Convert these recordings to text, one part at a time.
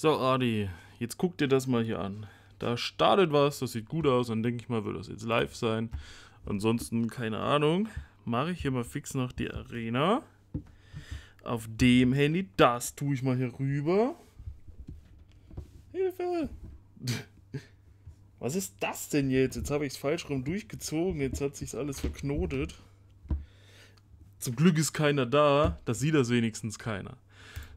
So, Adi, jetzt guck dir das mal hier an. Da startet was, das sieht gut aus, dann denke ich mal, wird das jetzt live sein. Ansonsten, keine Ahnung, mache ich hier mal fix noch die Arena. Auf dem Handy, das tue ich mal hier rüber. Hilfe! Was ist das denn jetzt? Jetzt habe ich es falsch rum durchgezogen, jetzt hat sich alles verknotet. Zum Glück ist keiner da, das sieht das wenigstens keiner.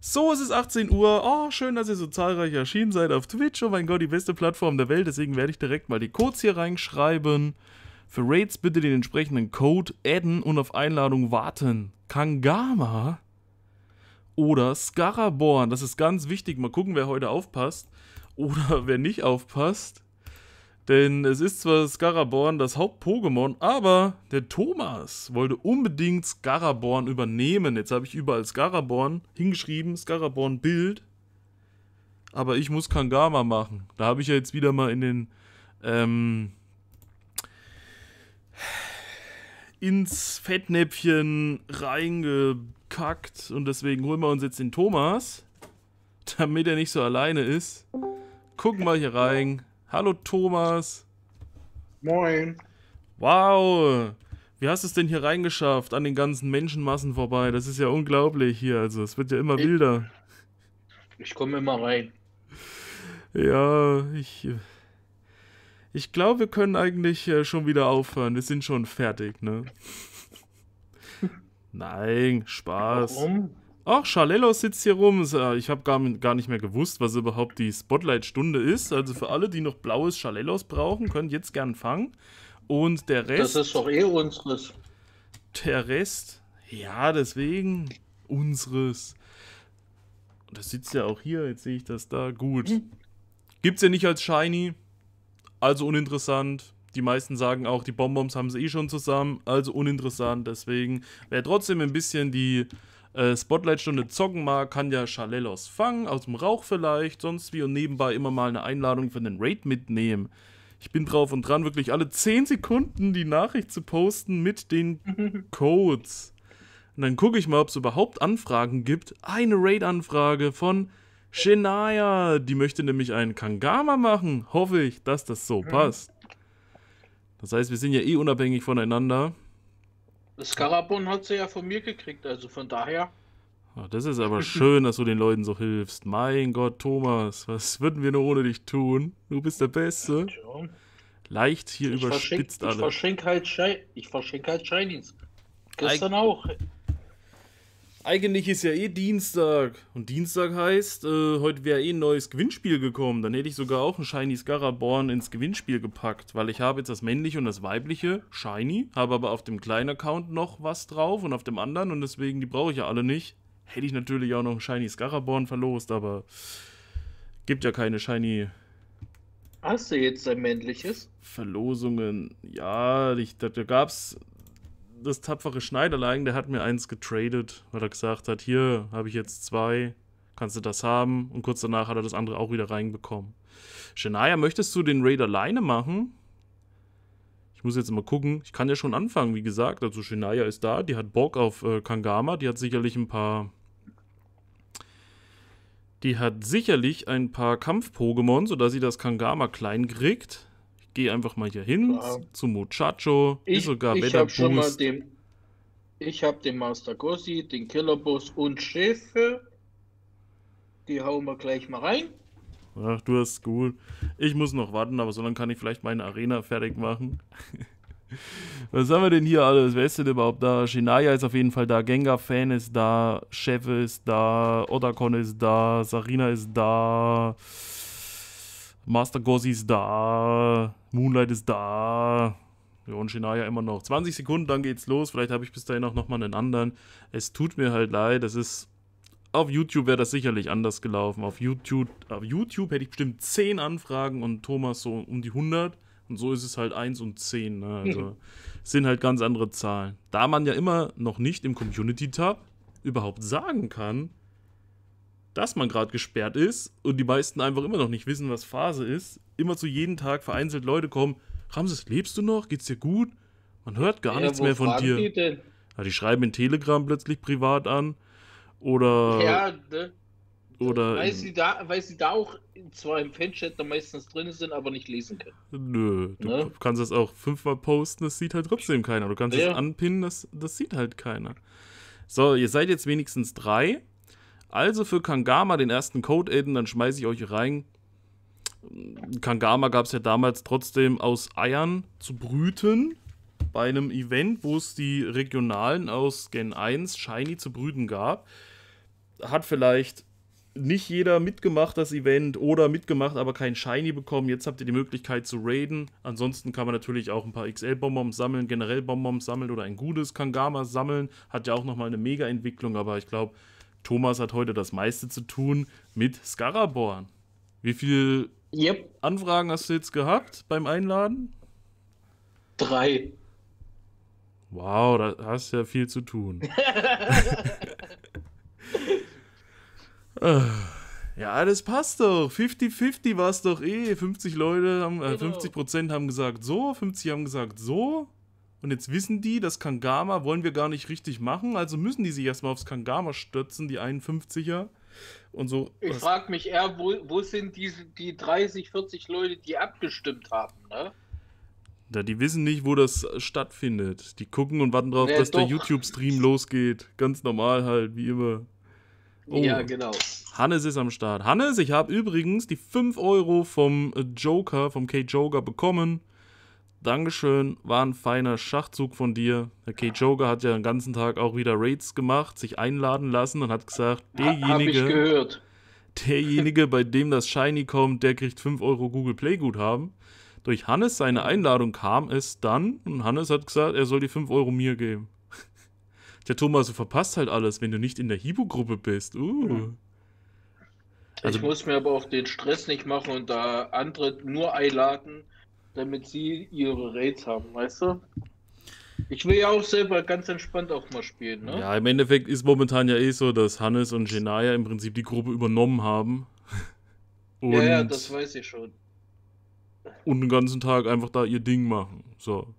So, es ist 18 Uhr. Oh, schön, dass ihr so zahlreich erschienen seid auf Twitch. Oh mein Gott, die beste Plattform der Welt. Deswegen werde ich direkt mal die Codes hier reinschreiben. Für Raids bitte den entsprechenden Code adden und auf Einladung warten. Kangama oder Scaraborn. Das ist ganz wichtig. Mal gucken, wer heute aufpasst oder wer nicht aufpasst. Denn es ist zwar Scaraborn das Haupt-Pokémon, aber der Thomas wollte unbedingt Scaraborn übernehmen. Jetzt habe ich überall Scaraborn hingeschrieben, Scaraborn Bild. Aber ich muss Kangama machen. Da habe ich ja jetzt wieder mal in den ähm, ins Fettnäpfchen reingekackt. Und deswegen holen wir uns jetzt den Thomas, damit er nicht so alleine ist. Gucken wir hier rein. Hallo Thomas. Moin. Wow. Wie hast du es denn hier reingeschafft, an den ganzen Menschenmassen vorbei? Das ist ja unglaublich hier. Also, es wird ja immer ich, wilder. Ich komme immer rein. Ja, ich. Ich glaube, wir können eigentlich äh, schon wieder aufhören. Wir sind schon fertig, ne? Nein, Spaß. Warum? Ach, Charlello sitzt hier rum. Äh, ich habe gar, gar nicht mehr gewusst, was überhaupt die Spotlight-Stunde ist. Also für alle, die noch blaues Charlellos brauchen, können jetzt gern fangen. Und der Rest. Das ist doch eh unseres. Der Rest. Ja, deswegen. Unseres. Das sitzt ja auch hier. Jetzt sehe ich das da. Gut. Hm. Gibt's ja nicht als Shiny. Also uninteressant. Die meisten sagen auch, die Bonbons haben sie eh schon zusammen. Also uninteressant. Deswegen, wäre trotzdem ein bisschen die äh, Spotlight-Stunde zocken mag, kann ja Chalelos fangen, aus dem Rauch vielleicht, sonst wie und nebenbei immer mal eine Einladung für einen Raid mitnehmen. Ich bin drauf und dran, wirklich alle 10 Sekunden die Nachricht zu posten mit den Codes. Und dann gucke ich mal, ob es überhaupt Anfragen gibt. Eine Raid-Anfrage von Shania. Die möchte nämlich einen Kangama machen. Hoffe ich, dass das so mhm. passt. Das heißt, wir sind ja eh unabhängig voneinander. Das Karabon hat sie ja von mir gekriegt, also von daher. Ah, das ist aber schön, dass du den Leuten so hilfst. Mein Gott, Thomas, was würden wir nur ohne dich tun? Du bist der Beste. Leicht hier ich überspitzt ich alle. Verschenk halt ich verschenke halt Shinies. Gestern Eig auch. Eigentlich ist ja eh Dienstag. Und Dienstag heißt, äh, heute wäre eh ein neues Gewinnspiel gekommen. Dann hätte ich sogar auch ein Shiny Scaraborn ins Gewinnspiel gepackt. Weil ich habe jetzt das männliche und das weibliche Shiny, habe aber auf dem kleinen Account noch was drauf und auf dem anderen. Und deswegen, die brauche ich ja alle nicht. Hätte ich natürlich auch noch ein Shiny Scaraborn verlost, aber gibt ja keine Shiny Hast du jetzt ein männliches? Verlosungen, ja, ich, da, da gab es das tapfere Schneiderlein, der hat mir eins getradet, weil er gesagt hat, hier habe ich jetzt zwei, kannst du das haben? Und kurz danach hat er das andere auch wieder reinbekommen. Shania, möchtest du den Raid alleine machen? Ich muss jetzt mal gucken. Ich kann ja schon anfangen, wie gesagt. Also Shania ist da, die hat Bock auf äh, Kangama, die hat sicherlich ein paar... Die hat sicherlich ein paar Kampf-Pokémon, sodass sie das Kangama klein kriegt gehe einfach mal hier hin ja. zu Muchacho, ich, sogar Ich habe schon mal den, ich hab den Master Gossi, den Killerboss und Schiffe. Die hauen wir gleich mal rein. Ach, du hast gut. Ich muss noch warten, aber so lange kann ich vielleicht meine Arena fertig machen. Was haben wir denn hier alles? Wer ist denn überhaupt da? Shinaya ist auf jeden Fall da, Gengar-Fan ist da, Chef ist da, Otacon ist da, Sarina ist da, Master Gossi ist da, Moonlight ist da. und Shania immer noch. 20 Sekunden, dann geht's los. Vielleicht habe ich bis dahin auch nochmal einen anderen. Es tut mir halt leid. Das ist. Auf YouTube wäre das sicherlich anders gelaufen. Auf YouTube, auf YouTube hätte ich bestimmt 10 Anfragen und Thomas so um die 100. Und so ist es halt 1 und 10. Ne? Also mhm. sind halt ganz andere Zahlen. Da man ja immer noch nicht im Community-Tab überhaupt sagen kann, dass man gerade gesperrt ist und die meisten einfach immer noch nicht wissen, was Phase ist, immer zu jedem Tag vereinzelt Leute kommen, Ramses, lebst du noch? Geht's dir gut? Man hört gar ja, nichts mehr von dir. Die, denn? Ja, die schreiben in Telegram plötzlich privat an oder ja, ne? oder weil sie da weil sie da auch zwar im Fanchat da meistens drin sind, aber nicht lesen können. Nö, du ne? kannst das auch fünfmal posten, das sieht halt trotzdem keiner. Du kannst es anpinnen, das, das sieht halt keiner. So, ihr seid jetzt wenigstens drei. Also für Kangama den ersten Code-Aiden, dann schmeiße ich euch rein. Kangama gab es ja damals trotzdem aus Eiern zu brüten. Bei einem Event, wo es die Regionalen aus Gen 1 Shiny zu brüten gab, hat vielleicht nicht jeder mitgemacht das Event oder mitgemacht, aber kein Shiny bekommen. Jetzt habt ihr die Möglichkeit zu raiden. Ansonsten kann man natürlich auch ein paar XL-Bonbons sammeln, generell Bonbons sammeln oder ein gutes Kangama sammeln. Hat ja auch nochmal eine Mega-Entwicklung, aber ich glaube, Thomas hat heute das meiste zu tun mit Scaraborn. Wie viele yep. Anfragen hast du jetzt gehabt beim Einladen? Drei. Wow, da hast du ja viel zu tun. ja, das passt doch. 50-50 war es doch eh. 50 Leute haben, äh, 50 genau. Prozent haben gesagt so, 50 haben gesagt so. Und jetzt wissen die, das Kangama wollen wir gar nicht richtig machen, also müssen die sich erstmal aufs Kangama stürzen, die 51er. Und so. Ich frage mich eher, wo, wo sind diese, die 30, 40 Leute, die abgestimmt haben, ne? Da, die wissen nicht, wo das stattfindet. Die gucken und warten darauf, ja, dass doch. der YouTube-Stream losgeht. Ganz normal halt, wie immer. Oh. Ja, genau. Hannes ist am Start. Hannes, ich habe übrigens die 5 Euro vom Joker, vom K-Joker bekommen. Dankeschön, war ein feiner Schachzug von dir. Der K-Joker hat ja den ganzen Tag auch wieder Raids gemacht, sich einladen lassen und hat gesagt, derjenige, derjenige bei dem das Shiny kommt, der kriegt 5 Euro Google Play Guthaben. Durch Hannes seine Einladung kam es dann und Hannes hat gesagt, er soll die 5 Euro mir geben. Der Thomas, du verpasst halt alles, wenn du nicht in der Hibu-Gruppe bist. Uh. Also, ich muss mir aber auch den Stress nicht machen und da andere nur einladen damit sie ihre Raids haben, weißt du? Ich will ja auch selber ganz entspannt auch mal spielen, ne? Ja, im Endeffekt ist momentan ja eh so, dass Hannes und Genaya im Prinzip die Gruppe übernommen haben. Und ja, ja, das weiß ich schon. Und den ganzen Tag einfach da ihr Ding machen. So.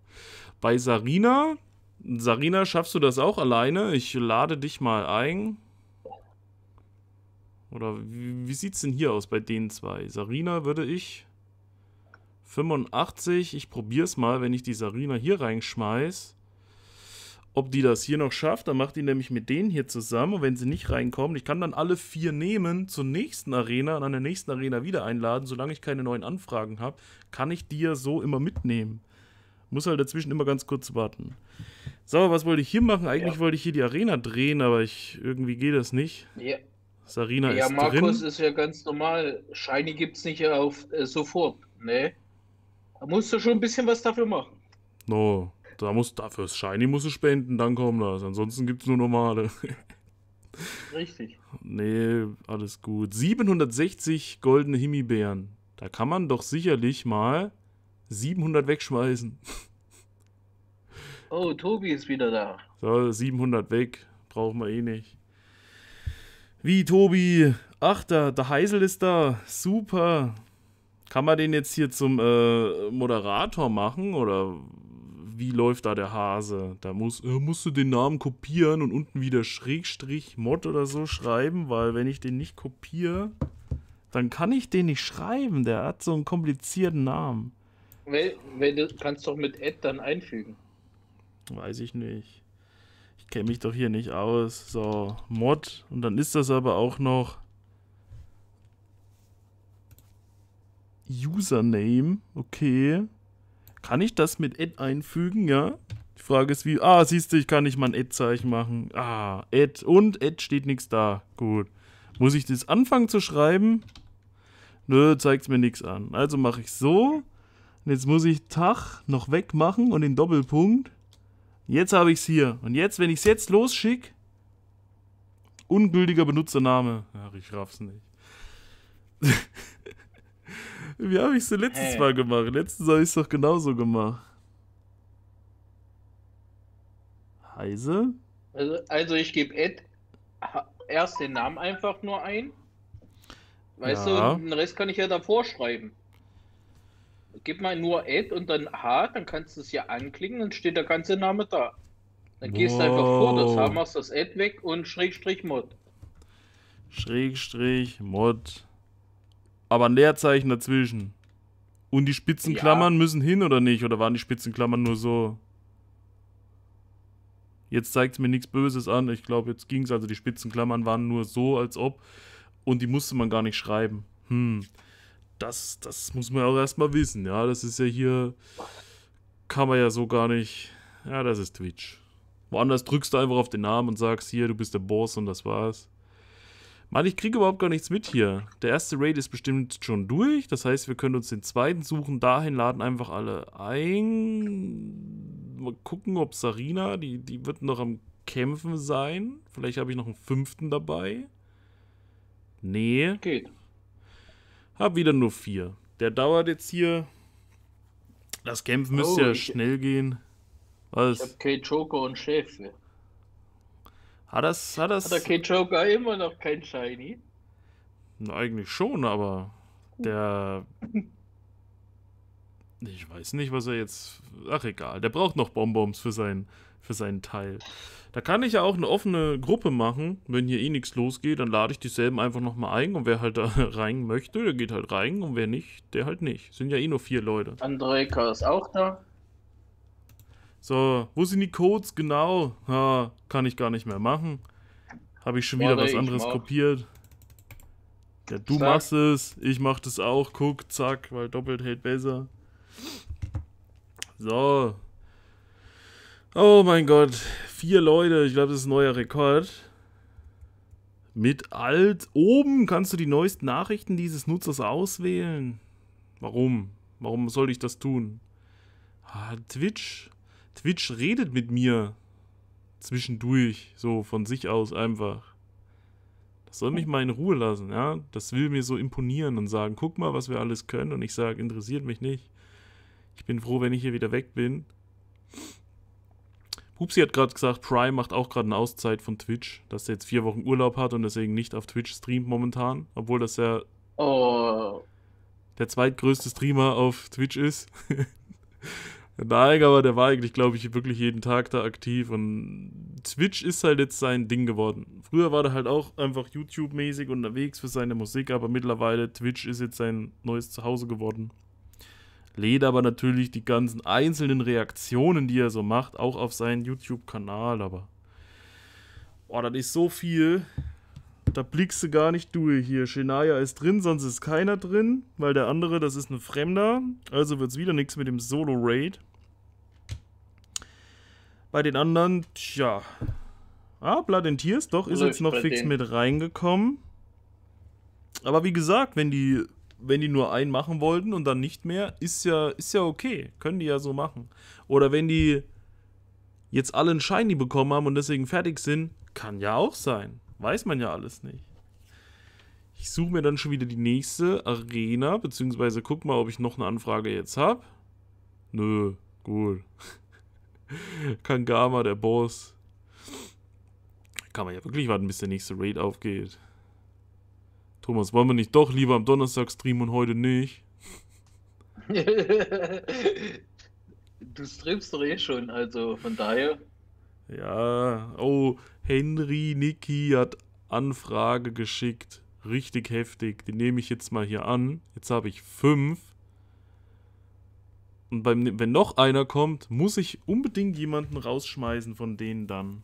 Bei Sarina, Sarina, schaffst du das auch alleine? Ich lade dich mal ein. Oder wie, wie sieht's denn hier aus bei den zwei? Sarina würde ich 85. Ich probiere es mal, wenn ich die Sarina hier reinschmeiß. Ob die das hier noch schafft, dann macht die nämlich mit denen hier zusammen. Und wenn sie nicht reinkommen, ich kann dann alle vier nehmen zur nächsten Arena und an der nächsten Arena wieder einladen. Solange ich keine neuen Anfragen habe, kann ich die ja so immer mitnehmen. Muss halt dazwischen immer ganz kurz warten. So, was wollte ich hier machen? Eigentlich ja. wollte ich hier die Arena drehen, aber ich irgendwie geht das nicht. Ja. Sarina ja, ist Markus drin. Ja, ist ja ganz normal. Scheine es nicht auf äh, sofort, ne? Da musst du schon ein bisschen was dafür machen. No, da muss dafür das Shiny musst du spenden, dann kommen das. Ansonsten gibt es nur normale. Richtig. Nee, alles gut. 760 goldene Himbeeren. Da kann man doch sicherlich mal 700 wegschmeißen. Oh, Tobi ist wieder da. So, 700 weg. Brauchen wir eh nicht. Wie, Tobi? Ach, da, der Heisel ist da. Super. Kann man den jetzt hier zum äh, Moderator machen oder wie läuft da der Hase? Da muss, äh, musst du den Namen kopieren und unten wieder Schrägstrich Mod oder so schreiben, weil wenn ich den nicht kopiere, dann kann ich den nicht schreiben. Der hat so einen komplizierten Namen. Well, well, du kannst doch mit Ad dann einfügen. Weiß ich nicht. Ich kenne mich doch hier nicht aus. So, Mod. Und dann ist das aber auch noch Username. Okay. Kann ich das mit Ad einfügen, ja? Die Frage ist wie... Ah, siehst du, ich kann nicht mal ein Ad-Zeichen machen. Ah, Ad. Und Ad steht nichts da. Gut. Muss ich das anfangen zu schreiben? Nö, zeigt's mir nichts an. Also mache ich so. Und jetzt muss ich Tag noch wegmachen und den Doppelpunkt. Jetzt habe ich es hier. Und jetzt, wenn ich es jetzt losschicke, ungültiger Benutzername. Ach, ich raff's nicht. Wie habe ich es letztes hey. Mal gemacht? Letztes habe ich es doch genauso gemacht. Heise? Also, also ich gebe Ed erst den Namen einfach nur ein. Weißt ja. du, den Rest kann ich ja davor schreiben. Gib mal nur Ed und dann H, dann kannst du es ja anklicken, und steht der ganze Name da. Dann gehst du einfach vor das H, machst das Ed weg und Schrägstrich Mod. Schrägstrich Mod aber ein Leerzeichen dazwischen. Und die Spitzenklammern ja. müssen hin oder nicht? Oder waren die Spitzenklammern nur so? Jetzt zeigt es mir nichts Böses an. Ich glaube, jetzt ging es. Also die Spitzenklammern waren nur so, als ob. Und die musste man gar nicht schreiben. Hm. Das, das muss man auch erstmal wissen. Ja, das ist ja hier. Kann man ja so gar nicht. Ja, das ist Twitch. Woanders drückst du einfach auf den Namen und sagst, hier, du bist der Boss und das war's. Mann, ich kriege überhaupt gar nichts mit hier. Der erste Raid ist bestimmt schon durch. Das heißt, wir können uns den zweiten suchen. Dahin laden einfach alle ein. Mal gucken, ob Sarina, die, die wird noch am Kämpfen sein. Vielleicht habe ich noch einen fünften dabei. Nee. Geht. Hab wieder nur vier. Der dauert jetzt hier. Das Kämpfen müsste oh, ja schnell gehen. Was? Ich habe Kate Joker und Schäfe. Hat das. Hat, das, hat der K-Joker immer noch kein Shiny? Na, eigentlich schon, aber der. ich weiß nicht, was er jetzt. Ach, egal. Der braucht noch Bonbons für seinen, für seinen Teil. Da kann ich ja auch eine offene Gruppe machen. Wenn hier eh nichts losgeht, dann lade ich dieselben einfach nochmal ein. Und wer halt da rein möchte, der geht halt rein. Und wer nicht, der halt nicht. Sind ja eh nur vier Leute. Andrejka ist auch da. So, wo sind die Codes genau? Ha, kann ich gar nicht mehr machen. Habe ich schon wieder was anderes kopiert. Ja, du zack. machst es, ich mach das auch. Guck, zack, weil doppelt hält besser. So. Oh mein Gott. Vier Leute, ich glaube, das ist ein neuer Rekord. Mit Alt oben kannst du die neuesten Nachrichten dieses Nutzers auswählen. Warum? Warum sollte ich das tun? Ah, Twitch. Twitch redet mit mir zwischendurch, so von sich aus einfach. Das soll mich mal in Ruhe lassen, ja. Das will mir so imponieren und sagen, guck mal, was wir alles können. Und ich sage, interessiert mich nicht. Ich bin froh, wenn ich hier wieder weg bin. Pupsi hat gerade gesagt, Prime macht auch gerade eine Auszeit von Twitch, dass er jetzt vier Wochen Urlaub hat und deswegen nicht auf Twitch streamt momentan, obwohl das ja oh. der zweitgrößte Streamer auf Twitch ist. Nein, aber der war eigentlich, glaube ich, wirklich jeden Tag da aktiv und Twitch ist halt jetzt sein Ding geworden. Früher war der halt auch einfach YouTube-mäßig unterwegs für seine Musik, aber mittlerweile Twitch ist jetzt sein neues Zuhause geworden. Lädt aber natürlich die ganzen einzelnen Reaktionen, die er so macht, auch auf seinen YouTube-Kanal, aber. Boah, das ist so viel. Da blickst du gar nicht durch. Hier, Shenaya ist drin, sonst ist keiner drin, weil der andere, das ist ein Fremder. Also wird es wieder nichts mit dem Solo-Raid. Bei den anderen, tja. Ah, Blood and doch, ist jetzt noch fix mit reingekommen. Aber wie gesagt, wenn die, wenn die nur einen machen wollten und dann nicht mehr, ist ja, ist ja okay. Können die ja so machen. Oder wenn die jetzt alle einen Shiny bekommen haben und deswegen fertig sind, kann ja auch sein. Weiß man ja alles nicht. Ich suche mir dann schon wieder die nächste Arena, beziehungsweise guck mal, ob ich noch eine Anfrage jetzt habe. Nö, gut. Kangama, der Boss. Kann man ja wirklich warten, bis der nächste Raid aufgeht. Thomas, wollen wir nicht doch lieber am Donnerstag streamen und heute nicht? du streamst doch eh schon, also von daher. Ja, oh, Henry Niki hat Anfrage geschickt. Richtig heftig. Die nehme ich jetzt mal hier an. Jetzt habe ich fünf. Und beim, wenn noch einer kommt, muss ich unbedingt jemanden rausschmeißen von denen dann.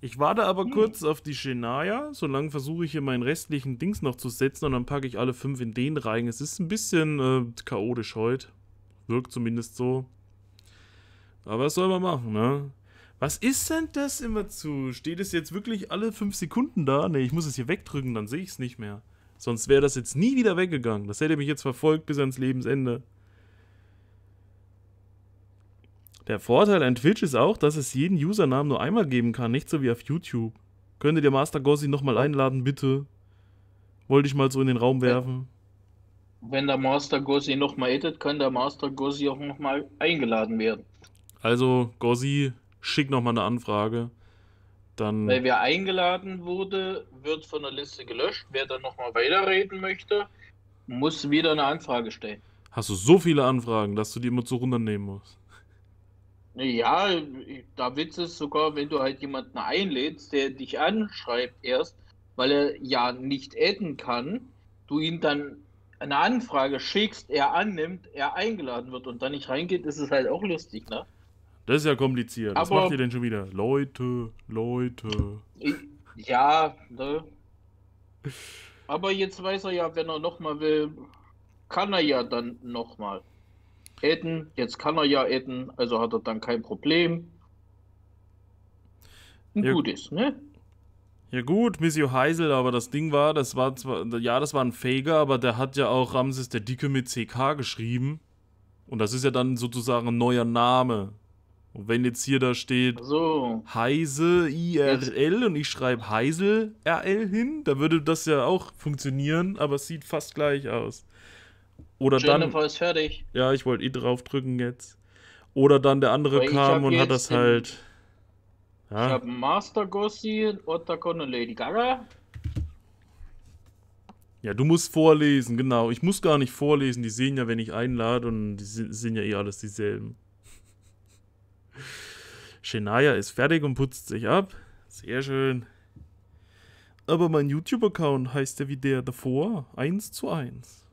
Ich warte aber hm. kurz auf die Shenaya. Solange versuche ich hier meinen restlichen Dings noch zu setzen und dann packe ich alle fünf in den rein. Es ist ein bisschen äh, chaotisch heute. Wirkt zumindest so. Aber was soll man machen, ne? Was ist denn das immer zu? Steht es jetzt wirklich alle 5 Sekunden da? Ne, ich muss es hier wegdrücken, dann sehe ich es nicht mehr. Sonst wäre das jetzt nie wieder weggegangen. Das hätte mich jetzt verfolgt bis ans Lebensende. Der Vorteil an Twitch ist auch, dass es jeden Usernamen nur einmal geben kann, nicht so wie auf YouTube. Könntet ihr Master Gossi nochmal einladen, bitte? Wollte ich mal so in den Raum werfen. Wenn der Master Gossi nochmal edit, kann der Master Gossi auch nochmal eingeladen werden. Also, Gossi, schick nochmal eine Anfrage. Dann Weil wer eingeladen wurde, wird von der Liste gelöscht. Wer dann nochmal weiterreden möchte, muss wieder eine Anfrage stellen. Hast du so viele Anfragen, dass du die immer zu runternehmen musst? Ja, da Witz ist sogar, wenn du halt jemanden einlädst, der dich anschreibt erst, weil er ja nicht adden kann, du ihm dann eine Anfrage schickst, er annimmt, er eingeladen wird und dann nicht reingeht, ist es halt auch lustig, ne? Das ist ja kompliziert. Was macht ihr denn schon wieder? Leute, Leute. Ja, ne? Aber jetzt weiß er ja, wenn er nochmal will, kann er ja dann nochmal. Adden, jetzt kann er ja adden, also hat er dann kein Problem. Ein ja, gutes, ne? Ja gut, Missio Heisel, aber das Ding war, das war zwar, ja, das war ein Faker, aber der hat ja auch Ramses der Dicke mit CK geschrieben. Und das ist ja dann sozusagen ein neuer Name. Und wenn jetzt hier da steht so. Heise IRL und ich schreibe Heisel RL hin, da würde das ja auch funktionieren, aber es sieht fast gleich aus. Oder Jennifer dann. ist fertig. Ja, ich wollte eh draufdrücken jetzt. Oder dann der andere Weil kam und hat das halt. Ja. Ich habe Master Gossi, Otakon Lady Gaga. Ja, du musst vorlesen, genau. Ich muss gar nicht vorlesen. Die sehen ja, wenn ich einlade, und die sind, sind ja eh alles dieselben. Shania ist fertig und putzt sich ab. Sehr schön. Aber mein YouTube-Account heißt ja wie der davor 1 zu 1.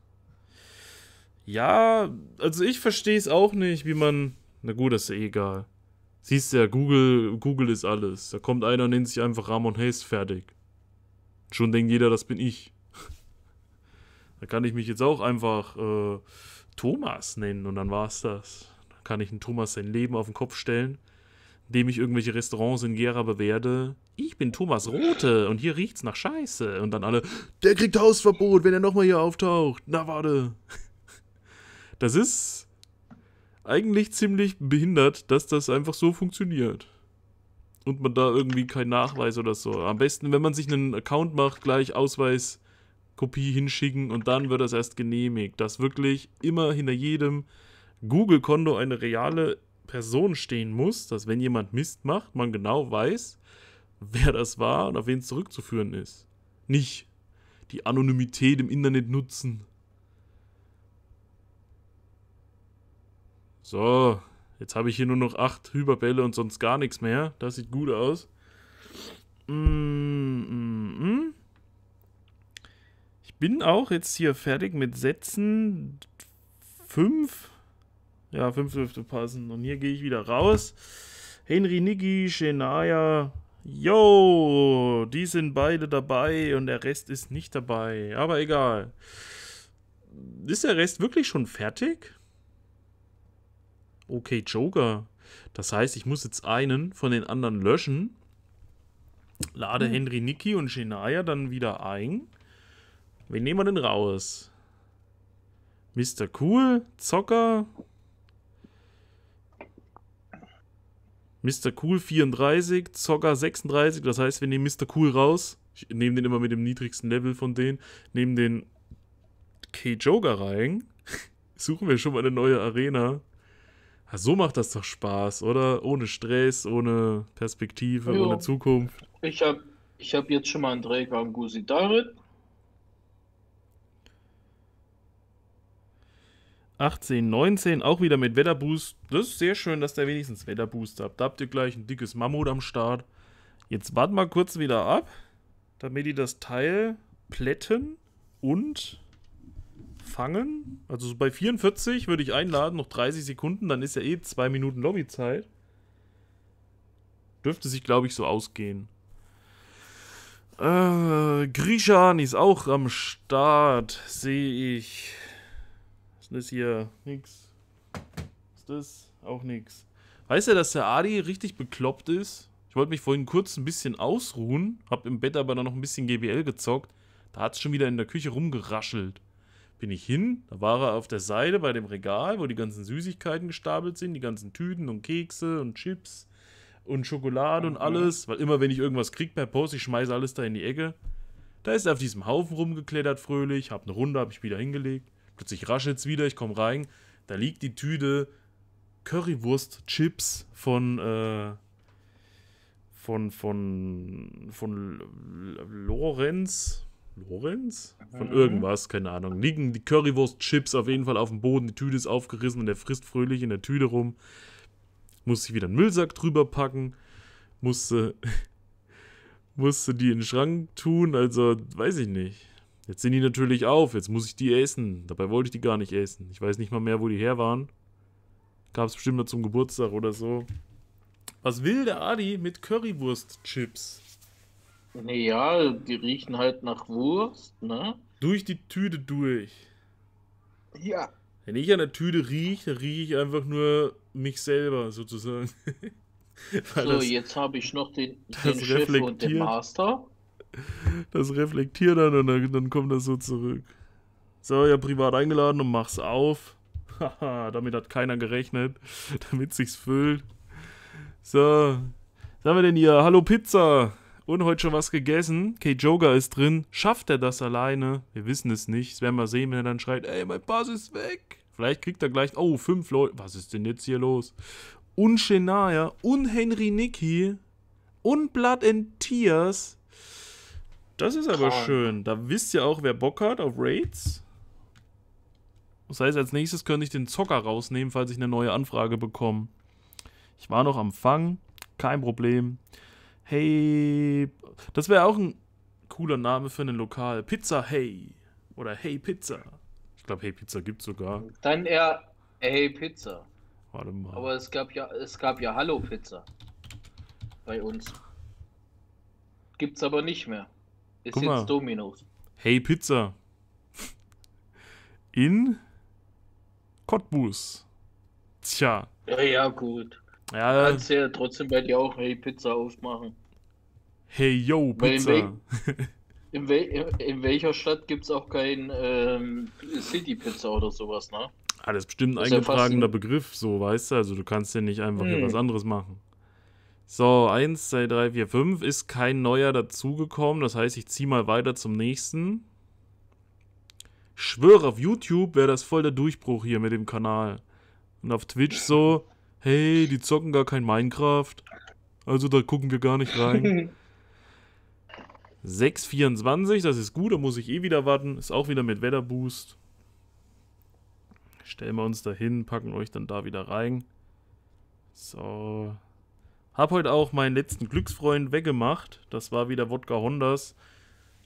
Ja, also ich verstehe es auch nicht, wie man. Na gut, das ist ja eh egal. Siehst du ja, Google, Google ist alles. Da kommt einer und nennt sich einfach Ramon Hayes fertig. Schon denkt jeder, das bin ich. da kann ich mich jetzt auch einfach äh, Thomas nennen und dann war's das. Dann kann ich einen Thomas sein Leben auf den Kopf stellen indem ich irgendwelche Restaurants in Gera bewerte. Ich bin Thomas Rote und hier riecht's nach Scheiße. Und dann alle, der kriegt Hausverbot, wenn er nochmal hier auftaucht. Na, warte. Das ist eigentlich ziemlich behindert, dass das einfach so funktioniert. Und man da irgendwie keinen Nachweis oder so. Am besten, wenn man sich einen Account macht, gleich Ausweiskopie hinschicken und dann wird das erst genehmigt. Dass wirklich immer hinter jedem Google-Konto eine reale Person stehen muss, dass wenn jemand Mist macht, man genau weiß, wer das war und auf wen es zurückzuführen ist. Nicht die Anonymität im Internet nutzen. So, jetzt habe ich hier nur noch acht Hyperbälle und sonst gar nichts mehr. Das sieht gut aus. Mm, mm, mm. Ich bin auch jetzt hier fertig mit Sätzen 5 ja, 5 dürfte passen. Und hier gehe ich wieder raus. Henry Niggi, Shenaya. Yo, die sind beide dabei und der Rest ist nicht dabei. Aber egal. Ist der Rest wirklich schon fertig? Okay, Joker. Das heißt, ich muss jetzt einen von den anderen löschen. Lade hm. Henry Niki und Shania dann wieder ein. Wen nehmen wir denn raus? Mr. Cool, Zocker, Mr. Cool 34, Zocker 36, das heißt, wir nehmen Mr. Cool raus. Ich nehme den immer mit dem niedrigsten Level von denen. Nehmen den K-Joker rein. Suchen wir schon mal eine neue Arena. Ja, so macht das doch Spaß, oder? Ohne Stress, ohne Perspektive, jo. ohne Zukunft. Ich habe ich hab jetzt schon mal einen Dreck am Gusi Darit. 18, 19, auch wieder mit Wetterboost. Das ist sehr schön, dass der wenigstens Wetterboost habt. Da habt ihr gleich ein dickes Mammut am Start. Jetzt warten wir kurz wieder ab, damit die das Teil plätten und fangen. Also so bei 44 würde ich einladen, noch 30 Sekunden, dann ist ja eh 2 Minuten Lobbyzeit. Dürfte sich, glaube ich, so ausgehen. Äh, Grishan ist auch am Start, sehe ich. Das hier, nix. Ist das? Auch nix. Weißt du, dass der Adi richtig bekloppt ist? Ich wollte mich vorhin kurz ein bisschen ausruhen, hab im Bett aber dann noch ein bisschen GBL gezockt. Da hat's schon wieder in der Küche rumgeraschelt. Bin ich hin, da war er auf der Seite bei dem Regal, wo die ganzen Süßigkeiten gestapelt sind, die ganzen Tüten und Kekse und Chips und Schokolade und mhm. alles, weil immer wenn ich irgendwas krieg per Post, ich schmeiße alles da in die Ecke. Da ist er auf diesem Haufen rumgeklettert fröhlich, hab eine Runde, hab ich wieder hingelegt. Plötzlich raschelt's wieder, ich komme rein. Da liegt die Tüte Currywurst-Chips von, äh, von, von, von Lorenz. Lorenz? Von mhm. irgendwas, keine Ahnung. Liegen die Currywurst-Chips auf jeden Fall auf dem Boden, die Tüte ist aufgerissen und er frisst fröhlich in der Tüte rum. Muss ich wieder einen Müllsack drüber packen. Musste, musste die in den Schrank tun, also weiß ich nicht. Jetzt sind die natürlich auf, jetzt muss ich die essen. Dabei wollte ich die gar nicht essen. Ich weiß nicht mal mehr, wo die her waren. Gab es bestimmt mal zum Geburtstag oder so. Was will der Adi mit Currywurst-Chips? Ja, die riechen halt nach Wurst, ne? Durch die Tüte durch. Ja. Wenn ich an der Tüte rieche, dann rieche ich einfach nur mich selber sozusagen. so, das, jetzt habe ich noch den, den Chef und den Master das reflektiert dann und dann, dann kommt das so zurück. So, ja, privat eingeladen und mach's auf. Haha, damit hat keiner gerechnet, damit sich's füllt. So, was haben wir denn hier? Hallo Pizza! Und heute schon was gegessen. K-Joga ist drin. Schafft er das alleine? Wir wissen es nicht. Das werden wir sehen, wenn er dann schreit, ey, mein Pass ist weg. Vielleicht kriegt er gleich, oh, fünf Leute. Was ist denn jetzt hier los? Und Shenaya und Henry Nicky und Blood and Tears das ist aber Krank. schön. Da wisst ihr auch, wer Bock hat auf Raids. Das heißt, als nächstes könnte ich den Zocker rausnehmen, falls ich eine neue Anfrage bekomme. Ich war noch am Fang. Kein Problem. Hey. Das wäre auch ein cooler Name für ein Lokal. Pizza Hey. Oder Hey Pizza. Ich glaube, Hey Pizza gibt es sogar. Dann eher Hey Pizza. Warte mal. Aber es gab ja, es gab ja Hallo Pizza. Bei uns. Gibt's aber nicht mehr. Es Guck jetzt Dominos. Hey Pizza. In Cottbus. Tja. Ja, ja, gut. Ja. Kannst ja trotzdem bei dir auch Hey Pizza aufmachen. Hey yo, Pizza. In, wel in, welcher Stadt gibt es auch kein ähm, City Pizza oder sowas, ne? Ah, das ist bestimmt ein eingetragener ja Begriff, so weißt du. Also du kannst ja nicht einfach hm. was anderes machen. So, 1, 2, 3, 4, 5 ist kein neuer dazugekommen. Das heißt, ich ziehe mal weiter zum nächsten. Schwöre, auf YouTube wäre das voll der Durchbruch hier mit dem Kanal. Und auf Twitch so, hey, die zocken gar kein Minecraft. Also da gucken wir gar nicht rein. 6,24, das ist gut, da muss ich eh wieder warten. Ist auch wieder mit Wetterboost. Stellen wir uns da hin, packen euch dann da wieder rein. So, hab heute auch meinen letzten Glücksfreund weggemacht. Das war wieder Wodka Hondas.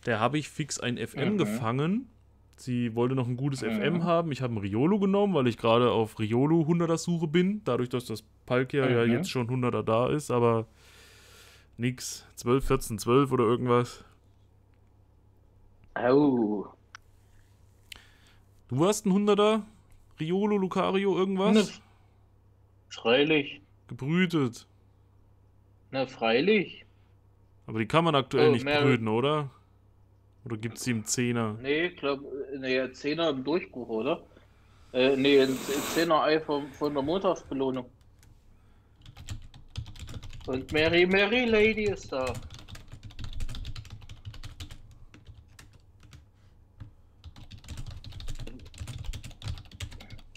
Der habe ich fix ein FM mhm. gefangen. Sie wollte noch ein gutes mhm. FM haben. Ich habe ein Riolo genommen, weil ich gerade auf Riolo 100er Suche bin. Dadurch, dass das Palkia mhm. ja jetzt schon 100er da ist, aber nix. 12, 14, 12 oder irgendwas. Au. Du warst ein 100er? Riolo, Lucario, irgendwas? Freilich. Gebrütet. Na, freilich. Aber die kann man aktuell oh, nicht mehr... brüten, oder? Oder gibt es die im Zehner? Nee, ich glaube, nee, Zehner im Durchbruch, oder? Äh, nee, ein Zehner-Ei von, von der Montagsbelohnung. Und Mary Mary Lady ist da.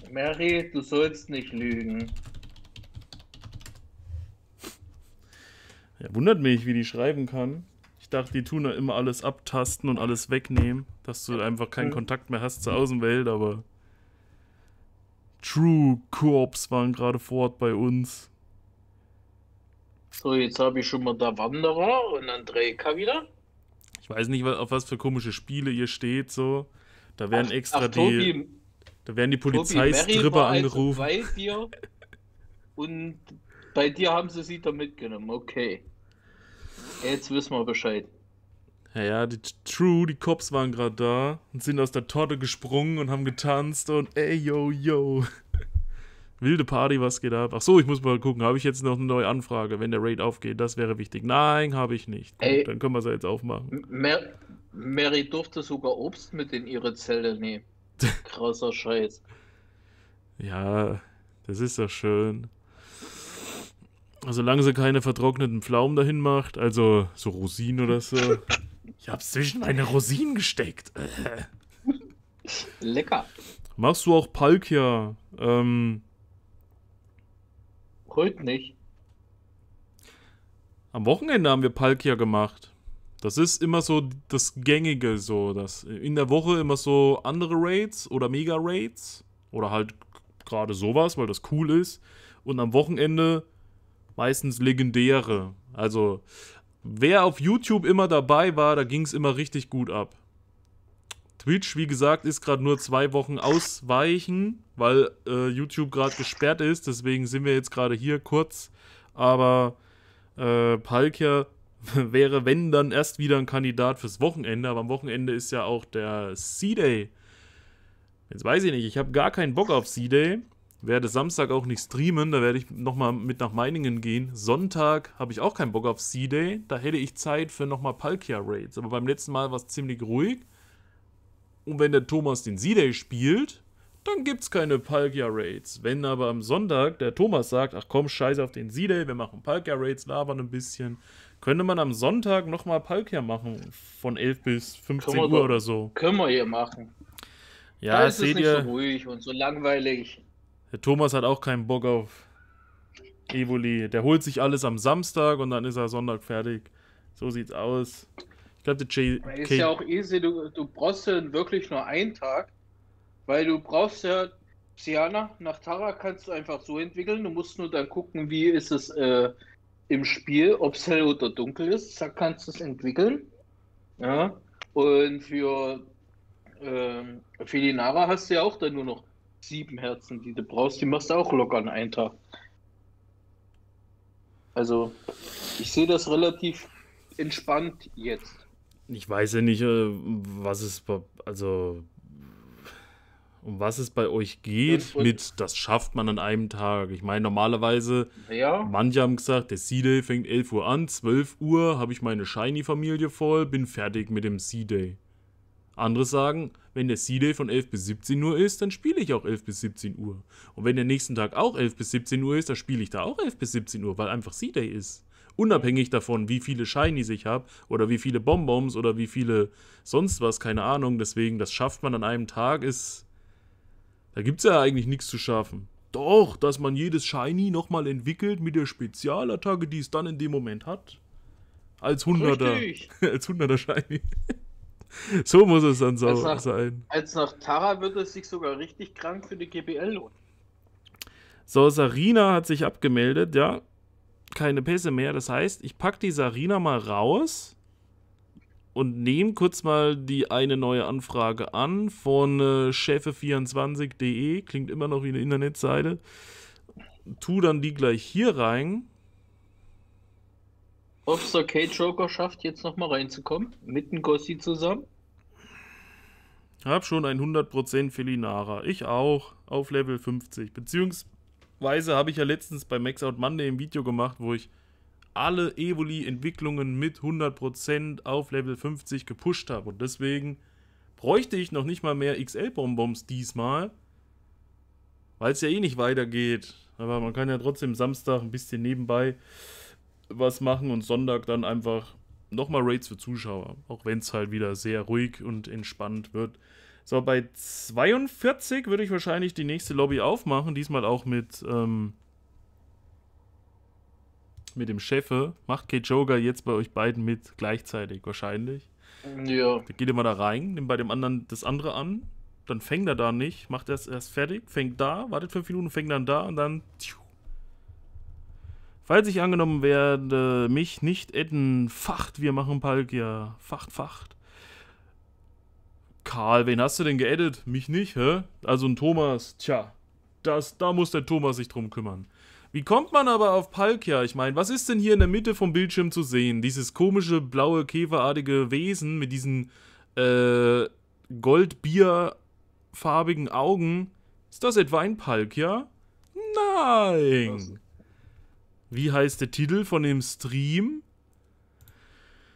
Mary, du sollst nicht lügen. Ja, wundert mich, wie die schreiben kann. Ich dachte, die tun ja immer alles abtasten und alles wegnehmen, dass du einfach keinen Kontakt mehr hast zur Außenwelt, aber True Corps waren gerade vor Ort bei uns. So, jetzt habe ich schon mal da Wanderer und dann Andrejka wieder. Ich weiß nicht, auf was für komische Spiele ihr steht, so. Da werden ach, extra ach, Tobi, die. Da werden die Polizeistripper also angerufen. Also bei dir und bei dir haben sie sie da mitgenommen, okay. Jetzt wissen wir Bescheid. Ja, ja, die True, die Cops waren gerade da und sind aus der Torte gesprungen und haben getanzt und ey, yo, yo. Wilde Party, was geht ab? Ach so, ich muss mal gucken, habe ich jetzt noch eine neue Anfrage, wenn der Raid aufgeht? Das wäre wichtig. Nein, habe ich nicht. Gut, ey, dann können wir es ja jetzt aufmachen. Mer Mary durfte sogar Obst mit in ihre Zelle nehmen. Krasser Scheiß. Ja, das ist doch schön. Solange sie keine vertrockneten Pflaumen dahin macht, also so Rosinen oder so. Ich hab's zwischen meine Rosinen gesteckt. Äh. Lecker. Machst du auch Palkia? Ähm. Heute nicht. Am Wochenende haben wir Palkia gemacht. Das ist immer so das Gängige, so dass in der Woche immer so andere Raids oder Mega Raids oder halt gerade sowas, weil das cool ist. Und am Wochenende meistens legendäre. Also wer auf YouTube immer dabei war, da ging es immer richtig gut ab. Twitch, wie gesagt, ist gerade nur zwei Wochen ausweichen, weil äh, YouTube gerade gesperrt ist. Deswegen sind wir jetzt gerade hier kurz. Aber äh, Palkia wäre, wenn, dann erst wieder ein Kandidat fürs Wochenende. Aber am Wochenende ist ja auch der C-Day. Jetzt weiß ich nicht, ich habe gar keinen Bock auf C-Day. Werde Samstag auch nicht streamen, da werde ich nochmal mit nach Meiningen gehen. Sonntag habe ich auch keinen Bock auf C-Day, da hätte ich Zeit für nochmal Palkia-Raids. Aber beim letzten Mal war es ziemlich ruhig. Und wenn der Thomas den C-Day spielt, dann gibt es keine Palkia-Raids. Wenn aber am Sonntag der Thomas sagt, ach komm, scheiße auf den C-Day, wir machen Palkia-Raids, labern ein bisschen, könnte man am Sonntag nochmal Palkia machen, von 11 bis 15 Uhr doch, oder so. Können wir hier machen. Ja, da ist seht es nicht ihr, so ruhig und so langweilig. Der Thomas hat auch keinen Bock auf Evoli. Der holt sich alles am Samstag und dann ist er Sonntag fertig. So sieht's aus. Ich glaube, der J. Ist K ja auch easy, du, du brauchst ja wirklich nur einen Tag, weil du brauchst ja Siana, nach Tara kannst du einfach so entwickeln. Du musst nur dann gucken, wie ist es äh, im Spiel, ob es hell oder dunkel ist. Da kannst du es entwickeln. Ja. Und für, ähm, für die Nara hast du ja auch dann nur noch sieben Herzen, die du brauchst, die machst du auch locker an einen Tag. Also, ich sehe das relativ entspannt jetzt. Ich weiß ja nicht, äh, was es, also, um was es bei euch geht, und, mit das schafft man an einem Tag. Ich meine, normalerweise, ja. manche haben gesagt, der Sea day fängt 11 Uhr an, 12 Uhr habe ich meine Shiny-Familie voll, bin fertig mit dem Sea day andere sagen, wenn der C-Day von 11 bis 17 Uhr ist, dann spiele ich auch 11 bis 17 Uhr. Und wenn der nächsten Tag auch 11 bis 17 Uhr ist, dann spiele ich da auch 11 bis 17 Uhr, weil einfach C-Day ist. Unabhängig davon, wie viele Shinies ich habe oder wie viele Bonbons oder wie viele sonst was, keine Ahnung. Deswegen, das schafft man an einem Tag, ist. Da gibt es ja eigentlich nichts zu schaffen. Doch, dass man jedes Shiny nochmal entwickelt mit der Spezialattacke, die es dann in dem Moment hat. Als Hunderter. Richtig. Als Hunderter Shiny so muss es dann so nach, sein. Als nach Tara wird es sich sogar richtig krank für die GPL lohnen. So, Sarina hat sich abgemeldet, ja. Keine Pässe mehr. Das heißt, ich packe die Sarina mal raus und nehme kurz mal die eine neue Anfrage an von äh, chefe24.de. Klingt immer noch wie eine Internetseite. Tu dann die gleich hier rein. Officer K. Joker schafft, jetzt nochmal reinzukommen. Mit dem Gossi zusammen. Hab schon ein 100% Felinara. Ich auch. Auf Level 50. Beziehungsweise habe ich ja letztens bei Max Out Monday ein Video gemacht, wo ich alle Evoli-Entwicklungen mit 100% auf Level 50 gepusht habe. Und deswegen bräuchte ich noch nicht mal mehr XL-Bonbons diesmal. Weil es ja eh nicht weitergeht. Aber man kann ja trotzdem Samstag ein bisschen nebenbei was machen und Sonntag dann einfach nochmal Raids für Zuschauer, auch wenn es halt wieder sehr ruhig und entspannt wird. So, bei 42 würde ich wahrscheinlich die nächste Lobby aufmachen, diesmal auch mit, ähm, mit dem Chefe. Macht k joga jetzt bei euch beiden mit gleichzeitig wahrscheinlich. Ja. Da geht immer da rein, nimmt bei dem anderen das andere an, dann fängt er da nicht, macht erst erst fertig, fängt da, wartet fünf Minuten, fängt dann da und dann tschuh, Falls ich angenommen werde, mich nicht etten, facht, wir machen Palkia. Facht, facht. Karl, wen hast du denn geedit? Mich nicht, hä? Also ein Thomas, tja. Das, da muss der Thomas sich drum kümmern. Wie kommt man aber auf Palkia? Ich meine, was ist denn hier in der Mitte vom Bildschirm zu sehen? Dieses komische, blaue, käferartige Wesen mit diesen äh, goldbierfarbigen Augen. Ist das etwa ein Palkia? Nein! Wie heißt der Titel von dem Stream?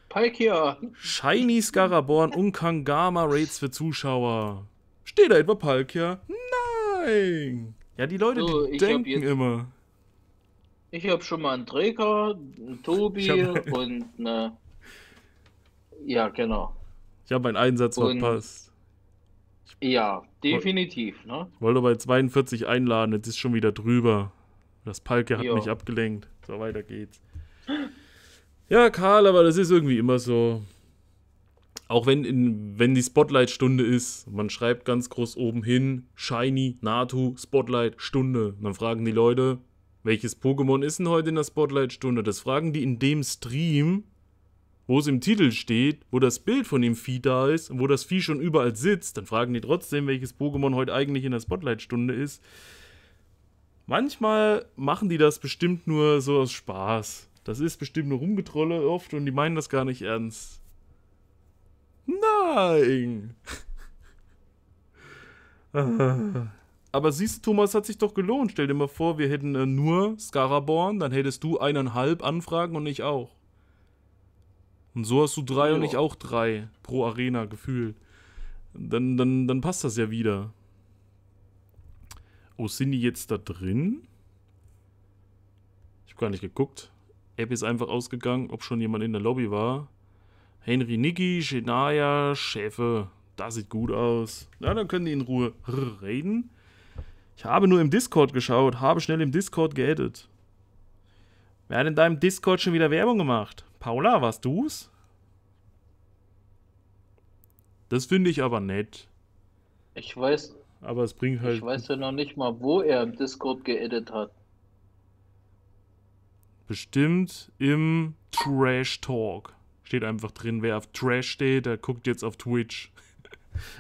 Palkia. Shiny Scaraborn und Kangama Raids für Zuschauer. Steht da etwa Palkia? Nein! Ja, die Leute, so, die denken jetzt, immer. Ich habe schon mal einen Träger, einen Tobi hab, und eine. Ja, genau. Ich habe meinen Einsatz und, verpasst. Ja, definitiv. Ne? Ich wollte bei 42 einladen, jetzt ist schon wieder drüber. Das Palke hat jo. mich abgelenkt. So, weiter geht's. Ja, Karl, aber das ist irgendwie immer so. Auch wenn, in, wenn die Spotlight-Stunde ist, man schreibt ganz groß oben hin, Shiny, Natu, Spotlight, Stunde. dann fragen die Leute, welches Pokémon ist denn heute in der Spotlight-Stunde? Das fragen die in dem Stream, wo es im Titel steht, wo das Bild von dem Vieh da ist und wo das Vieh schon überall sitzt. Dann fragen die trotzdem, welches Pokémon heute eigentlich in der Spotlight-Stunde ist. Manchmal machen die das bestimmt nur so aus Spaß. Das ist bestimmt nur Rumgetrolle oft und die meinen das gar nicht ernst. Nein! Aber siehst du, Thomas, hat sich doch gelohnt. Stell dir mal vor, wir hätten äh, nur Scaraborn, dann hättest du eineinhalb Anfragen und ich auch. Und so hast du drei ja. und ich auch drei pro Arena gefühlt. Dann, dann, dann passt das ja wieder. Oh, sind die jetzt da drin? Ich habe gar nicht geguckt. App ist einfach ausgegangen, ob schon jemand in der Lobby war. Henry Niki, Shenaya, Schäfe. Das sieht gut aus. Na, dann können die in Ruhe reden. Ich habe nur im Discord geschaut, habe schnell im Discord geedit. Wer hat in deinem Discord schon wieder Werbung gemacht? Paula, warst du's? Das finde ich aber nett. Ich weiß, aber es bringt halt. Ich weiß ja noch nicht mal, wo er im Discord geedit hat. Bestimmt im Trash Talk. Steht einfach drin, wer auf Trash steht, der guckt jetzt auf Twitch.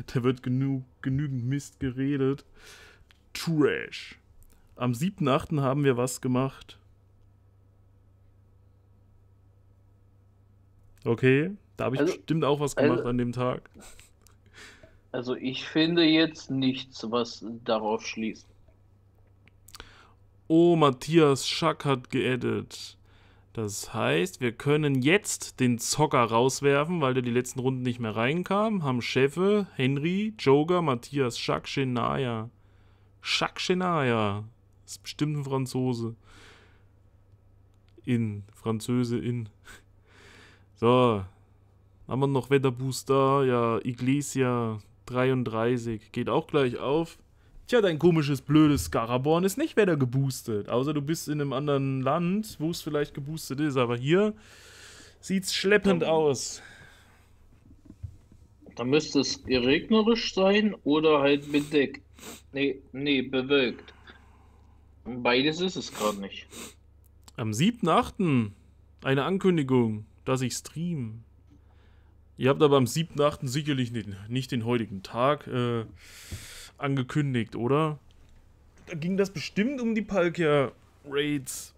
da wird genug, genügend Mist geredet. Trash. Am 7.8. haben wir was gemacht. Okay, da habe ich also, bestimmt auch was also gemacht also, an dem Tag. Also ich finde jetzt nichts, was darauf schließt. Oh, Matthias Schack hat geedit. Das heißt, wir können jetzt den Zocker rauswerfen, weil der die letzten Runden nicht mehr reinkam. Haben Cheffe, Henry, Joker, Matthias Schack, Shenaya. Schack Shenaya. Ist bestimmt ein Franzose. In. Französe in. So. Haben wir noch Wetterbooster? Ja, Iglesia. 33. Geht auch gleich auf. Tja, dein komisches, blödes Scaraborn ist nicht wieder geboostet. Außer du bist in einem anderen Land, wo es vielleicht geboostet ist. Aber hier sieht's schleppend aus. Da müsste es geregnerisch sein oder halt bedeckt. Nee, nee, bewölkt. Beides ist es gerade nicht. Am 7.8. eine Ankündigung, dass ich stream. Ihr habt aber am 7.8. sicherlich nicht, nicht, den heutigen Tag äh, angekündigt, oder? Da ging das bestimmt um die Palkia-Raids.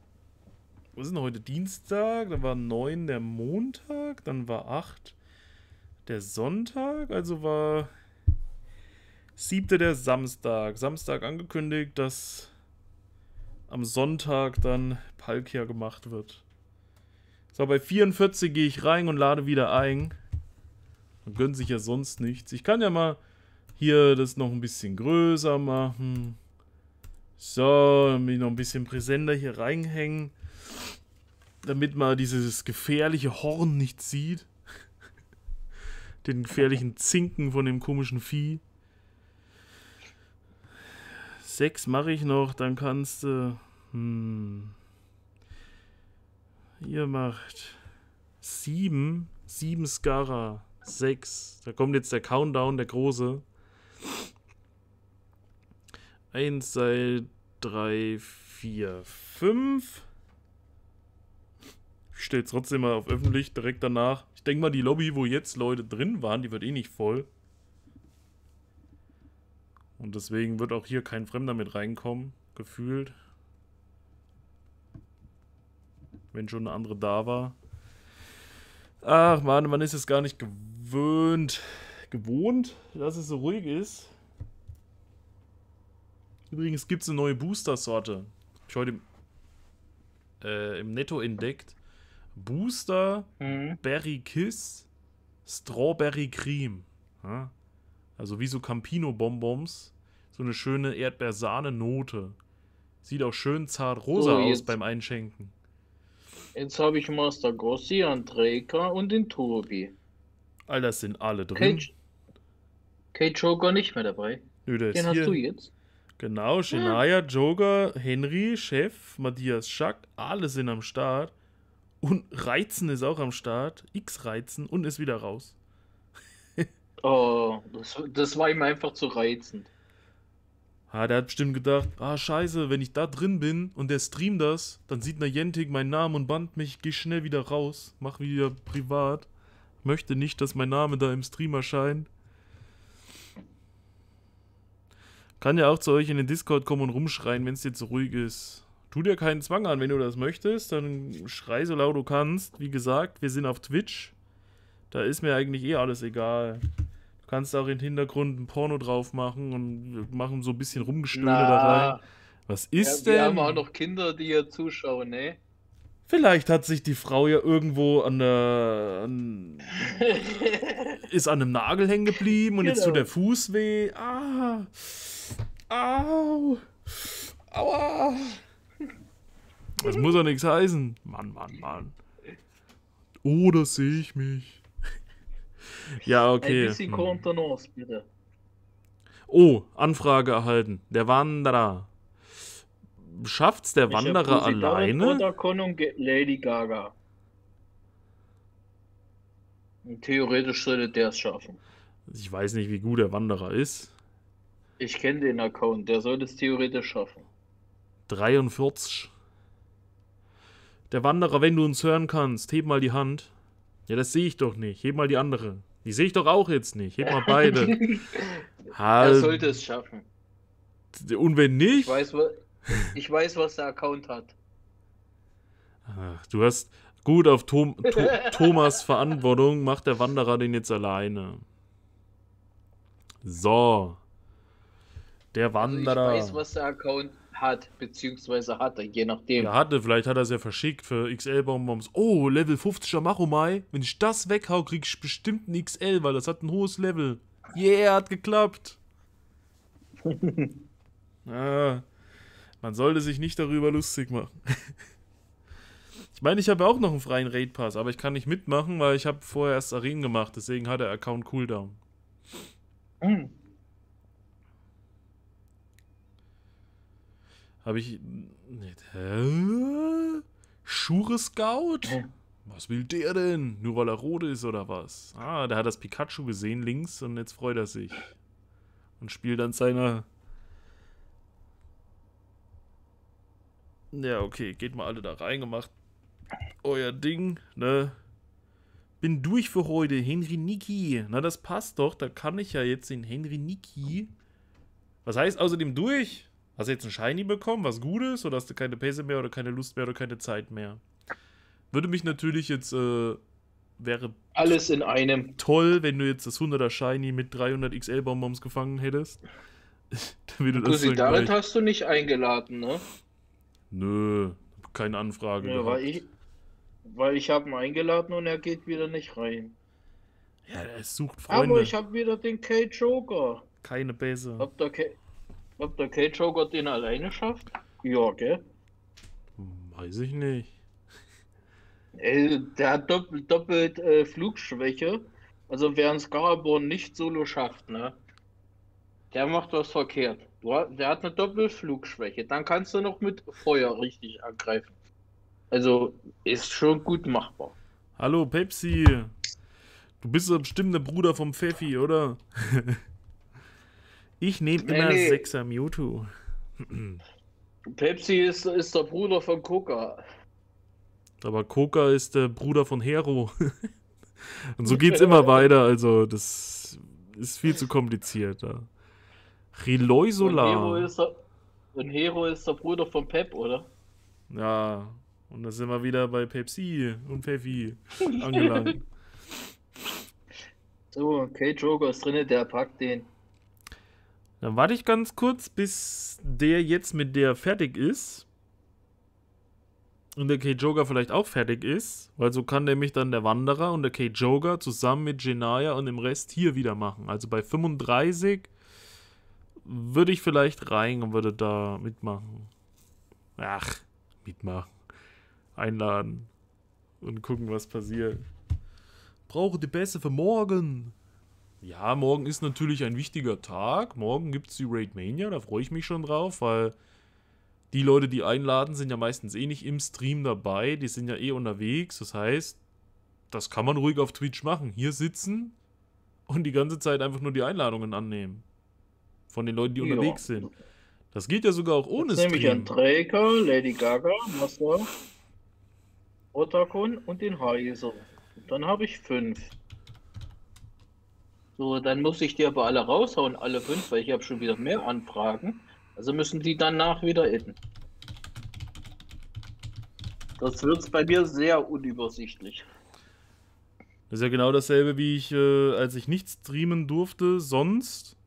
Was ist denn heute? Dienstag, dann war 9 der Montag, dann war 8 der Sonntag, also war 7. der Samstag. Samstag angekündigt, dass am Sonntag dann Palkia gemacht wird. So, bei 44 gehe ich rein und lade wieder ein. Man gönnt sich ja sonst nichts. Ich kann ja mal hier das noch ein bisschen größer machen. So, mich noch ein bisschen präsenter hier reinhängen. Damit man dieses gefährliche Horn nicht sieht. Den gefährlichen Zinken von dem komischen Vieh. Sechs mache ich noch, dann kannst du... Hm, ihr macht sieben, sieben Skara. 6. Da kommt jetzt der Countdown, der große. 1, 2, 3, 4, 5. Ich stelle es trotzdem mal auf öffentlich direkt danach. Ich denke mal, die Lobby, wo jetzt Leute drin waren, die wird eh nicht voll. Und deswegen wird auch hier kein Fremder mit reinkommen, gefühlt. Wenn schon eine andere da war. Ach man, man ist es gar nicht gewohnt gewöhnt, gewohnt, dass es so ruhig ist. Übrigens gibt es eine neue Booster-Sorte. Ich habe heute äh, im Netto entdeckt. Booster mhm. Berry Kiss Strawberry Cream. Ja? Also wie so Campino-Bonbons. So eine schöne Erdbeersahne-Note. Sieht auch schön zart rosa oh, aus beim Einschenken. Jetzt habe ich Master Gossi, Andreka und den Turbi. Alter, sind alle drin. Cage, Joker nicht mehr dabei. Nö, der Den ist hast du jetzt. Genau, Shania, Joker, Henry, Chef, Matthias Schack, alle sind am Start. Und Reizen ist auch am Start. X Reizen und ist wieder raus. oh, das, das, war ihm einfach zu reizend. Ah, der hat bestimmt gedacht, ah scheiße, wenn ich da drin bin und der streamt das, dann sieht Niantic meinen Namen und bannt mich, geh schnell wieder raus, mach wieder privat möchte nicht, dass mein Name da im Stream erscheint. Kann ja auch zu euch in den Discord kommen und rumschreien, wenn es dir zu ruhig ist. Tu dir keinen Zwang an, wenn du das möchtest, dann schrei so laut du kannst. Wie gesagt, wir sind auf Twitch. Da ist mir eigentlich eh alles egal. Du kannst auch im Hintergrund ein Porno drauf machen und machen so ein bisschen Rumgestöhne da rein. Was ist ja, wir denn? Wir haben auch noch Kinder, die hier zuschauen, ne? Vielleicht hat sich die Frau ja irgendwo an der. An, ist an einem Nagel hängen geblieben und genau. jetzt tut genau. der Fuß weh. Ah. Au. Aua. Das muss doch nichts heißen. Mann, Mann, Mann. Oh, das sehe ich mich. ja, okay. Ein bisschen hm. Kontenance, bitte. Oh, Anfrage erhalten. Der Wanderer. Schafft's der Wanderer alleine? Oder Lady Gaga. theoretisch sollte der es schaffen. Ich weiß nicht, wie gut der Wanderer ist. Ich kenne den Account, der sollte es theoretisch schaffen. 43. Der Wanderer, wenn du uns hören kannst, heb mal die Hand. Ja, das sehe ich doch nicht. Heb mal die andere. Die sehe ich doch auch jetzt nicht. Heb mal beide. halt. Er sollte es schaffen. Und wenn nicht? Ich weiß, ich weiß, was der Account hat. Ach, du hast. Gut, auf Tom, to, Thomas Verantwortung macht der Wanderer den jetzt alleine. So. Der Wanderer. Also ich weiß, was der Account hat, beziehungsweise hatte, je nachdem. Er hatte, vielleicht hat er es ja verschickt für XL-Bonbons. Oh, Level 50er Machomai. Wenn ich das weghau, krieg ich bestimmt ein XL, weil das hat ein hohes Level. Yeah, hat geklappt. ah. Man sollte sich nicht darüber lustig machen. ich meine, ich habe auch noch einen freien Raid Pass, aber ich kann nicht mitmachen, weil ich habe vorher erst Arenen gemacht, deswegen hat der Account Cooldown. Mhm. Habe ich. hä? Schure Scout? Was will der denn? Nur weil er rot ist oder was? Ah, der hat das Pikachu gesehen links und jetzt freut er sich. Und spielt an seiner Ja, okay, geht mal alle da rein, gemacht euer Ding, ne? Bin durch für heute, Henry Niki. Na, das passt doch, da kann ich ja jetzt den Henry Niki. Was heißt außerdem durch? Hast du jetzt einen Shiny bekommen, was Gutes, oder hast du keine Pässe mehr oder keine Lust mehr oder keine Zeit mehr? Würde mich natürlich jetzt, äh, wäre. Alles in einem. Toll, wenn du jetzt das 100er Shiny mit 300 XL Bonbons gefangen hättest. Damit du das so damit hast du nicht eingeladen, ne? Nö, keine Anfrage. Ja, weil ich, weil ich habe ihn eingeladen und er geht wieder nicht rein. Ja, er sucht Freunde. Aber ich habe wieder den K-Joker. Keine Base. Ob der, K joker den alleine schafft? Ja, gell? Weiß ich nicht. Ey, äh, der hat doppelt, doppelt äh, Flugschwäche. Also wer in Scarborough nicht solo schafft, ne? Der macht was verkehrt der hat eine Doppelflugschwäche. Dann kannst du noch mit Feuer richtig angreifen. Also ist schon gut machbar. Hallo Pepsi. Du bist doch bestimmt der Bruder vom Pfeffi, oder? ich nehme nee, immer nee. 6er Mewtwo. Pepsi ist, ist der Bruder von Coca. Aber Coca ist der Bruder von Hero. Und so geht es immer weiter. Also, das ist viel zu kompliziert. Ja. Riloisula. Und Hero, ist der, und Hero ist der Bruder von Pep, oder? Ja, und da sind wir wieder bei Pepsi und Pfeffi angelangt. so, k Joker ist drin, der packt den. Dann warte ich ganz kurz, bis der jetzt mit der fertig ist. Und der K-Joker vielleicht auch fertig ist, weil so kann nämlich dann der Wanderer und der K-Joker zusammen mit Genaya und dem Rest hier wieder machen. Also bei 35 würde ich vielleicht rein und würde da mitmachen. Ach, mitmachen. Einladen und gucken, was passiert. Brauche die Bässe für morgen. Ja, morgen ist natürlich ein wichtiger Tag. Morgen gibt es die Raid Mania, da freue ich mich schon drauf, weil die Leute, die einladen, sind ja meistens eh nicht im Stream dabei. Die sind ja eh unterwegs. Das heißt, das kann man ruhig auf Twitch machen. Hier sitzen und die ganze Zeit einfach nur die Einladungen annehmen von den Leuten, die ja. unterwegs sind. Das geht ja sogar auch ohne Jetzt Stream. Nehme ich Lady Gaga, Master, Otakon und den Heiser. Und dann habe ich fünf. So, dann muss ich die aber alle raushauen, alle fünf, weil ich habe schon wieder mehr Anfragen. Also müssen die danach wieder itten. Das wird bei mir sehr unübersichtlich. Das ist ja genau dasselbe, wie ich, äh, als ich nicht streamen durfte, sonst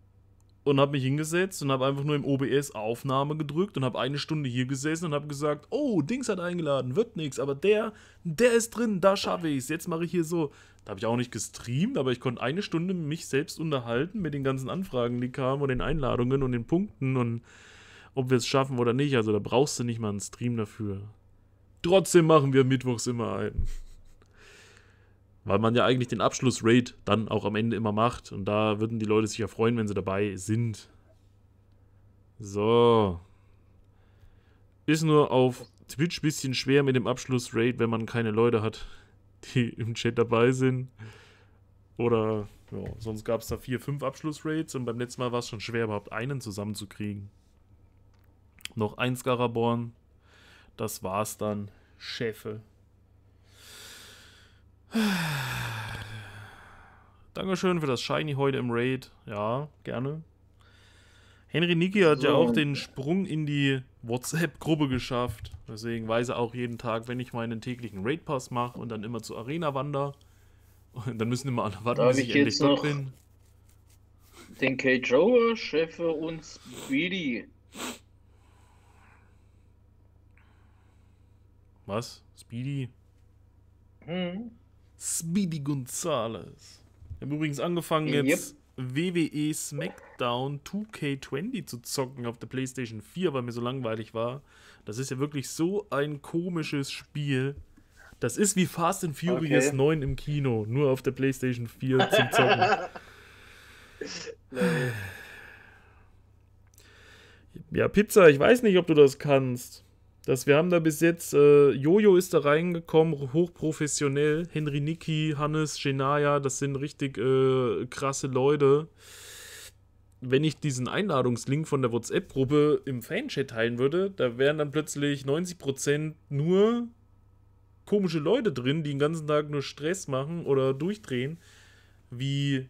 und habe mich hingesetzt und habe einfach nur im OBS Aufnahme gedrückt und habe eine Stunde hier gesessen und habe gesagt, oh, Dings hat eingeladen, wird nix, aber der, der ist drin, da schaffe ich's. Jetzt mache ich hier so. Da habe ich auch nicht gestreamt, aber ich konnte eine Stunde mich selbst unterhalten mit den ganzen Anfragen, die kamen und den Einladungen und den Punkten und ob wir es schaffen oder nicht. Also da brauchst du nicht mal einen Stream dafür. Trotzdem machen wir mittwochs immer einen weil man ja eigentlich den Abschluss-Raid dann auch am Ende immer macht und da würden die Leute sich ja freuen, wenn sie dabei sind. So. Ist nur auf Twitch ein bisschen schwer mit dem Abschluss-Raid, wenn man keine Leute hat, die im Chat dabei sind. Oder ja, sonst gab es da vier, fünf Abschluss-Raids und beim letzten Mal war es schon schwer, überhaupt einen zusammenzukriegen. Noch eins Garaborn. Das war's dann. Schäfe. Dankeschön für das Shiny heute im Raid. Ja, gerne. Henry Niki hat so. ja auch den Sprung in die WhatsApp-Gruppe geschafft. Deswegen weiß er auch jeden Tag, wenn ich meinen täglichen Raid-Pass mache und dann immer zur Arena wandere. Und dann müssen immer alle warten, bis ich, ich endlich dort bin. Den K-Joe, Chefe und Speedy. Was? Speedy? Hm. Speedy Gonzales. Wir haben übrigens angefangen, yep. jetzt WWE SmackDown 2K20 zu zocken auf der PlayStation 4, weil mir so langweilig war. Das ist ja wirklich so ein komisches Spiel. Das ist wie Fast and Furious okay. 9 im Kino, nur auf der PlayStation 4 zum Zocken. ja, Pizza, ich weiß nicht, ob du das kannst dass wir haben da bis jetzt, äh, Jojo ist da reingekommen, hochprofessionell, Henry Niki, Hannes, Genaya, das sind richtig äh, krasse Leute. Wenn ich diesen Einladungslink von der WhatsApp-Gruppe im Fanchat teilen würde, da wären dann plötzlich 90% nur komische Leute drin, die den ganzen Tag nur Stress machen oder durchdrehen, wie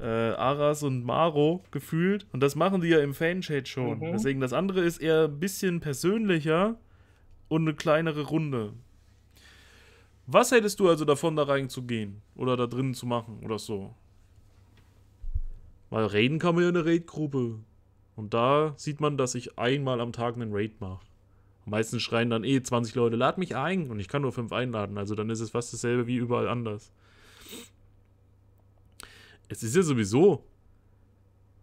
äh, Aras und Maro gefühlt. Und das machen die ja im Fanchat schon. Mhm. Deswegen das andere ist eher ein bisschen persönlicher und eine kleinere Runde. Was hättest du also davon, da reinzugehen? Oder da drinnen zu machen oder so? Weil reden kann man ja in der Raid-Gruppe. Und da sieht man, dass ich einmal am Tag einen Raid mache. Meistens schreien dann eh 20 Leute, lad mich ein. Und ich kann nur fünf einladen. Also dann ist es fast dasselbe wie überall anders. Es ist ja sowieso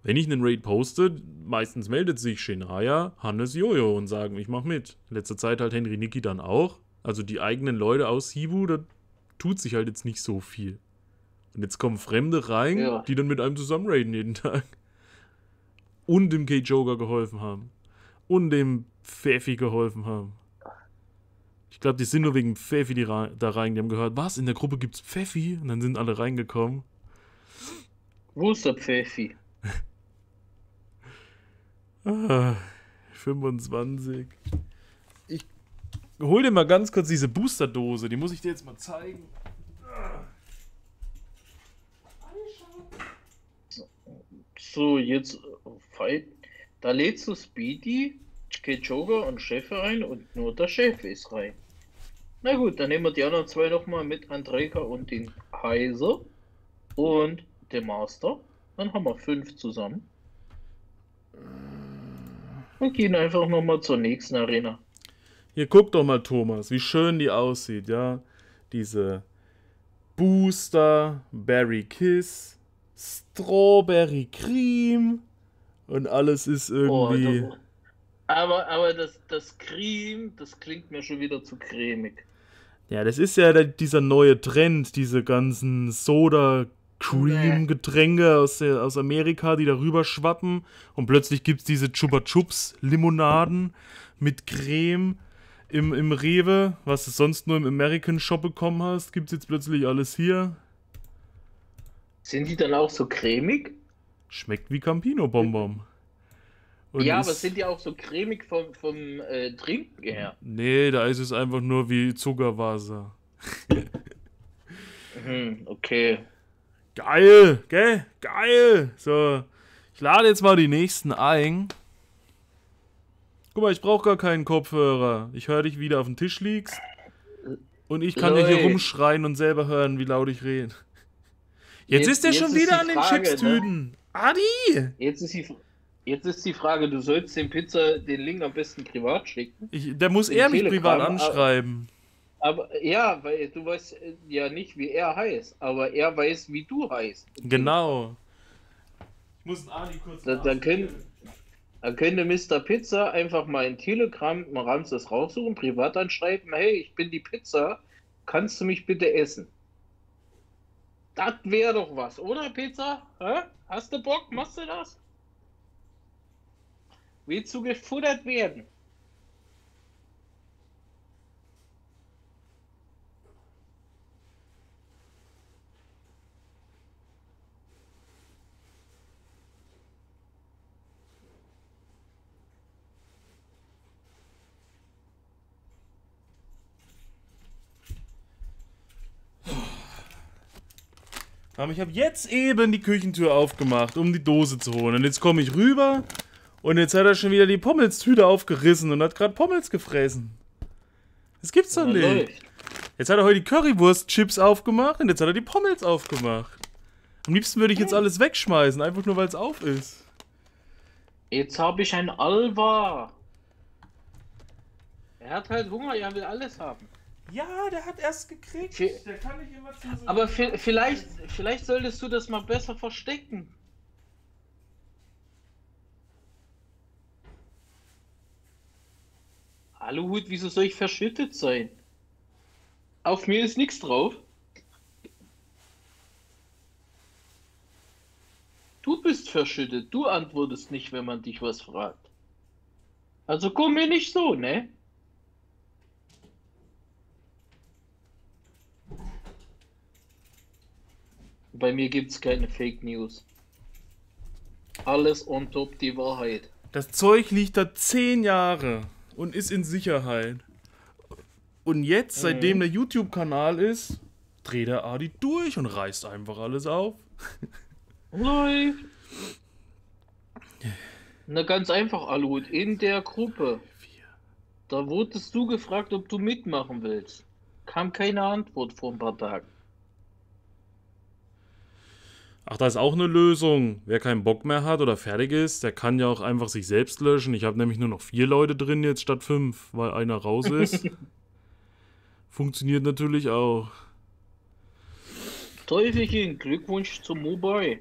wenn ich einen Raid poste, meistens meldet sich Shinraya, Hannes, Jojo und sagen, ich mach mit. Letzte Zeit halt Henry Niki dann auch. Also die eigenen Leute aus Hibu, da tut sich halt jetzt nicht so viel. Und jetzt kommen Fremde rein, ja. die dann mit einem zusammen raiden jeden Tag. Und dem K-Joker geholfen haben. Und dem Pfeffi geholfen haben. Ich glaube, die sind nur wegen Pfeffi die da rein. Die haben gehört, was, in der Gruppe gibt's Pfeffi? Und dann sind alle reingekommen. Wo ist der Pfeffi? 25. Ah, ich hol dir mal ganz kurz diese Boosterdose, die muss ich dir jetzt mal zeigen. So, jetzt oh, fight. Da lädst du Speedy, Kechoga und Schäfer ein und nur der Chef ist rein. Na gut, dann nehmen wir die anderen zwei nochmal mit Andreka und den Kaiser und den Master. Dann haben wir fünf zusammen. Ah. Und gehen einfach nochmal zur nächsten Arena. Hier guck doch mal, Thomas, wie schön die aussieht, ja. Diese Booster, Berry Kiss, Strawberry Cream und alles ist oh, irgendwie. Oh, aber, aber das, das Cream, das klingt mir schon wieder zu cremig. Ja, das ist ja dieser neue Trend, diese ganzen Soda Cream-Gedränge aus, aus Amerika, die darüber schwappen. Und plötzlich gibt es diese Chupa Chups-Limonaden mit Creme im, im Rewe. Was du sonst nur im American Shop bekommen hast, gibt es jetzt plötzlich alles hier. Sind die dann auch so cremig? Schmeckt wie Campino-Bonbon. ja, aber sind die auch so cremig vom, vom äh, Trinken her? Nee, da ist es einfach nur wie Zuckerwasser. Hm, okay. Geil, gell? Geil. So, ich lade jetzt mal die nächsten ein. Guck mal, ich brauche gar keinen Kopfhörer. Ich höre dich, wie du auf dem Tisch liegst. Und ich kann Leute. dir hier rumschreien und selber hören, wie laut ich rede. Jetzt, jetzt ist er schon wieder an Frage, den Chipstüten. Ne? Adi! Jetzt ist, die, jetzt ist die Frage, du sollst dem Pizza den Link am besten privat schicken. Ich, der muss den er mich Telegram, privat äh, anschreiben. Aber ja, weil du weißt äh, ja nicht, wie er heißt, aber er weiß, wie du heißt. Genau. Ich muss Ali kurz. Da, dann, können, dann könnte Mr. Pizza einfach mal in Telegram mal Ramses raussuchen, privat anschreiben: Hey, ich bin die Pizza, kannst du mich bitte essen? Das wäre doch was, oder Pizza? Hä? Hast du Bock? Machst du das? Willst du gefuttert werden? Aber ich habe jetzt eben die Küchentür aufgemacht, um die Dose zu holen. Und jetzt komme ich rüber und jetzt hat er schon wieder die Pommelstüte aufgerissen und hat gerade Pommels gefressen. Das gibt's doch nicht. Jetzt hat er heute die Currywurst-Chips aufgemacht und jetzt hat er die Pommels aufgemacht. Am liebsten würde ich jetzt alles wegschmeißen, einfach nur weil es auf ist. Jetzt habe ich ein Alva. Er hat halt Hunger, er will alles haben. Ja, der hat erst gekriegt. V der kann nicht immer zu so Aber vielleicht, vielleicht solltest du das mal besser verstecken. Aluhut, wieso soll ich verschüttet sein? Auf mir ist nichts drauf. Du bist verschüttet, du antwortest nicht, wenn man dich was fragt. Also komm mir nicht so, ne? Bei mir gibt es keine Fake News. Alles on top die Wahrheit. Das Zeug liegt da zehn Jahre und ist in Sicherheit. Und jetzt, mhm. seitdem mhm. der YouTube-Kanal ist, dreht der Adi durch und reißt einfach alles auf. Nein. Na ganz einfach, Alud, in der Gruppe. Da wurdest du gefragt, ob du mitmachen willst. Kam keine Antwort vor ein paar Tagen. Ach, da ist auch eine Lösung. Wer keinen Bock mehr hat oder fertig ist, der kann ja auch einfach sich selbst löschen. Ich habe nämlich nur noch vier Leute drin jetzt statt fünf, weil einer raus ist. Funktioniert natürlich auch. Teufelchen, Glückwunsch zum Mobile.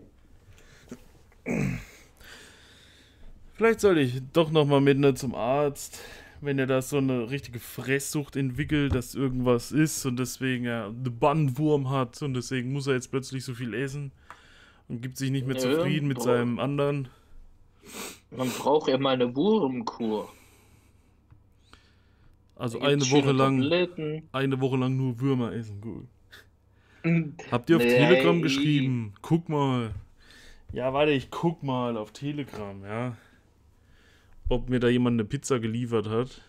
Vielleicht sollte ich doch nochmal mit ne zum Arzt, wenn er da so eine richtige Fresssucht entwickelt, dass irgendwas ist und deswegen er eine Bandwurm hat und deswegen muss er jetzt plötzlich so viel essen. Und gibt sich nicht mehr ja, zufrieden mit seinem anderen. Man braucht ja mal eine Wurmkur. Also eine Woche lang. Tabletten. Eine Woche lang nur Würmer essen, gut. Habt ihr auf nee. Telegram geschrieben? Guck mal. Ja, warte, ich guck mal auf Telegram, ja. Ob mir da jemand eine Pizza geliefert hat.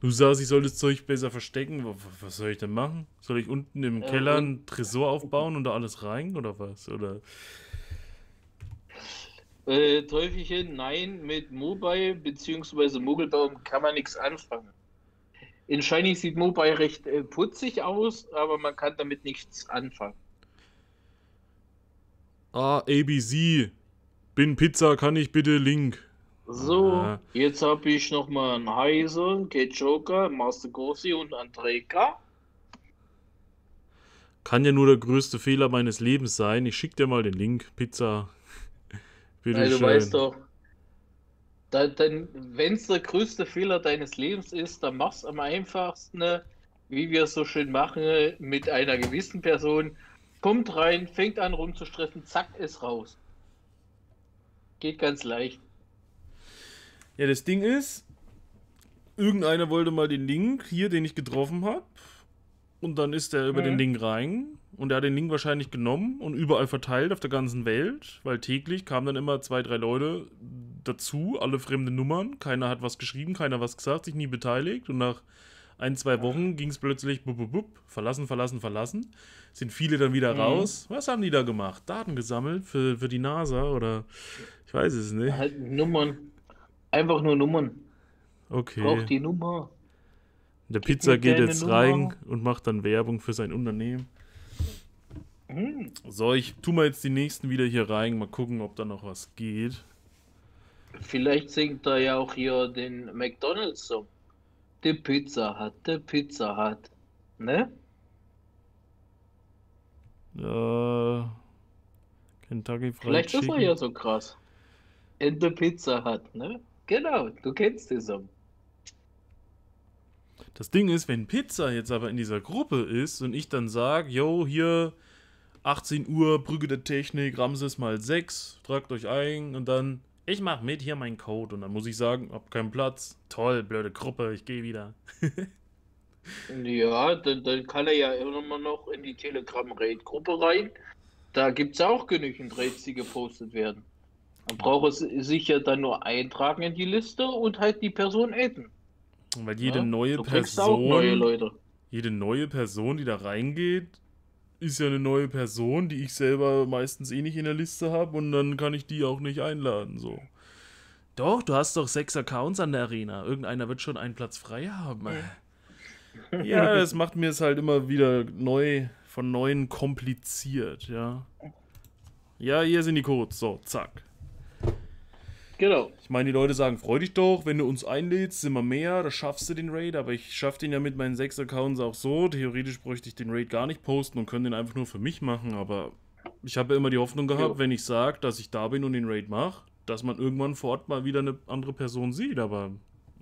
Du sagst, ich soll das Zeug besser verstecken. Was soll ich denn machen? Soll ich unten im ähm, Keller einen Tresor aufbauen und da alles rein oder was? Oder? Äh, Teufelchen, nein, mit Mobile bzw. Mogelbaum kann man nichts anfangen. In Shiny sieht Mobile recht äh, putzig aus, aber man kann damit nichts anfangen. Ah, ABC. Bin Pizza, kann ich bitte Link? So, ah. jetzt habe ich nochmal einen Heisen, Kechoka, Master Gossi und Andreka. Kann ja nur der größte Fehler meines Lebens sein. Ich schicke dir mal den Link. Pizza. Bitte Nein, du weißt doch, wenn es der größte Fehler deines Lebens ist, dann mach's am einfachsten, wie wir es so schön machen, mit einer gewissen Person. Kommt rein, fängt an rumzustreffen, zack, ist raus. Geht ganz leicht. Ja, das Ding ist, irgendeiner wollte mal den Link hier, den ich getroffen habe. Und dann ist er über mhm. den Link rein. Und er hat den Link wahrscheinlich genommen und überall verteilt auf der ganzen Welt, weil täglich kamen dann immer zwei, drei Leute dazu, alle fremde Nummern. Keiner hat was geschrieben, keiner was gesagt, sich nie beteiligt. Und nach ein, zwei Wochen ging es plötzlich bub, bub, bub, verlassen, verlassen, verlassen. Sind viele dann wieder mhm. raus. Was haben die da gemacht? Daten gesammelt für, für die NASA oder ich weiß es nicht. Halt Nummern. Einfach nur Nummern. Okay. Braucht die Nummer. Der Gib Pizza geht jetzt Nummer. rein und macht dann Werbung für sein Unternehmen. Hm. So, ich tu mal jetzt die nächsten wieder hier rein, mal gucken, ob da noch was geht. Vielleicht singt er ja auch hier den McDonalds-Song. Der Pizza hat, der Pizza hat. Ne? Äh, Kentucky Fried Vielleicht Chicken. ist er ja so krass. In der Pizza hat, ne? Genau, du kennst den Song. Das Ding ist, wenn Pizza jetzt aber in dieser Gruppe ist und ich dann sage, yo, hier 18 Uhr, Brücke der Technik, Ramses mal 6, tragt euch ein und dann, ich mach mit, hier meinen Code und dann muss ich sagen, hab keinen Platz, toll, blöde Gruppe, ich gehe wieder. ja, dann, dann, kann er ja immer noch in die Telegram-Raid-Gruppe rein. Da gibt's auch genügend Raids, die gepostet werden. Man braucht es sich ja dann nur eintragen in die Liste und halt die Person adden. Weil jede ja? neue du Person. Neue jede neue Person, die da reingeht, ist ja eine neue Person, die ich selber meistens eh nicht in der Liste habe und dann kann ich die auch nicht einladen. So. Doch, du hast doch sechs Accounts an der Arena. Irgendeiner wird schon einen Platz frei haben. Ja, ja das macht mir es halt immer wieder neu, von neuen kompliziert, ja. Ja, hier sind die Codes. So, zack. Genau. Ich meine, die Leute sagen, freu dich doch, wenn du uns einlädst, sind wir mehr, da schaffst du den Raid, aber ich schaff den ja mit meinen sechs Accounts auch so. Theoretisch bräuchte ich den Raid gar nicht posten und könnte den einfach nur für mich machen, aber ich habe ja immer die Hoffnung gehabt, jo. wenn ich sage, dass ich da bin und den Raid mache, dass man irgendwann vor Ort mal wieder eine andere Person sieht, aber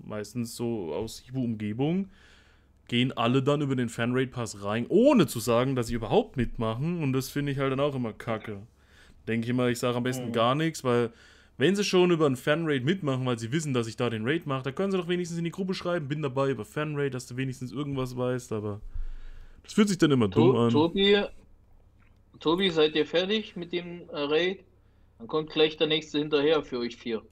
meistens so aus Hibu-Umgebung gehen alle dann über den Fan-Raid-Pass rein, ohne zu sagen, dass sie überhaupt mitmachen und das finde ich halt dann auch immer kacke. Denke ich immer, ich sage am besten mhm. gar nichts, weil wenn sie schon über einen Fanraid mitmachen, weil sie wissen, dass ich da den Raid mache, dann können sie doch wenigstens in die Gruppe schreiben, bin dabei über Fanraid, dass du wenigstens irgendwas weißt, aber das fühlt sich dann immer to dumm an. Tobi, Tobi, seid ihr fertig mit dem äh, Raid? Dann kommt gleich der nächste hinterher für euch vier.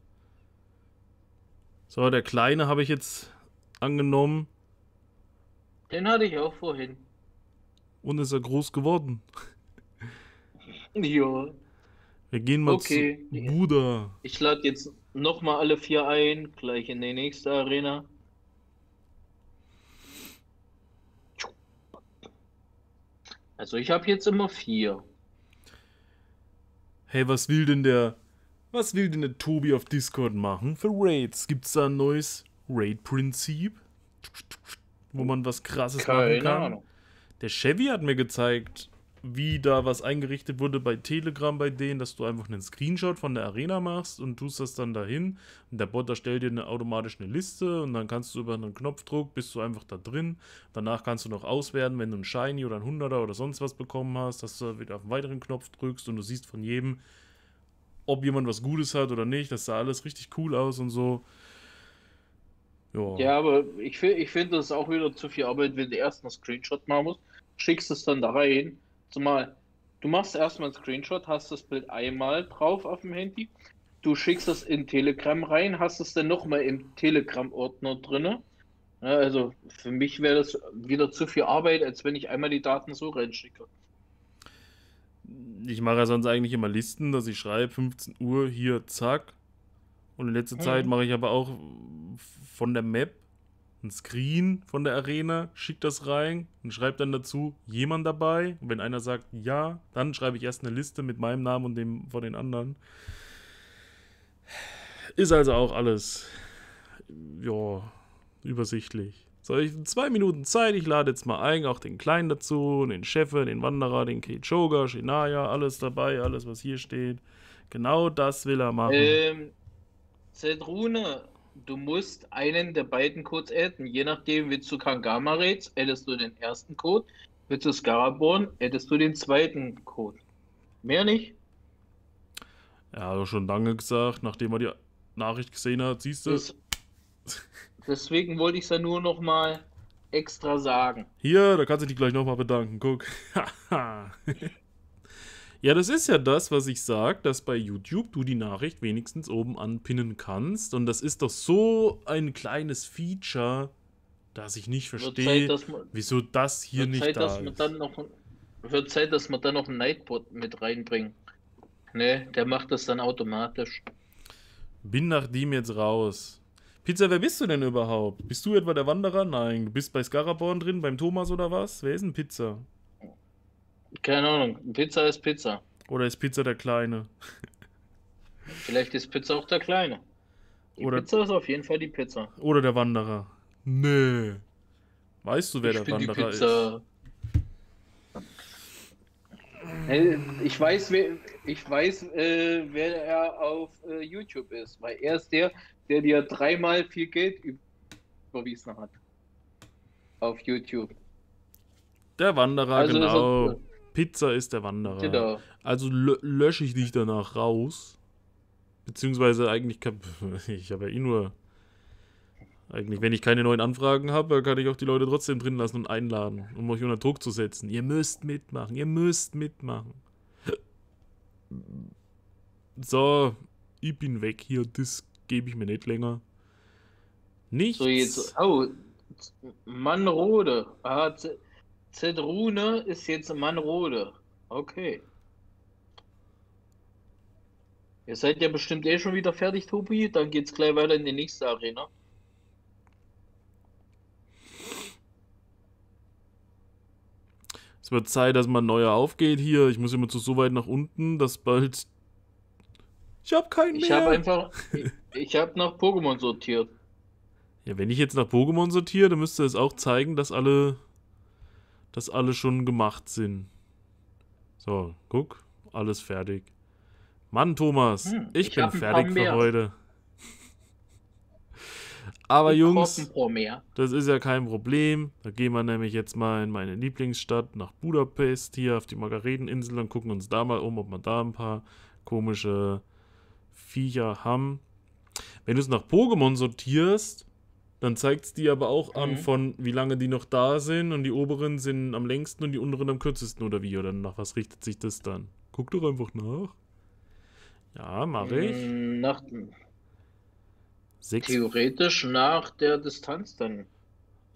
So, der Kleine habe ich jetzt angenommen. Den hatte ich auch vorhin. Und ist er groß geworden? ja. Wir gehen mal okay. zu Buda. Ich lade jetzt nochmal alle vier ein, gleich in die nächste Arena. Also ich habe jetzt immer vier. Hey, was will denn der, was will denn der Tobi auf Discord machen für Raids? Gibt es da ein neues Raid-Prinzip, wo man was Krasses Keine machen kann? Ahnung. Der Chevy hat mir gezeigt, wie da was eingerichtet wurde bei Telegram bei denen, dass du einfach einen Screenshot von der Arena machst und tust das dann dahin und der Bot erstellt dir eine, automatisch eine Liste und dann kannst du über einen Knopfdruck bist du einfach da drin. Danach kannst du noch auswerten, wenn du einen Shiny oder einen Hunderter oder sonst was bekommen hast, dass du wieder auf einen weiteren Knopf drückst und du siehst von jedem, ob jemand was Gutes hat oder nicht. Das sah alles richtig cool aus und so. Ja, ja aber ich, ich finde das ist auch wieder zu viel Arbeit, wenn du erst einen Screenshot machen musst, schickst es dann da rein Zumal, du machst erstmal einen Screenshot, hast das Bild einmal drauf auf dem Handy, du schickst das in Telegram rein, hast es dann nochmal im Telegram-Ordner drin. Ja, also für mich wäre das wieder zu viel Arbeit, als wenn ich einmal die Daten so reinschicke. Ich mache ja sonst eigentlich immer Listen, dass ich schreibe 15 Uhr hier, zack. Und in letzter mhm. Zeit mache ich aber auch von der Map einen Screen von der Arena, schickt das rein und schreibt dann dazu jemand dabei. Und wenn einer sagt ja, dann schreibe ich erst eine Liste mit meinem Namen und dem von den anderen. Ist also auch alles, ja, übersichtlich. So, ich habe zwei Minuten Zeit, ich lade jetzt mal ein, auch den Kleinen dazu, den Chefe, den Wanderer, den Kechoga, Shinaya, alles dabei, alles was hier steht. Genau das will er machen. Ähm, Zedrune, du musst einen der beiden Codes adden. Je nachdem, willst du Kangama Raids, addest du den ersten Code. Willst du Scaraborn, addest du den zweiten Code. Mehr nicht. Ja, hat er schon lange gesagt, nachdem er die Nachricht gesehen hat, siehst du es. Deswegen wollte ich es ja nur nochmal extra sagen. Hier, da kannst du dich gleich nochmal bedanken, guck. Ja, das ist ja das, was ich sage, dass bei YouTube du die Nachricht wenigstens oben anpinnen kannst. Und das ist doch so ein kleines Feature, dass ich nicht verstehe, Zeit, man, wieso das hier nicht Zeit, da dass ist. Dann noch, wird Zeit, dass man dann noch ein Nightbot mit reinbringen. Ne, der macht das dann automatisch. Bin nach dem jetzt raus. Pizza, wer bist du denn überhaupt? Bist du etwa der Wanderer? Nein, du bist bei Scaraborn drin, beim Thomas oder was? Wer ist denn Pizza? Keine Ahnung. Pizza ist Pizza. Oder ist Pizza der Kleine? Vielleicht ist Pizza auch der Kleine. Die oder Pizza ist auf jeden Fall die Pizza. Oder der Wanderer. Nee. Weißt du, wer ich der bin Wanderer die Pizza. ist? Äh, ich weiß, wer, ich weiß äh, wer er auf äh, YouTube ist, weil er ist der, der dir dreimal viel Geld überwiesen hat. Auf YouTube. Der Wanderer, also genau. Pizza ist der Wanderer. Genau. Also lösche ich dich danach raus. Beziehungsweise eigentlich, kann, ich habe ja eh nur. Eigentlich, wenn ich keine neuen Anfragen habe, kann ich auch die Leute trotzdem drin lassen und einladen, um euch unter Druck zu setzen. Ihr müsst mitmachen, ihr müsst mitmachen. So, ich bin weg hier, das gebe ich mir nicht länger. Nichts. So jetzt, oh, Mannrode, AHZ. Zedrune ist jetzt Mannrode. Okay. Ihr seid ja bestimmt eh schon wieder fertig, Tobi. Dann geht's gleich weiter in die nächste Arena. Es wird Zeit, dass man neuer aufgeht hier. Ich muss immer zu so weit nach unten, dass bald. Ich hab keinen mehr. Ich hab einfach. ich hab nach Pokémon sortiert. Ja, wenn ich jetzt nach Pokémon sortiere, dann müsste es auch zeigen, dass alle dass alle schon gemacht sind. So, guck, alles fertig. Mann, Thomas, hm, ich, ich, bin fertig für mehr. heute. Aber Ein Jungs, das ist ja kein Problem. Da gehen wir nämlich jetzt mal in meine Lieblingsstadt nach Budapest hier auf die Margareteninsel und gucken uns da mal um, ob wir da ein paar komische Viecher haben. Wenn du es nach Pokémon sortierst, dann zeigt es die aber auch mhm. an, von wie lange die noch da sind und die oberen sind am längsten und die unteren am kürzesten oder wie? Oder nach was richtet sich das dann? Guck doch einfach nach. Ja, mache mm, ich. Nach, Sechs. Theoretisch nach der Distanz dann.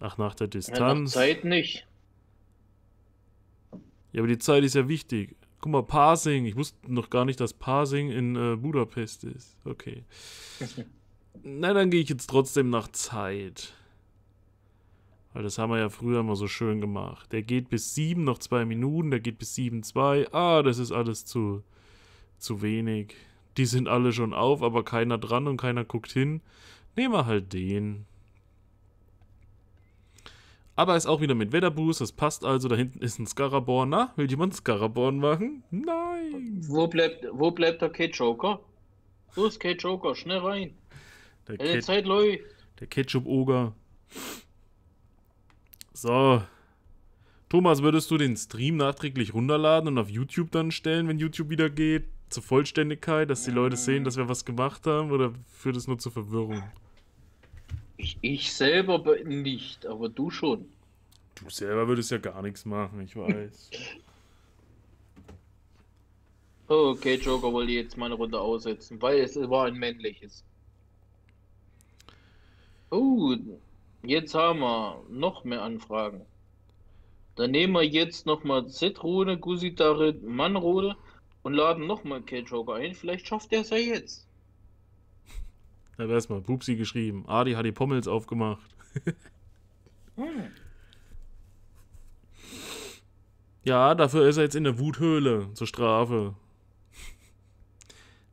Ach, nach der Distanz? Ja, nach Zeit nicht. Ja, aber die Zeit ist ja wichtig. Guck mal, Parsing. Ich wusste noch gar nicht, dass Parsing in äh, Budapest ist. Okay. Na, dann gehe ich jetzt trotzdem nach Zeit. Weil das haben wir ja früher immer so schön gemacht. Der geht bis 7, noch 2 Minuten, der geht bis 7, 2. Ah, das ist alles zu, zu wenig. Die sind alle schon auf, aber keiner dran und keiner guckt hin. Nehmen wir halt den. Aber ist auch wieder mit Wetterboost, das passt also. Da hinten ist ein Scaraborn. Na, will jemand Scaraborn machen? Nein! Wo bleibt, wo bleibt der K-Joker? Wo ist K-Joker, schnell rein! Der, Ke Zeit Der Ketchup-Oger. So. Thomas, würdest du den Stream nachträglich runterladen und auf YouTube dann stellen, wenn YouTube wieder geht? Zur Vollständigkeit, dass die Leute mm. sehen, dass wir was gemacht haben? Oder führt es nur zur Verwirrung? Ich, ich selber nicht, aber du schon. Du selber würdest ja gar nichts machen, ich weiß. okay, Joker wollte jetzt meine Runde aussetzen, weil es war ein männliches. Oh, jetzt haben wir noch mehr Anfragen. Dann nehmen wir jetzt nochmal Z-Rode, Gusitarit, Mannrode und laden nochmal K-Joker ein. Vielleicht schafft er es ja jetzt. Da wäre erstmal Pupsi geschrieben. Adi hat die Pommels aufgemacht. hm. Ja, dafür ist er jetzt in der Wuthöhle zur Strafe.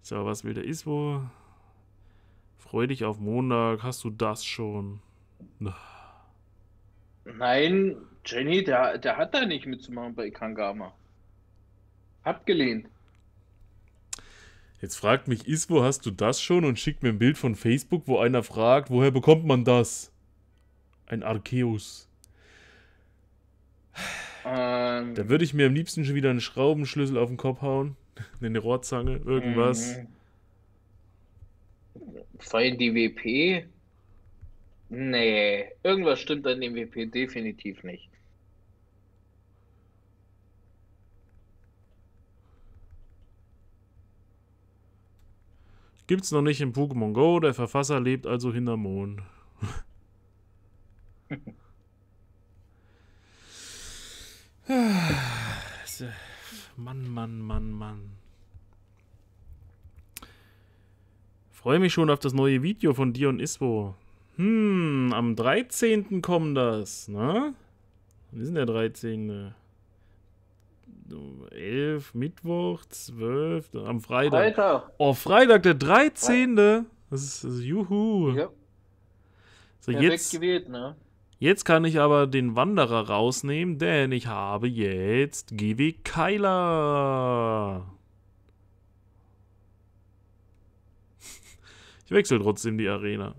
So, was will der Iswo? Freu dich auf Montag, hast du das schon? Nein, Jenny, der, der hat da nicht mitzumachen bei Kangama. Abgelehnt. Jetzt fragt mich Iswo, hast du das schon? Und schickt mir ein Bild von Facebook, wo einer fragt, woher bekommt man das? Ein Arceus. Ähm, da würde ich mir am liebsten schon wieder einen Schraubenschlüssel auf den Kopf hauen. Eine Rohrzange, irgendwas. Ähm, Vorhin die WP? Nee, irgendwas stimmt an dem WP definitiv nicht. Gibt's noch nicht in Pokémon Go, der Verfasser lebt also hinter Mond. Ah, Mann, Mann, Mann, Mann. Freue mich schon auf das neue Video von dir und Ispo. Hm, am 13. kommt das, ne? Wann ist denn der 13.? 11, Mittwoch, 12, am Freitag. Freitag. Oh, Freitag, der 13. Freitag. Das ist, das ist juhu. Ja. So, jetzt, gewählt, ne? Jetzt kann ich aber den Wanderer rausnehmen, denn ich habe jetzt GW Keiler. Ich wechsle trotzdem die Arena.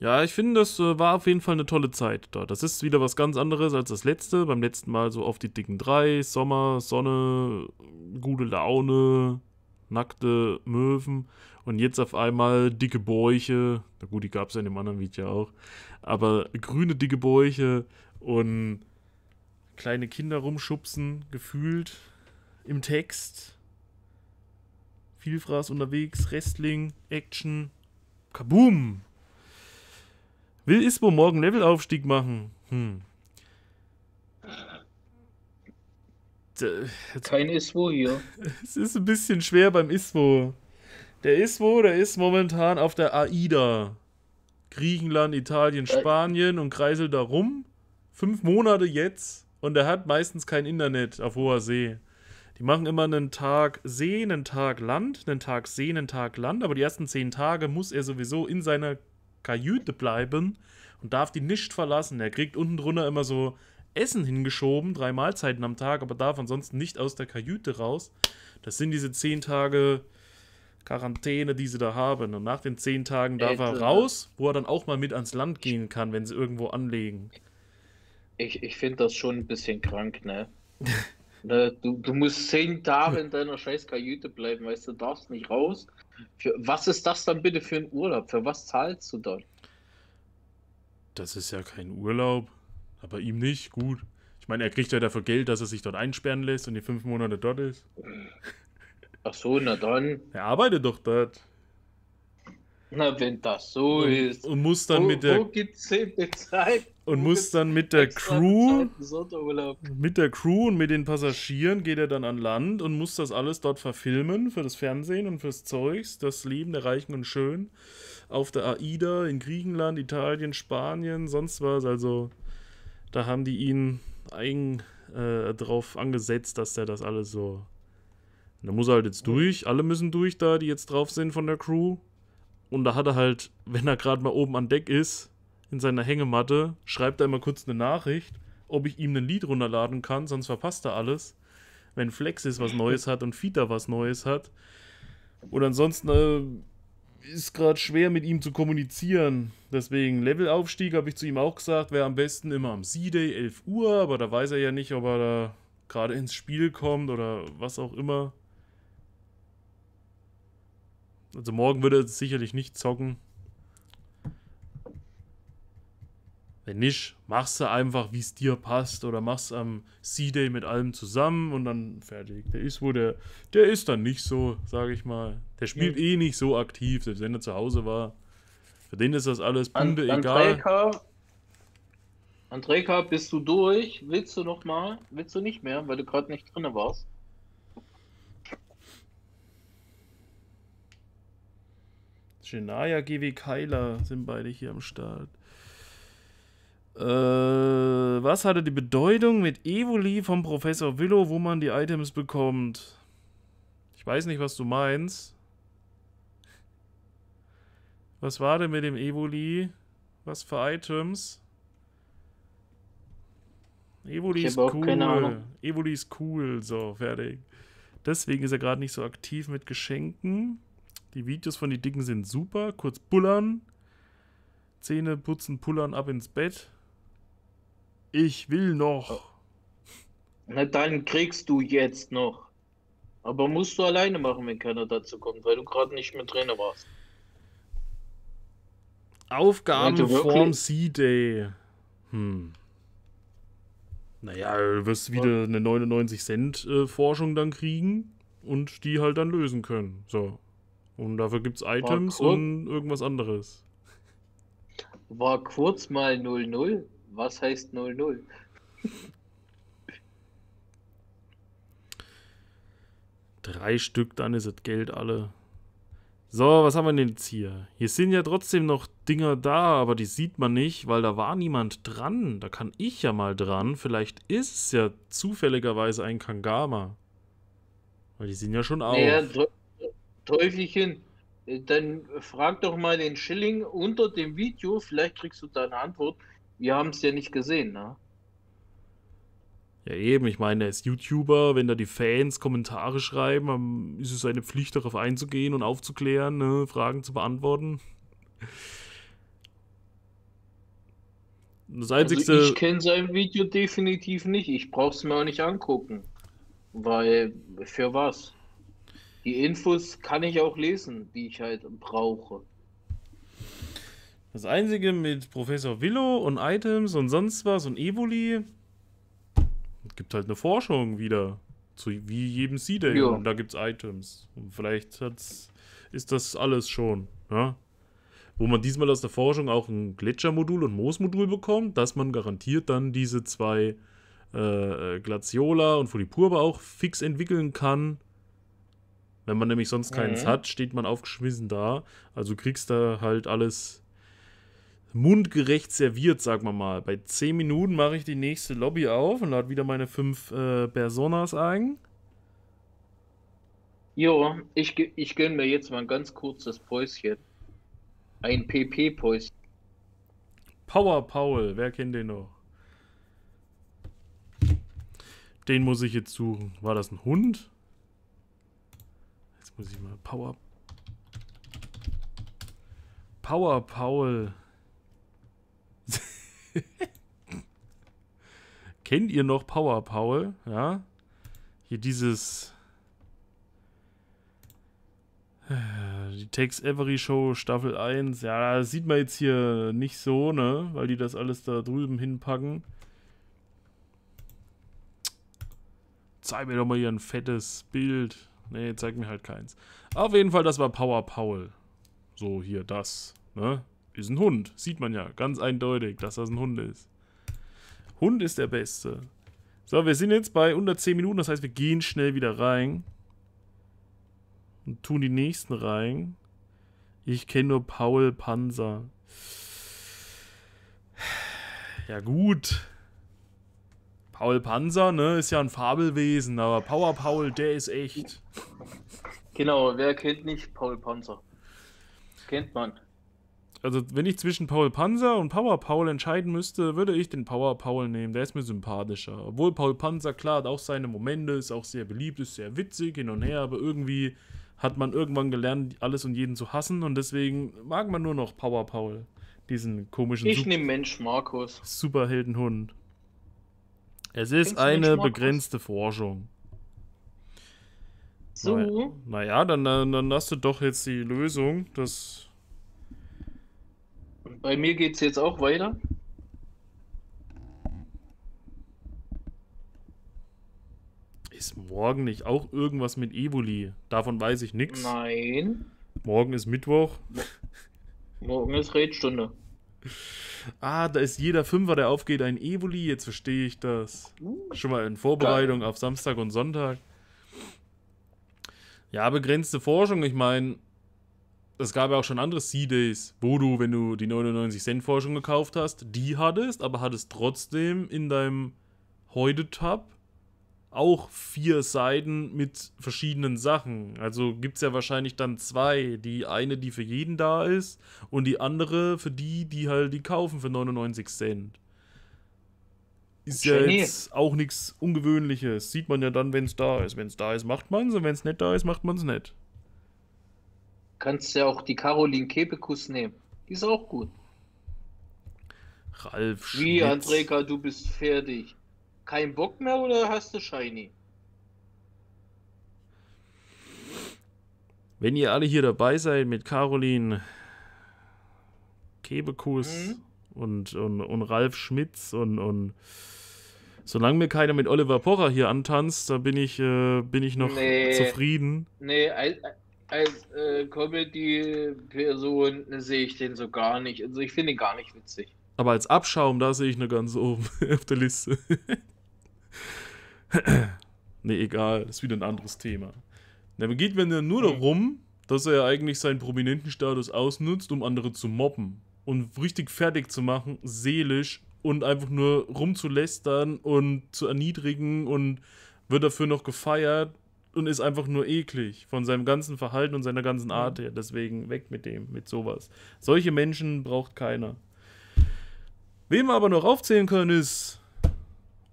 Ja, ich finde, das äh, war auf jeden Fall eine tolle Zeit da. Das ist wieder was ganz anderes als das letzte. Beim letzten Mal so auf die dicken drei. Sommer, Sonne, gute Laune, nackte Möwen. Und jetzt auf einmal dicke Bäuche. Na gut, die gab es ja in dem anderen Video auch. Aber grüne dicke Bäuche und kleine Kinder rumschubsen, gefühlt im Text. Vielfraß unterwegs, Wrestling, Action. Kaboom! Will Ispo morgen Levelaufstieg machen? Hm. Kein Iswo hier. Es ist ein bisschen schwer beim Iswo. Der Iswo, der ist momentan auf der AIDA. Griechenland, Italien, äh. Spanien und kreiselt da rum. Fünf Monate jetzt. Und er hat meistens kein Internet auf hoher See. Die machen immer einen Tag See, einen Tag Land, einen Tag See, einen Tag Land, aber die ersten zehn Tage muss er sowieso in seiner Kajüte bleiben und darf die nicht verlassen. Er kriegt unten drunter immer so Essen hingeschoben, drei Mahlzeiten am Tag, aber darf ansonsten nicht aus der Kajüte raus. Das sind diese zehn Tage Quarantäne, die sie da haben. Und nach den zehn Tagen darf Alter. er raus, wo er dann auch mal mit ans Land gehen kann, wenn sie irgendwo anlegen. Ich, ich finde das schon ein bisschen krank, ne? Ne? Du, du musst zehn Tage in hm. deiner scheiß Kajüte bleiben, weißt du, darfst nicht raus. Für, was ist das dann bitte für ein Urlaub? Für was zahlst du dann? Das ist ja kein Urlaub. Aber ihm nicht, gut. Ich meine, er kriegt ja dafür Geld, dass er sich dort einsperren lässt und die fünf Monate dort ist. Ach so, na dann. Er arbeitet doch dort. Na, wenn das so und, ist. Und muss dann wo, mit der. Wo gibt's Zeit? Und wo muss dann mit der Crew. Mit der Crew und mit den Passagieren geht er dann an Land und muss das alles dort verfilmen für das Fernsehen und fürs Zeugs. Das Leben der Reichen und Schön. Auf der AIDA in Griechenland, Italien, Spanien, sonst was. Also, da haben die ihn eigen äh, drauf angesetzt, dass er das alles so. Da muss er halt jetzt durch. Alle müssen durch da, die jetzt drauf sind von der Crew. Und da hat er halt, wenn er gerade mal oben an Deck ist, in seiner Hängematte, schreibt er immer kurz eine Nachricht, ob ich ihm ein Lied runterladen kann, sonst verpasst er alles. Wenn Flexis was Neues hat und Fita was Neues hat. Und ansonsten äh, ist gerade schwer mit ihm zu kommunizieren. Deswegen Levelaufstieg, habe ich zu ihm auch gesagt, wäre am besten immer am C-Day, 11 Uhr, aber da weiß er ja nicht, ob er da gerade ins Spiel kommt oder was auch immer. Also morgen würde er sicherlich nicht zocken. Wenn nicht, machst du einfach, wie es dir passt, oder machst am C-Day mit allem zusammen und dann fertig. Der ist wo der, der ist dann nicht so, sage ich mal. Der spielt ja. eh nicht so aktiv, selbst wenn er zu Hause war. Für den ist das alles Bunde an, egal. Andreka, bist du durch? Willst du noch mal? Willst du nicht mehr, weil du gerade nicht drin warst? Genaya, GW Keiler sind beide hier am Start. Äh, was hatte die Bedeutung mit Evoli vom Professor Willow, wo man die Items bekommt? Ich weiß nicht, was du meinst. Was war denn mit dem Evoli? Was für Items? Evoli ist cool. Evoli ist cool. So, fertig. Deswegen ist er gerade nicht so aktiv mit Geschenken. Die Videos von die Dicken sind super. Kurz pullern. Zähne putzen, pullern ab ins Bett. Ich will noch. Oh. Na dann kriegst du jetzt noch. Aber musst du alleine machen, wenn keiner dazu kommt, weil du gerade nicht mehr drin warst. Aufgaben vorm C-Day. Hm. Naja, du wirst wieder eine 99 Cent äh, Forschung dann kriegen und die halt dann lösen können. So. Und dafür gibt es Items und irgendwas anderes. War kurz mal 00. Was heißt 00? Drei Stück, dann ist das Geld alle. So, was haben wir denn jetzt hier? Hier sind ja trotzdem noch Dinger da, aber die sieht man nicht, weil da war niemand dran. Da kann ich ja mal dran. Vielleicht ist es ja zufälligerweise ein Kangama. Weil die sind ja schon auf. Ja, Teufelchen, äh, dann frag doch mal den Schilling unter dem Video, vielleicht kriegst du da eine Antwort. Wir haben es ja nicht gesehen, ne? Ja, eben, ich meine, als YouTuber, wenn da die Fans Kommentare schreiben, ist es seine Pflicht, darauf einzugehen und aufzuklären, ne? Fragen zu beantworten. Das Einzige, Also ich kenne sein Video definitiv nicht. Ich brauche es mir auch nicht angucken. Weil, für was? Die Infos kann ich auch lesen, die ich halt brauche. Das Einzige mit Professor Willow und Items und sonst was und Evoli gibt halt eine Forschung wieder. Zu wie jedem C-Day. Ja. Und da gibt's Items. Und vielleicht hat's, ist das alles schon. Ja? Wo man diesmal aus der Forschung auch ein Gletschermodul und Moosmodul bekommt, dass man garantiert dann diese zwei äh, Glaciola und Fulipurba auch fix entwickeln kann. Wenn man nämlich sonst keins mhm. hat, steht man aufgeschmissen da. Also kriegst du halt alles mundgerecht serviert, sag mal mal. Bei 10 Minuten mache ich die nächste Lobby auf und lade wieder meine fünf äh, Personas ein. Jo, ich, ich gönne mir jetzt mal ein ganz kurzes Päuschen. Ein PP-Päuschen. Power Paul, wer kennt den noch? Den muss ich jetzt suchen. War das ein Hund? muss ich mal Power. Power Paul. Kennt ihr noch Power Paul? Ja. Hier dieses. Äh, die Takes Every Show Staffel 1. Ja, das sieht man jetzt hier nicht so, ne? Weil die das alles da drüben hinpacken. Zeig mir doch mal hier ein fettes Bild. Nee, zeig mir halt keins. Auf jeden Fall, das war Power Paul. So, hier, das. Ne? Ist ein Hund. Sieht man ja ganz eindeutig, dass das ein Hund ist. Hund ist der Beste. So, wir sind jetzt bei unter 10 Minuten. Das heißt, wir gehen schnell wieder rein. Und tun die nächsten rein. Ich kenne nur Paul Panzer. Ja gut. Paul Panzer, ne, ist ja ein Fabelwesen, aber Power Paul, der ist echt. Genau, wer kennt nicht Paul Panzer? Kennt man. Also, wenn ich zwischen Paul Panzer und Power Paul entscheiden müsste, würde ich den Power Paul nehmen. Der ist mir sympathischer. Obwohl Paul Panzer, klar, hat auch seine Momente, ist auch sehr beliebt, ist sehr witzig, hin und her, aber irgendwie hat man irgendwann gelernt, alles und jeden zu hassen und deswegen mag man nur noch Power Paul. Diesen komischen. Ich nehme Mensch Markus. Superheldenhund. Es ist eine begrenzte Forschung. So. Naja, naja dann, dann, dann hast du doch jetzt die Lösung. Das bei mir geht es jetzt auch weiter. Ist morgen nicht auch irgendwas mit Evoli? Davon weiß ich nichts. Nein. Morgen ist Mittwoch. Morgen ist Redstunde. ah, da ist jeder Fünfer, der aufgeht, ein Evoli. Jetzt verstehe ich das. Uh. Schon mal in Vorbereitung Geil. auf Samstag und Sonntag. Ja, begrenzte Forschung. Ich meine, es gab ja auch schon andere C-Days, wo du, wenn du die 99-Cent-Forschung gekauft hast, die hattest, aber hattest trotzdem in deinem Heute-Tab auch vier Seiten mit verschiedenen Sachen. Also gibt es ja wahrscheinlich dann zwei. Die eine, die für jeden da ist und die andere für die, die halt die kaufen für 99 Cent. Ist ja jetzt auch nichts Ungewöhnliches. Sieht man ja dann, wenn es da ist. Wenn es da ist, macht man es und wenn es nicht da ist, macht man es nicht. Kannst ja auch die Caroline Kebekus nehmen. Die ist auch gut. Ralf Schmitz. Wie, Andreka, du bist fertig. Kein Bock mehr oder hast du Shiny? Wenn ihr alle hier dabei seid mit Caroline Kebekus mhm. und, und, und Ralf Schmitz und, und solange mir keiner mit Oliver Pocher hier antanzt, da bin ich, äh, bin ich noch nee. zufrieden. Nee, als, als äh, Comedy-Person sehe ich den so gar nicht. Also ich finde ihn gar nicht witzig. Aber als Abschaum, da sehe ich nur ganz oben auf der Liste. nee, egal, das ist wieder ein anderes Thema. Na, geht mir nur mhm. darum, dass er ja eigentlich seinen prominenten Status ausnutzt, um andere zu mobben und richtig fertig zu machen, seelisch und einfach nur rumzulästern und zu erniedrigen und wird dafür noch gefeiert und ist einfach nur eklig von seinem ganzen Verhalten und seiner ganzen mhm. Art her. Deswegen weg mit dem, mit sowas. Solche Menschen braucht keiner. Wem wir aber noch aufzählen können ist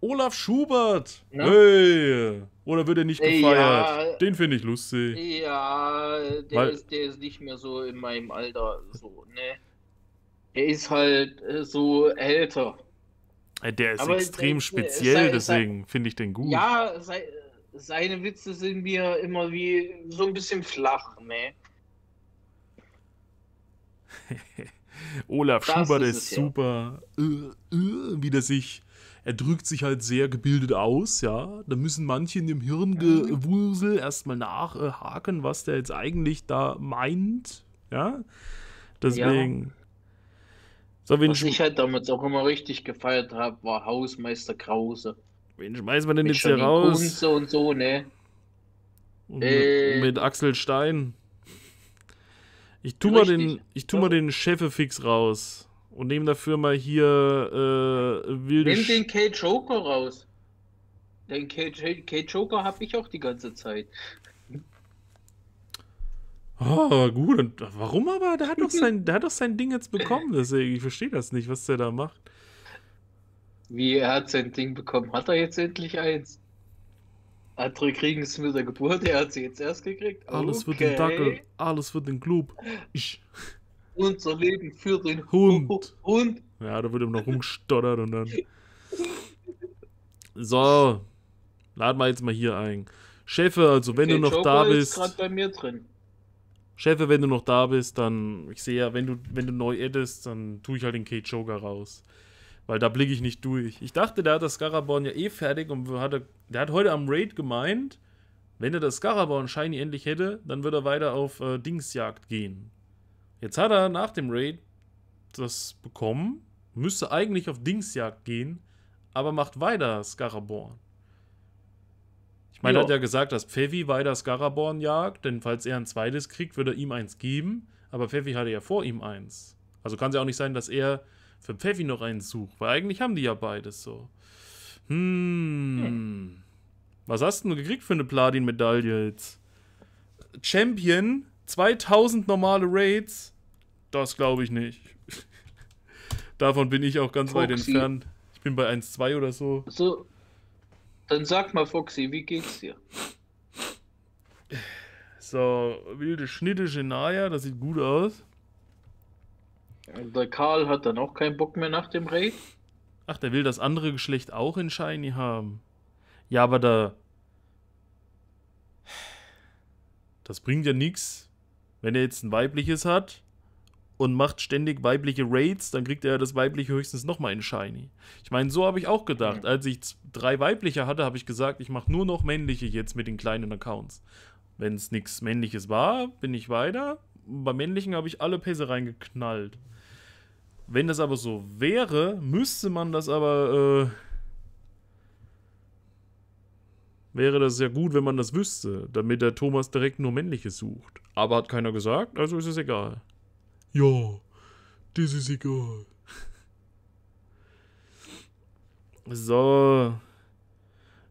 Olaf Schubert. Na? Ne? Hey. Oder wird er nicht gefeiert? Ja, den finde ich lustig. Ja, der, Weil, ist, der ist nicht mehr so in meinem Alter so, ne? Der ist halt äh, so älter. Äh, der ist Aber extrem der, äh, speziell, sei, deswegen finde ich den gut. Ja, sei, seine Witze sind mir immer wie so ein bisschen flach, ne? Olaf das Schubert ist, ist super. Ja. wie der sich er drückt sich halt sehr gebildet aus, ja. Da müssen manche in dem Hirngewusel erstmal nachhaken, äh, was der jetzt eigentlich da meint, ja. Deswegen. Ja. So, was ich, halt damals auch immer richtig gefeiert habe, war Hausmeister Krause. Wen schmeißt man denn mit jetzt hier raus? Kunze und so, ne? Und äh. mit, Axel Stein. Ich tu, mal den, ich tu mal den Chefefix raus und nehmen dafür mal hier äh, wilde. Nimm den K-Joker raus. Den K-Joker habe ich auch die ganze Zeit. Ah, gut. Und warum aber? Der hat, doch sein, der hat doch sein Ding jetzt bekommen. Deswegen, ich verstehe das nicht, was der da macht. Wie, er hat sein Ding bekommen? Hat er jetzt endlich eins? Andere kriegen es mit der Geburt, er hat sie jetzt erst gekriegt. Alles wird für den Dackel, alles wird den Club. Ich. Unser Leben für den Hund. Hund. Ja, da wird immer noch rumstottert und dann. So, laden wir jetzt mal hier ein. Chefe, also wenn okay, du noch Joker da bist. Ist gerade bei mir drin. Chefe, wenn du noch da bist, dann, ich sehe ja, wenn du, wenn du neu addest, dann tue ich halt den K-Joker raus. Weil da blicke ich nicht durch. Ich dachte, der hat das Scaraborn ja eh fertig und hatte, der hat heute am Raid gemeint, wenn er das Scaraborn Shiny endlich hätte, dann würde er weiter auf äh, Dingsjagd gehen. Jetzt hat er nach dem Raid das bekommen, müsste eigentlich auf Dingsjagd gehen, aber macht weiter Scaraborn. Ich meine, er hat ja gesagt, dass Pfeffi weiter Scaraborn jagt, denn falls er ein zweites kriegt, würde er ihm eins geben, aber Pfeffi hatte ja vor ihm eins. Also kann es ja auch nicht sein, dass er für Pfeffi noch eins sucht, weil eigentlich haben die ja beides so. Hm. hm. Was hast du denn gekriegt für eine Platin-Medaille jetzt? Champion 2000 normale Raids, das glaube ich nicht. Davon bin ich auch ganz Foxy. weit entfernt. Ich bin bei 1,2 oder so. So, dann sag mal, Foxy, wie geht's dir? So, wilde Schnitte Genaya, das sieht gut aus. Der Karl hat dann auch keinen Bock mehr nach dem Raid. Ach, der will das andere Geschlecht auch in Shiny haben. Ja, aber da. Das bringt ja nichts, wenn er jetzt ein weibliches hat und macht ständig weibliche Raids, dann kriegt er das weibliche höchstens nochmal in Shiny. Ich meine, so habe ich auch gedacht. Als ich drei weibliche hatte, habe ich gesagt, ich mache nur noch männliche jetzt mit den kleinen Accounts. Wenn es nichts männliches war, bin ich weiter. Bei männlichen habe ich alle Pässe reingeknallt. Wenn das aber so wäre, müsste man das aber äh, wäre das ja gut, wenn man das wüsste, damit der Thomas direkt nur Männliches sucht. Aber hat keiner gesagt, also ist es egal. Ja, das ist egal. So.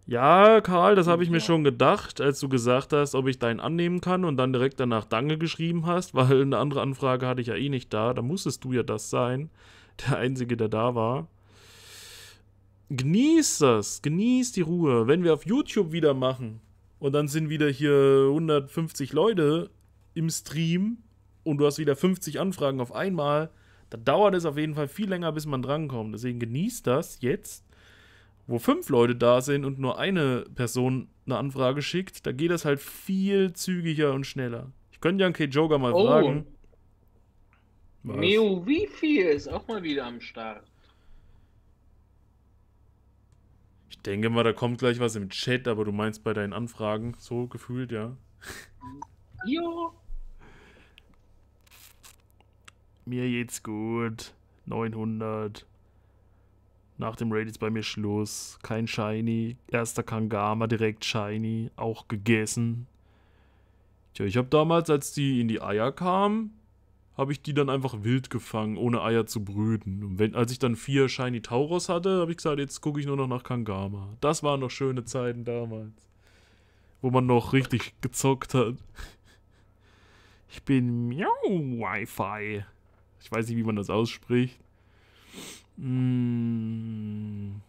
Ja, Karl, das habe ich ja. mir schon gedacht, als du gesagt hast, ob ich deinen annehmen kann und dann direkt danach Danke geschrieben hast, weil eine andere Anfrage hatte ich ja eh nicht da. Da musstest du ja das sein, der Einzige, der da war genieß das, genieß die Ruhe. Wenn wir auf YouTube wieder machen und dann sind wieder hier 150 Leute im Stream und du hast wieder 50 Anfragen auf einmal, dann dauert es auf jeden Fall viel länger, bis man drankommt. Deswegen genieß das jetzt, wo fünf Leute da sind und nur eine Person eine Anfrage schickt, da geht das halt viel zügiger und schneller. Ich könnte ja einen K-Joker mal oh. fragen. Was? wie viel ist auch mal wieder am Start. denke mal, da kommt gleich was im Chat, aber du meinst bei deinen Anfragen so gefühlt, ja? Jo. Mir geht's gut. 900. Nach dem Raid ist bei mir Schluss. Kein Shiny. Erster Kangama direkt Shiny. Auch gegessen. Tja, ich habe damals, als die in die Eier kamen, habe ich die dann einfach wild gefangen, ohne Eier zu brüten. Und wenn, als ich dann vier Shiny Tauros hatte, habe ich gesagt, jetzt gucke ich nur noch nach Kangama. Das waren noch schöne Zeiten damals. Wo man noch richtig gezockt hat. Ich bin Miau-Wi-Fi. Ich weiß nicht, wie man das ausspricht. Mmh.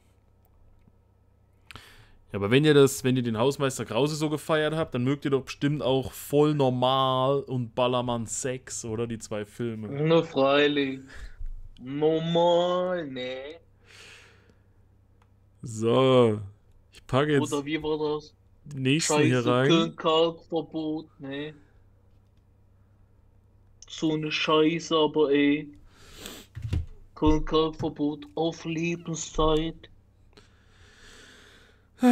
Ja, aber wenn ihr das, wenn ihr den Hausmeister Krause so gefeiert habt, dann mögt ihr doch bestimmt auch voll normal und Ballermann 6, oder? Die zwei Filme. Na freilich. Normal, ne? So. Ich packe jetzt. Oder wie war das? Nächsten hier rein. Kalkverbot, ne? So eine Scheiße, aber ey. Kalkverbot auf Lebenszeit. Ich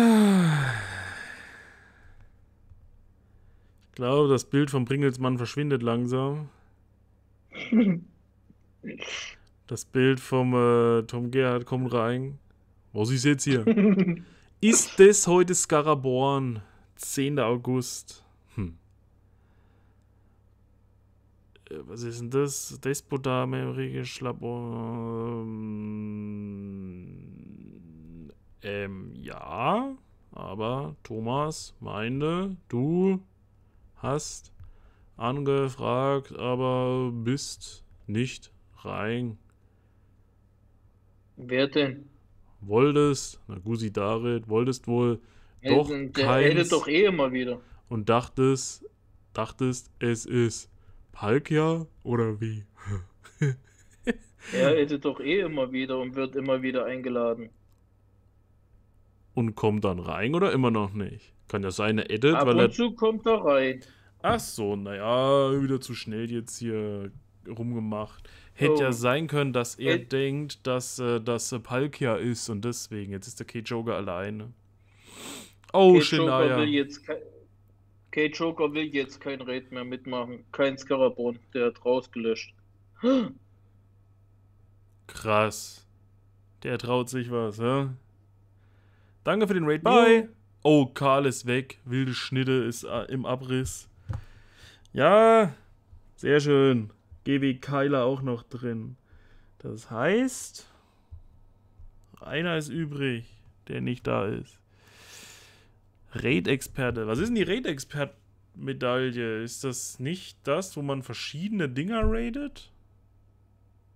glaube, das Bild vom Pringelsmann verschwindet langsam. Das Bild vom äh, Tom Gerhard kommt rein. Was ist jetzt hier? ist das heute Skaraborn? 10. August. Hm. Äh, was ist denn das? Despotame, Rege, ähm, ja, aber Thomas meinte, du hast angefragt, aber bist nicht rein. Wer denn? Wolltest, na Gusi Darit, wolltest wohl hey, doch der keins doch eh immer wieder. Und dachtest, dachtest, es ist Palkia oder wie? er redet doch eh immer wieder und wird immer wieder eingeladen. Und kommt dann rein oder immer noch nicht? Kann ja sein, er edit, Ab weil und er. zu kommt er rein. Ach so, naja, wieder zu schnell jetzt hier rumgemacht. Hätte oh. ja sein können, dass er Ed denkt, dass äh, das äh, Palkia ist und deswegen. Jetzt ist der K-Joker alleine. Oh, Shinaya. K-Joker will jetzt kein Raid mehr mitmachen. Kein Skarabon. Der hat rausgelöscht. Krass. Der traut sich was, hä? Danke für den Raid. Bye. Mhm. Oh, Karl ist weg. Wilde Schnitte ist äh, im Abriss. Ja, sehr schön. GW Keiler auch noch drin. Das heißt, einer ist übrig, der nicht da ist. Raid-Experte. Was ist denn die Raid-Expert-Medaille? Ist das nicht das, wo man verschiedene Dinger raidet?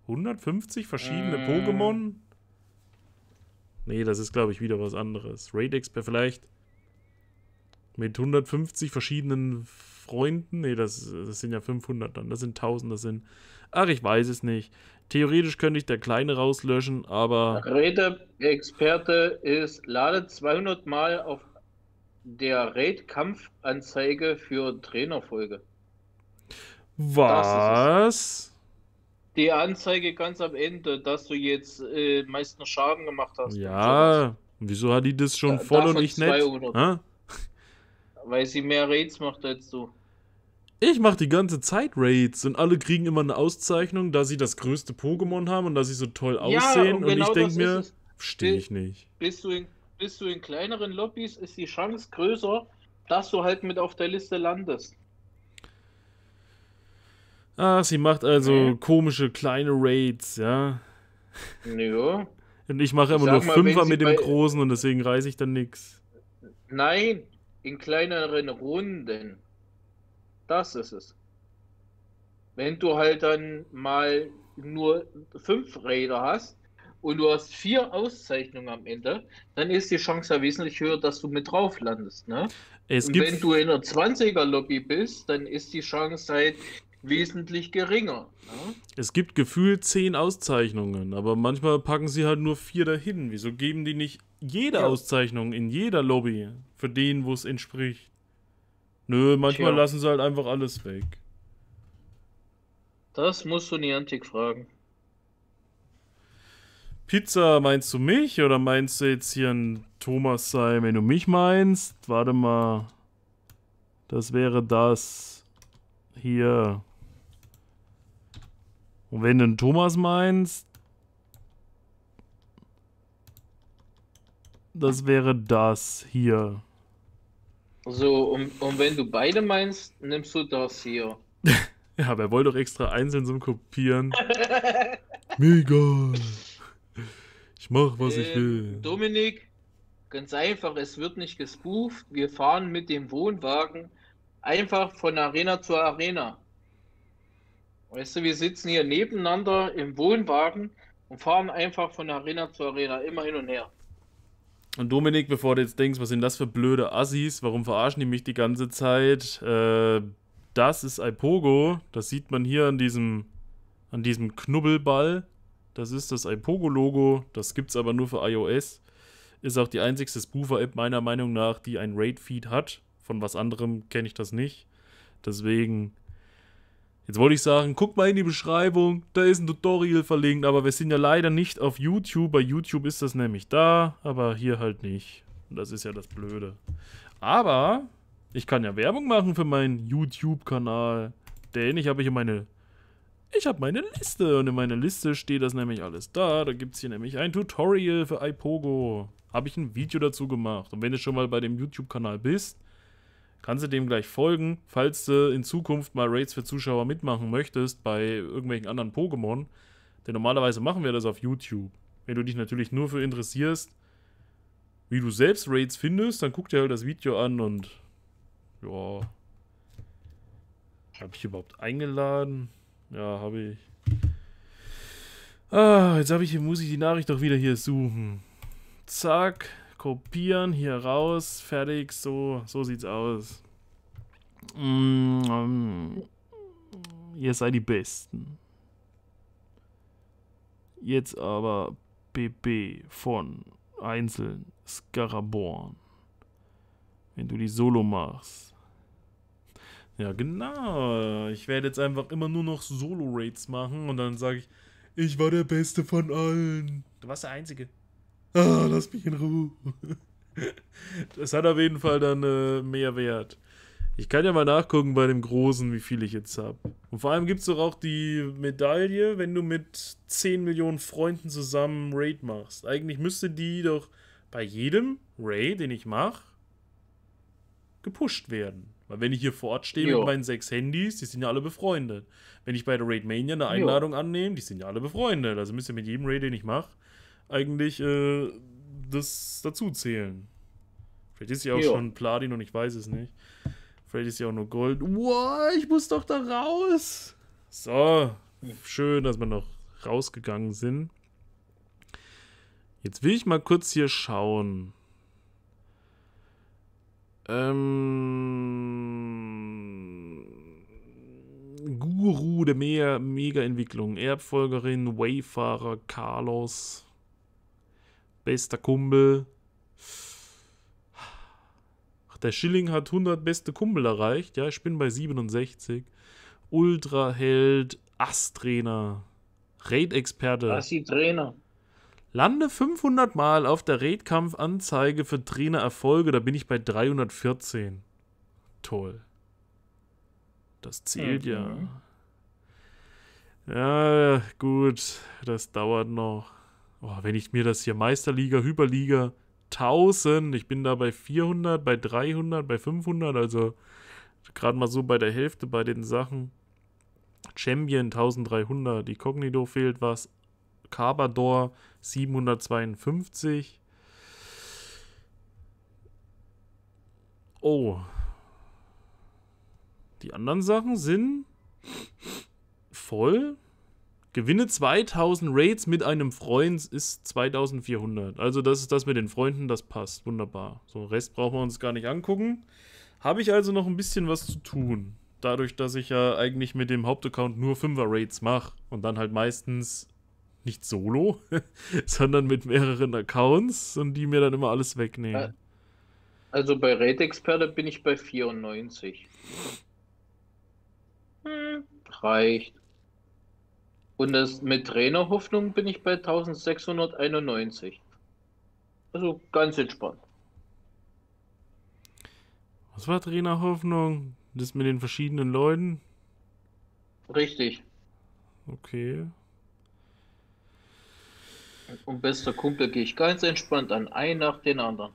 150 verschiedene mm. Pokémon? Nee, das ist, glaube ich, wieder was anderes. Raid Expert vielleicht mit 150 verschiedenen Freunden. Nee, das, das sind ja 500 dann. Das sind 1000, das sind... Ach, ich weiß es nicht. Theoretisch könnte ich der Kleine rauslöschen, aber... raid experte ist, lade 200 Mal auf der Raid-Kampfanzeige für Trainerfolge. Was? die Anzeige ganz am Ende, dass du jetzt äh, meisten Schaden gemacht hast. Ja, wieso hat die das schon da, voll und nicht nett? Ha? Weil sie mehr Raids macht als du. Ich mache die ganze Zeit Raids und alle kriegen immer eine Auszeichnung, da sie das größte Pokémon haben und dass sie so toll ja, aussehen. Und, genau und ich genau denke mir, verstehe ich nicht. Bist du, in, bist du in kleineren Lobbys, ist die Chance größer, dass du halt mit auf der Liste landest. Ah, sie macht also komische kleine Raids, ja. Nö. Und ich mache immer Sag nur mal, Fünfer mit dem Großen und deswegen reiße ich dann nichts. Nein, in kleineren Runden. Das ist es. Wenn du halt dann mal nur fünf Räder hast und du hast vier Auszeichnungen am Ende, dann ist die Chance ja wesentlich höher, dass du mit drauf landest. Ne? Es und wenn du in der 20er-Lobby bist, dann ist die Chance halt wesentlich geringer. Ne? Es gibt gefühlt zehn Auszeichnungen, aber manchmal packen sie halt nur vier dahin. Wieso geben die nicht jede ja. Auszeichnung in jeder Lobby für den, wo es entspricht? Nö, manchmal Tja. lassen sie halt einfach alles weg. Das musst du Niantic fragen. Pizza, meinst du mich oder meinst du jetzt hier ein Thomas sein, wenn du mich meinst? Warte mal. Das wäre das hier. Und wenn du einen Thomas meinst, das wäre das hier. So, und, und wenn du beide meinst, nimmst du das hier. ja, aber er wollte doch extra einzeln zum Kopieren. Mega. Ich mach, was äh, ich will. Dominik, ganz einfach, es wird nicht gespooft. Wir fahren mit dem Wohnwagen einfach von Arena zu Arena. Weißt du, wir sitzen hier nebeneinander im Wohnwagen und fahren einfach von Arena zu Arena, immer hin und her. Und Dominik, bevor du jetzt denkst, was sind das für blöde Assis, warum verarschen die mich die ganze Zeit? Äh, das ist Ipogo, das sieht man hier an diesem, an diesem Knubbelball. Das ist das Ipogo-Logo, das gibt es aber nur für iOS. Ist auch die einzigste Spoofer-App meiner Meinung nach, die ein Raid-Feed hat. Von was anderem kenne ich das nicht. Deswegen Jetzt wollte ich sagen, guck mal in die Beschreibung, da ist ein Tutorial verlinkt, aber wir sind ja leider nicht auf YouTube. Bei YouTube ist das nämlich da, aber hier halt nicht. Und das ist ja das Blöde. Aber ich kann ja Werbung machen für meinen YouTube-Kanal, denn ich habe hier meine... Ich habe meine Liste und in meiner Liste steht das nämlich alles da. Da gibt es hier nämlich ein Tutorial für iPogo. Habe ich ein Video dazu gemacht. Und wenn du schon mal bei dem YouTube-Kanal bist, kannst du dem gleich folgen, falls du in Zukunft mal Raids für Zuschauer mitmachen möchtest bei irgendwelchen anderen Pokémon. Denn normalerweise machen wir das auf YouTube. Wenn du dich natürlich nur für interessierst, wie du selbst Raids findest, dann guck dir halt das Video an und ja. Habe ich überhaupt eingeladen? Ja, habe ich. Ah, jetzt habe ich muss ich die Nachricht doch wieder hier suchen. Zack kopieren, hier raus, fertig, so, so sieht's aus. Mm, um, ähm, ihr seid die Besten. Jetzt aber BB von einzeln Scaraborn. Wenn du die Solo machst. Ja, genau. Ich werde jetzt einfach immer nur noch Solo-Rates machen und dann sage ich, ich war der Beste von allen. Du warst der Einzige oh, lass mich in Ruhe. Das hat auf jeden Fall dann äh, mehr Wert. Ich kann ja mal nachgucken bei dem Großen, wie viel ich jetzt habe. Und vor allem gibt es doch auch die Medaille, wenn du mit 10 Millionen Freunden zusammen Raid machst. Eigentlich müsste die doch bei jedem Raid, den ich mache, gepusht werden. Weil wenn ich hier vor Ort stehe jo. mit meinen sechs Handys, die sind ja alle befreundet. Wenn ich bei der Raid Mania eine Einladung jo. annehme, die sind ja alle befreundet. Also müsst ihr mit jedem Raid, den ich mache, eigentlich äh, das dazu zählen. Vielleicht ist sie auch jo. schon Platin und ich weiß es nicht. Vielleicht ist sie auch nur Gold. Wow, ich muss doch da raus. So, schön, dass wir noch rausgegangen sind. Jetzt will ich mal kurz hier schauen. Ähm, Guru der Me Mega-Entwicklung, Erbfolgerin, Wayfarer, Carlos bester Kumpel. Der Schilling hat 100 beste Kumpel erreicht. Ja, ich bin bei 67. Ultraheld, Ass-Trainer, Raid-Experte. Assi-Trainer. Lande 500 Mal auf der raid kampf anzeige für Trainererfolge. Da bin ich bei 314. Toll. Das zählt mhm. ja. Ja, gut. Das dauert noch oh, wenn ich mir das hier Meisterliga, Hyperliga, 1000, ich bin da bei 400, bei 300, bei 500, also gerade mal so bei der Hälfte bei den Sachen. Champion 1300, Incognito fehlt was, Carbador 752. Oh. Die anderen Sachen sind voll. Gewinne 2000 Raids mit einem Freund ist 2400. Also das ist das mit den Freunden, das passt. Wunderbar. So, Rest brauchen wir uns gar nicht angucken. Habe ich also noch ein bisschen was zu tun. Dadurch, dass ich ja eigentlich mit dem Hauptaccount nur 5er Raids mache. Und dann halt meistens nicht solo, sondern mit mehreren Accounts und die mir dann immer alles wegnehmen. Äh, also bei Raid-Experte bin ich bei 94. Hm, reicht. Und das mit Trainerhoffnung bin ich bei 1691. Also ganz entspannt. Was war Trainerhoffnung? Das mit den verschiedenen Leuten? Richtig. Okay. Und bester Kumpel gehe ich ganz entspannt an, ein nach den anderen.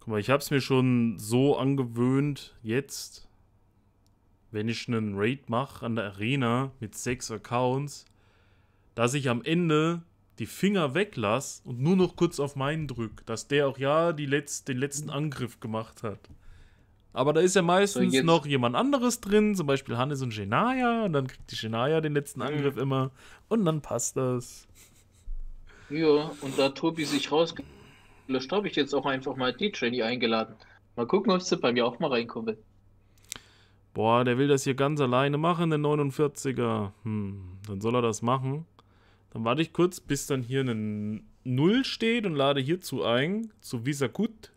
Guck mal, ich habe es mir schon so angewöhnt, jetzt wenn ich einen Raid mache an der Arena mit sechs Accounts, dass ich am Ende die Finger weglasse und nur noch kurz auf meinen drücke, dass der auch ja die Letz-, den letzten Angriff gemacht hat. Aber da ist ja meistens so noch jemand anderes drin, zum Beispiel Hannes und Genaya, und dann kriegt die Genaya den letzten mhm. Angriff mhm. immer und dann passt das. Ja, und da Tobi sich rausgelöscht, habe ich jetzt auch einfach mal die Jenny eingeladen. Mal gucken, ob sie bei mir auch mal reinkommt. Boah, der will das hier ganz alleine machen, der 49er. Hm, dann soll er das machen. Dann warte ich kurz, bis dann hier eine 0 steht und lade hierzu ein, zu Visakut.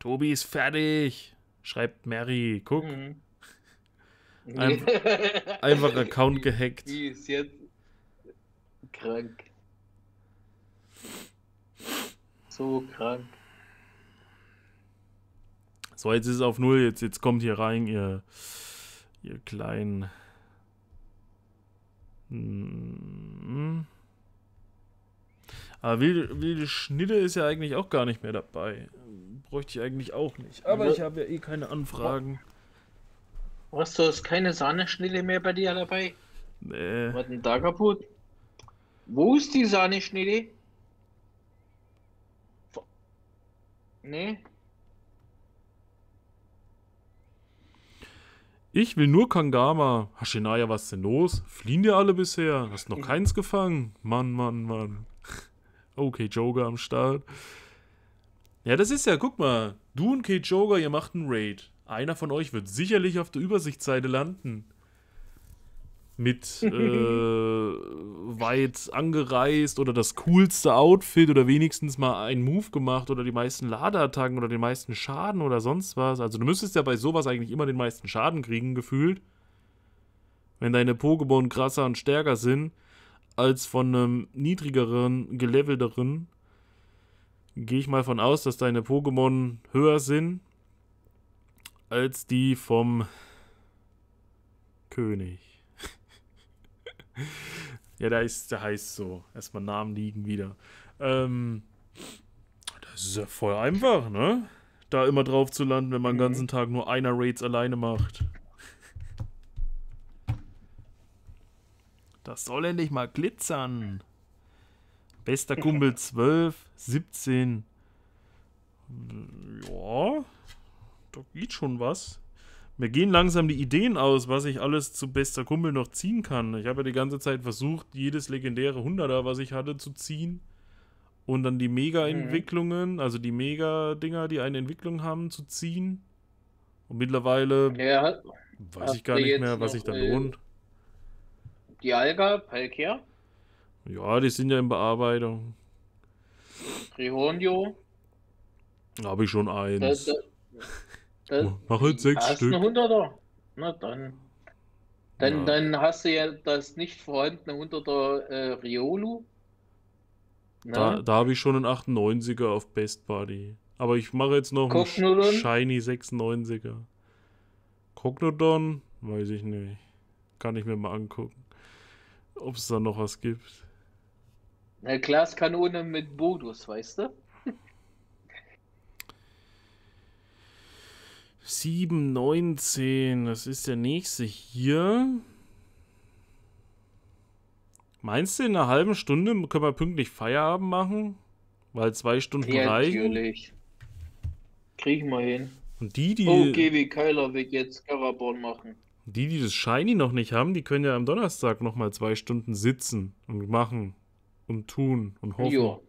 Tobi ist fertig, schreibt Mary. Guck. Mhm. Ein, einfach Account gehackt. Die ist jetzt krank. So krank. So, jetzt ist es auf Null. Jetzt, jetzt kommt hier rein, ihr, ihr kleinen... Mhm. Aber wilde, wilde Schnitte ist ja eigentlich auch gar nicht mehr dabei. Bräuchte ich eigentlich auch nicht. Aber ich habe ja eh keine Anfragen. Was, du hast keine Sahneschnitte mehr bei dir dabei? Nee. Was denn da kaputt? Wo ist die Sahneschnitte? Nee? Ich will nur Kangama. Hashinaya, was ist denn los? Fliehen dir alle bisher? Hast noch keins gefangen? Mann, Mann, Mann. Okay, Joker am Start. Ja, das ist ja, guck mal. Du und K-Joker, ihr macht einen Raid. Einer von euch wird sicherlich auf der Übersichtsseite landen mit äh, weit angereist oder das coolste Outfit oder wenigstens mal einen Move gemacht oder die meisten Ladeattacken oder den meisten Schaden oder sonst was. Also du müsstest ja bei sowas eigentlich immer den meisten Schaden kriegen, gefühlt. Wenn deine Pokémon krasser und stärker sind als von einem niedrigeren, gelevelteren, gehe ich mal von aus, dass deine Pokémon höher sind als die vom König ja, der heißt, der heißt so. Erstmal Namen liegen wieder. Ähm, das ist ja voll einfach, ne? Da immer drauf zu landen, wenn man mhm. den ganzen Tag nur einer Raids alleine macht. Das soll endlich mal glitzern. Bester Kumpel 12, 17. Ja, da geht schon was. Mir gehen langsam die Ideen aus, was ich alles zu bester Kumpel noch ziehen kann. Ich habe ja die ganze Zeit versucht, jedes legendäre Hunderter, was ich hatte, zu ziehen. Und dann die Mega-Entwicklungen, mhm. also die Mega-Dinger, die eine Entwicklung haben, zu ziehen. Und mittlerweile ja, weiß ich gar nicht mehr, was sich da äh, lohnt. Die Alga, Palkia? Ja, die sind ja in Bearbeitung. Da Habe ich schon eins. Das, das, das, Mach jetzt halt sechs hast Stück. Hast du Na dann. Dann, ja. dann hast du ja das nicht vorhandene 100er äh, Riolu. Da, da habe ich schon einen 98er auf Best Buddy. Aber ich mache jetzt noch Kognodon? einen Shiny 96er. Cognodon? Weiß ich nicht. Kann ich mir mal angucken. Ob es da noch was gibt. Eine Glaskanone mit Modus, weißt du? 719, das ist der nächste hier. Meinst du, in einer halben Stunde können wir pünktlich Feierabend machen? Weil zwei Stunden ja, reichen? Natürlich. Kriegen wir hin. Und die, die. Oh, GW Keiler wird jetzt Karaborn machen. Die, die das Shiny noch nicht haben, die können ja am Donnerstag nochmal zwei Stunden sitzen und machen und tun und hoffen. Jo.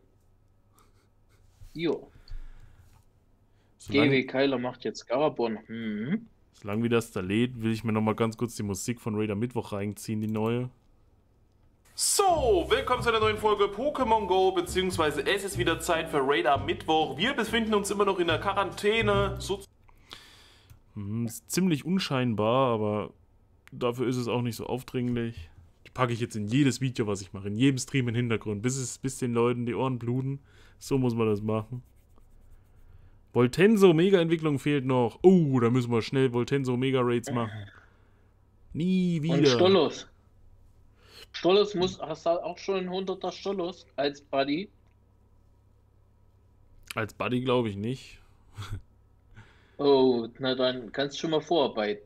Jo. Solange, GW Keiler macht jetzt Garabon. Mhm. Solange wie das da lädt, will ich mir nochmal ganz kurz die Musik von Raider Mittwoch reinziehen, die neue. So, willkommen zu einer neuen Folge Pokémon Go, beziehungsweise es ist wieder Zeit für Raider Mittwoch. Wir befinden uns immer noch in der Quarantäne. So mhm, ziemlich unscheinbar, aber dafür ist es auch nicht so aufdringlich. Die packe ich jetzt in jedes Video, was ich mache, in jedem Stream im Hintergrund, bis, es, bis den Leuten die Ohren bluten. So muss man das machen. Voltenso Mega Entwicklung fehlt noch. Oh, da müssen wir schnell Voltenso Mega Raids machen. Nie wieder. Und Stollos. Stollos muss, hast du auch schon einen 100er Stollos als Buddy? Als Buddy glaube ich nicht. oh, na dann kannst du schon mal vorarbeiten.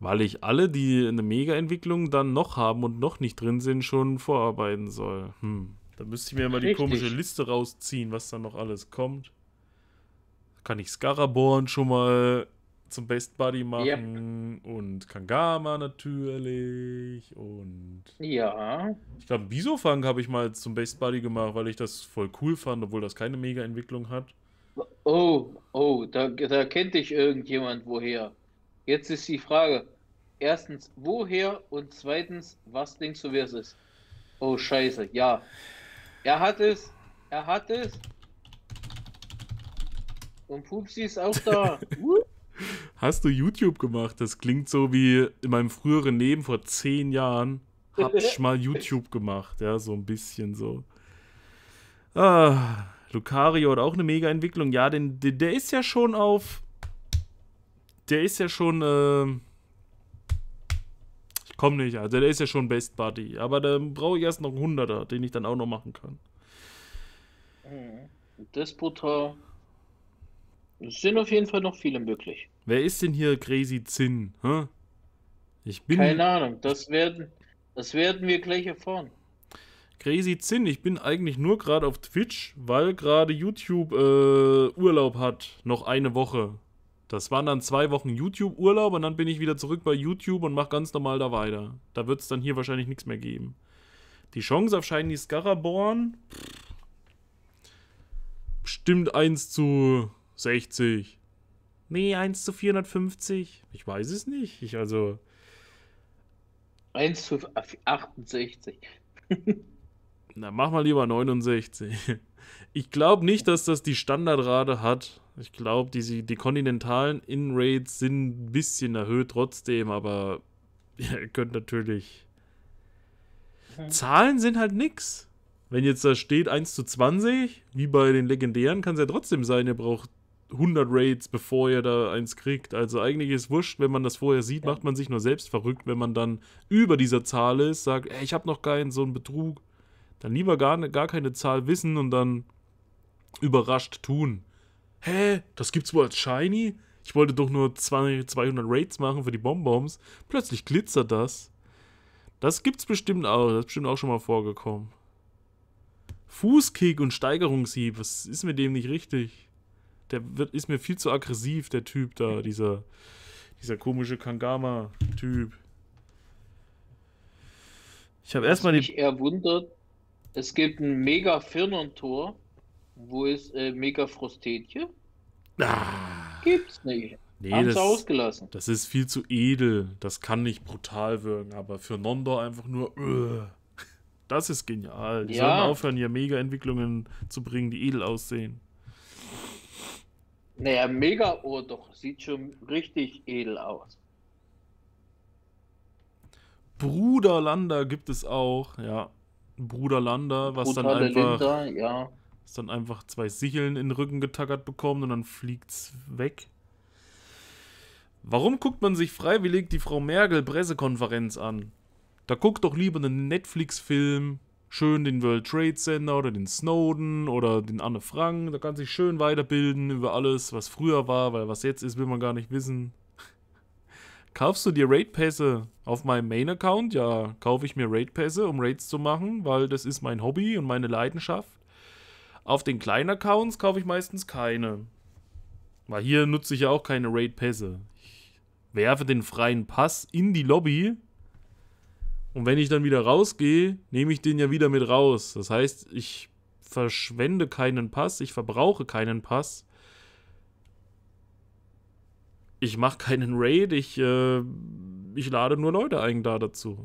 Weil ich alle, die eine Mega-Entwicklung dann noch haben und noch nicht drin sind, schon vorarbeiten soll. Hm. Da müsste ich mir mal die komische Liste rausziehen, was da noch alles kommt kann ich Scaraborn schon mal zum Best Buddy machen yep. und Kangama natürlich und ja. Ich glaube, Bisofang habe ich mal zum Best Buddy gemacht, weil ich das voll cool fand, obwohl das keine Mega-Entwicklung hat. Oh, oh, da, da kennt dich irgendjemand woher. Jetzt ist die Frage. Erstens, woher? Und zweitens, was denkst du, wer es ist? Oh, scheiße, ja. Er hat es, er hat es, und Pupsi ist auch da. Hast du YouTube gemacht? Das klingt so wie in meinem früheren Leben vor zehn Jahren. Hab ich mal YouTube gemacht, ja, so ein bisschen so. Ah, Lucario hat auch eine mega Entwicklung. Ja, denn der ist ja schon auf. Der ist ja schon. Äh, ich komme nicht, also der ist ja schon Best Buddy. Aber dann brauche ich erst noch einen Hunderter, den ich dann auch noch machen kann. Despotar es sind auf jeden Fall noch viele möglich. Wer ist denn hier Crazy Zinn? Hä? Ich bin. Keine Ahnung, das werden, das werden wir gleich erfahren. Crazy Zinn, ich bin eigentlich nur gerade auf Twitch, weil gerade YouTube äh, Urlaub hat. Noch eine Woche. Das waren dann zwei Wochen YouTube-Urlaub und dann bin ich wieder zurück bei YouTube und mache ganz normal da weiter. Da wird es dann hier wahrscheinlich nichts mehr geben. Die Chance auf Shiny Scaraborn. Stimmt 1 zu 60. Nee, 1 zu 450. Ich weiß es nicht. Ich also. 1 zu 68. Na, mach mal lieber 69. Ich glaube nicht, dass das die Standardrate hat. Ich glaube, die, die kontinentalen In-Rates sind ein bisschen erhöht trotzdem, aber ihr könnt natürlich. Mhm. Zahlen sind halt nix. Wenn jetzt da steht 1 zu 20, wie bei den Legendären, kann es ja trotzdem sein, ihr braucht 100 Raids, bevor ihr da eins kriegt. Also eigentlich ist wurscht, wenn man das vorher sieht, macht man sich nur selbst verrückt, wenn man dann über dieser Zahl ist, sagt, ey, ich habe noch keinen, so einen Betrug. Dann lieber gar, ne, gar keine Zahl wissen und dann überrascht tun. Hä, das gibt's wohl als Shiny? Ich wollte doch nur 200 Raids machen für die Bonbons. Plötzlich glitzert das. Das gibt's bestimmt auch. Das ist bestimmt auch schon mal vorgekommen. Fußkick und Steigerungshieb. Was ist mit dem nicht richtig? der wird, ist mir viel zu aggressiv, der Typ da, mhm. dieser, dieser komische Kangama-Typ. Ich habe erstmal die. Mich erwundert, es gibt ein mega Firnentor. Wo ist äh, mega Frostetje? Ah. Gibt's nicht. Nee, Haben das, ausgelassen. Das ist viel zu edel. Das kann nicht brutal wirken, aber für Nondor einfach nur. Uh, das ist genial. Die ja. sollen aufhören, hier mega Entwicklungen zu bringen, die edel aussehen. Naja, mega Ohr doch. Sieht schon richtig edel aus. Bruderlander gibt es auch, ja. Bruderlander, was dann einfach. Linda, ja. Was dann einfach zwei Sicheln in den Rücken getackert bekommt und dann fliegt's weg. Warum guckt man sich freiwillig die Frau Merkel Pressekonferenz an? Da guckt doch lieber einen Netflix-Film schön den World Trade Center oder den Snowden oder den Anne Frank. Da kann sich schön weiterbilden über alles, was früher war, weil was jetzt ist, will man gar nicht wissen. Kaufst du dir Raid-Pässe auf meinem Main-Account? Ja, kaufe ich mir Raid-Pässe, um Raids zu machen, weil das ist mein Hobby und meine Leidenschaft. Auf den kleinen Accounts kaufe ich meistens keine. Weil hier nutze ich ja auch keine Raid-Pässe. Ich werfe den freien Pass in die Lobby und wenn ich dann wieder rausgehe, nehme ich den ja wieder mit raus. Das heißt, ich verschwende keinen Pass, ich verbrauche keinen Pass. Ich mache keinen Raid, ich, äh, ich lade nur Leute ein da dazu.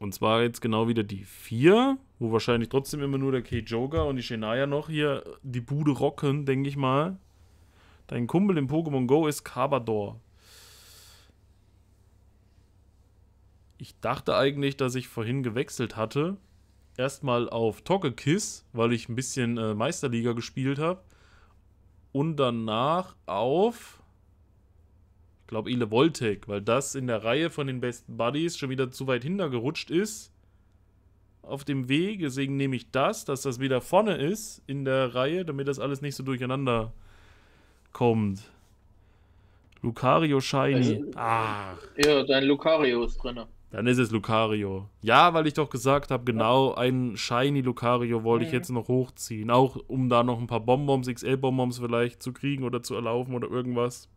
Und zwar jetzt genau wieder die vier, wo wahrscheinlich trotzdem immer nur der k joker und die Shenaya noch hier die Bude rocken, denke ich mal. Dein Kumpel im Pokémon Go ist Carbador. Ich dachte eigentlich, dass ich vorhin gewechselt hatte. Erstmal auf Togekiss, weil ich ein bisschen äh, Meisterliga gespielt habe. Und danach auf, ich glaube, Ele Voltec, weil das in der Reihe von den besten Buddies schon wieder zu weit hintergerutscht ist. Auf dem Weg, deswegen nehme ich das, dass das wieder vorne ist in der Reihe, damit das alles nicht so durcheinander kommt. Lucario Shiny. Also, ah. Ja, dein Lucario ist drinne. Dann ist es Lucario. Ja, weil ich doch gesagt habe, genau ein Shiny Lucario wollte ich jetzt noch hochziehen. Auch um da noch ein paar Bonbons, XL-Bonbons vielleicht zu kriegen oder zu erlaufen oder irgendwas.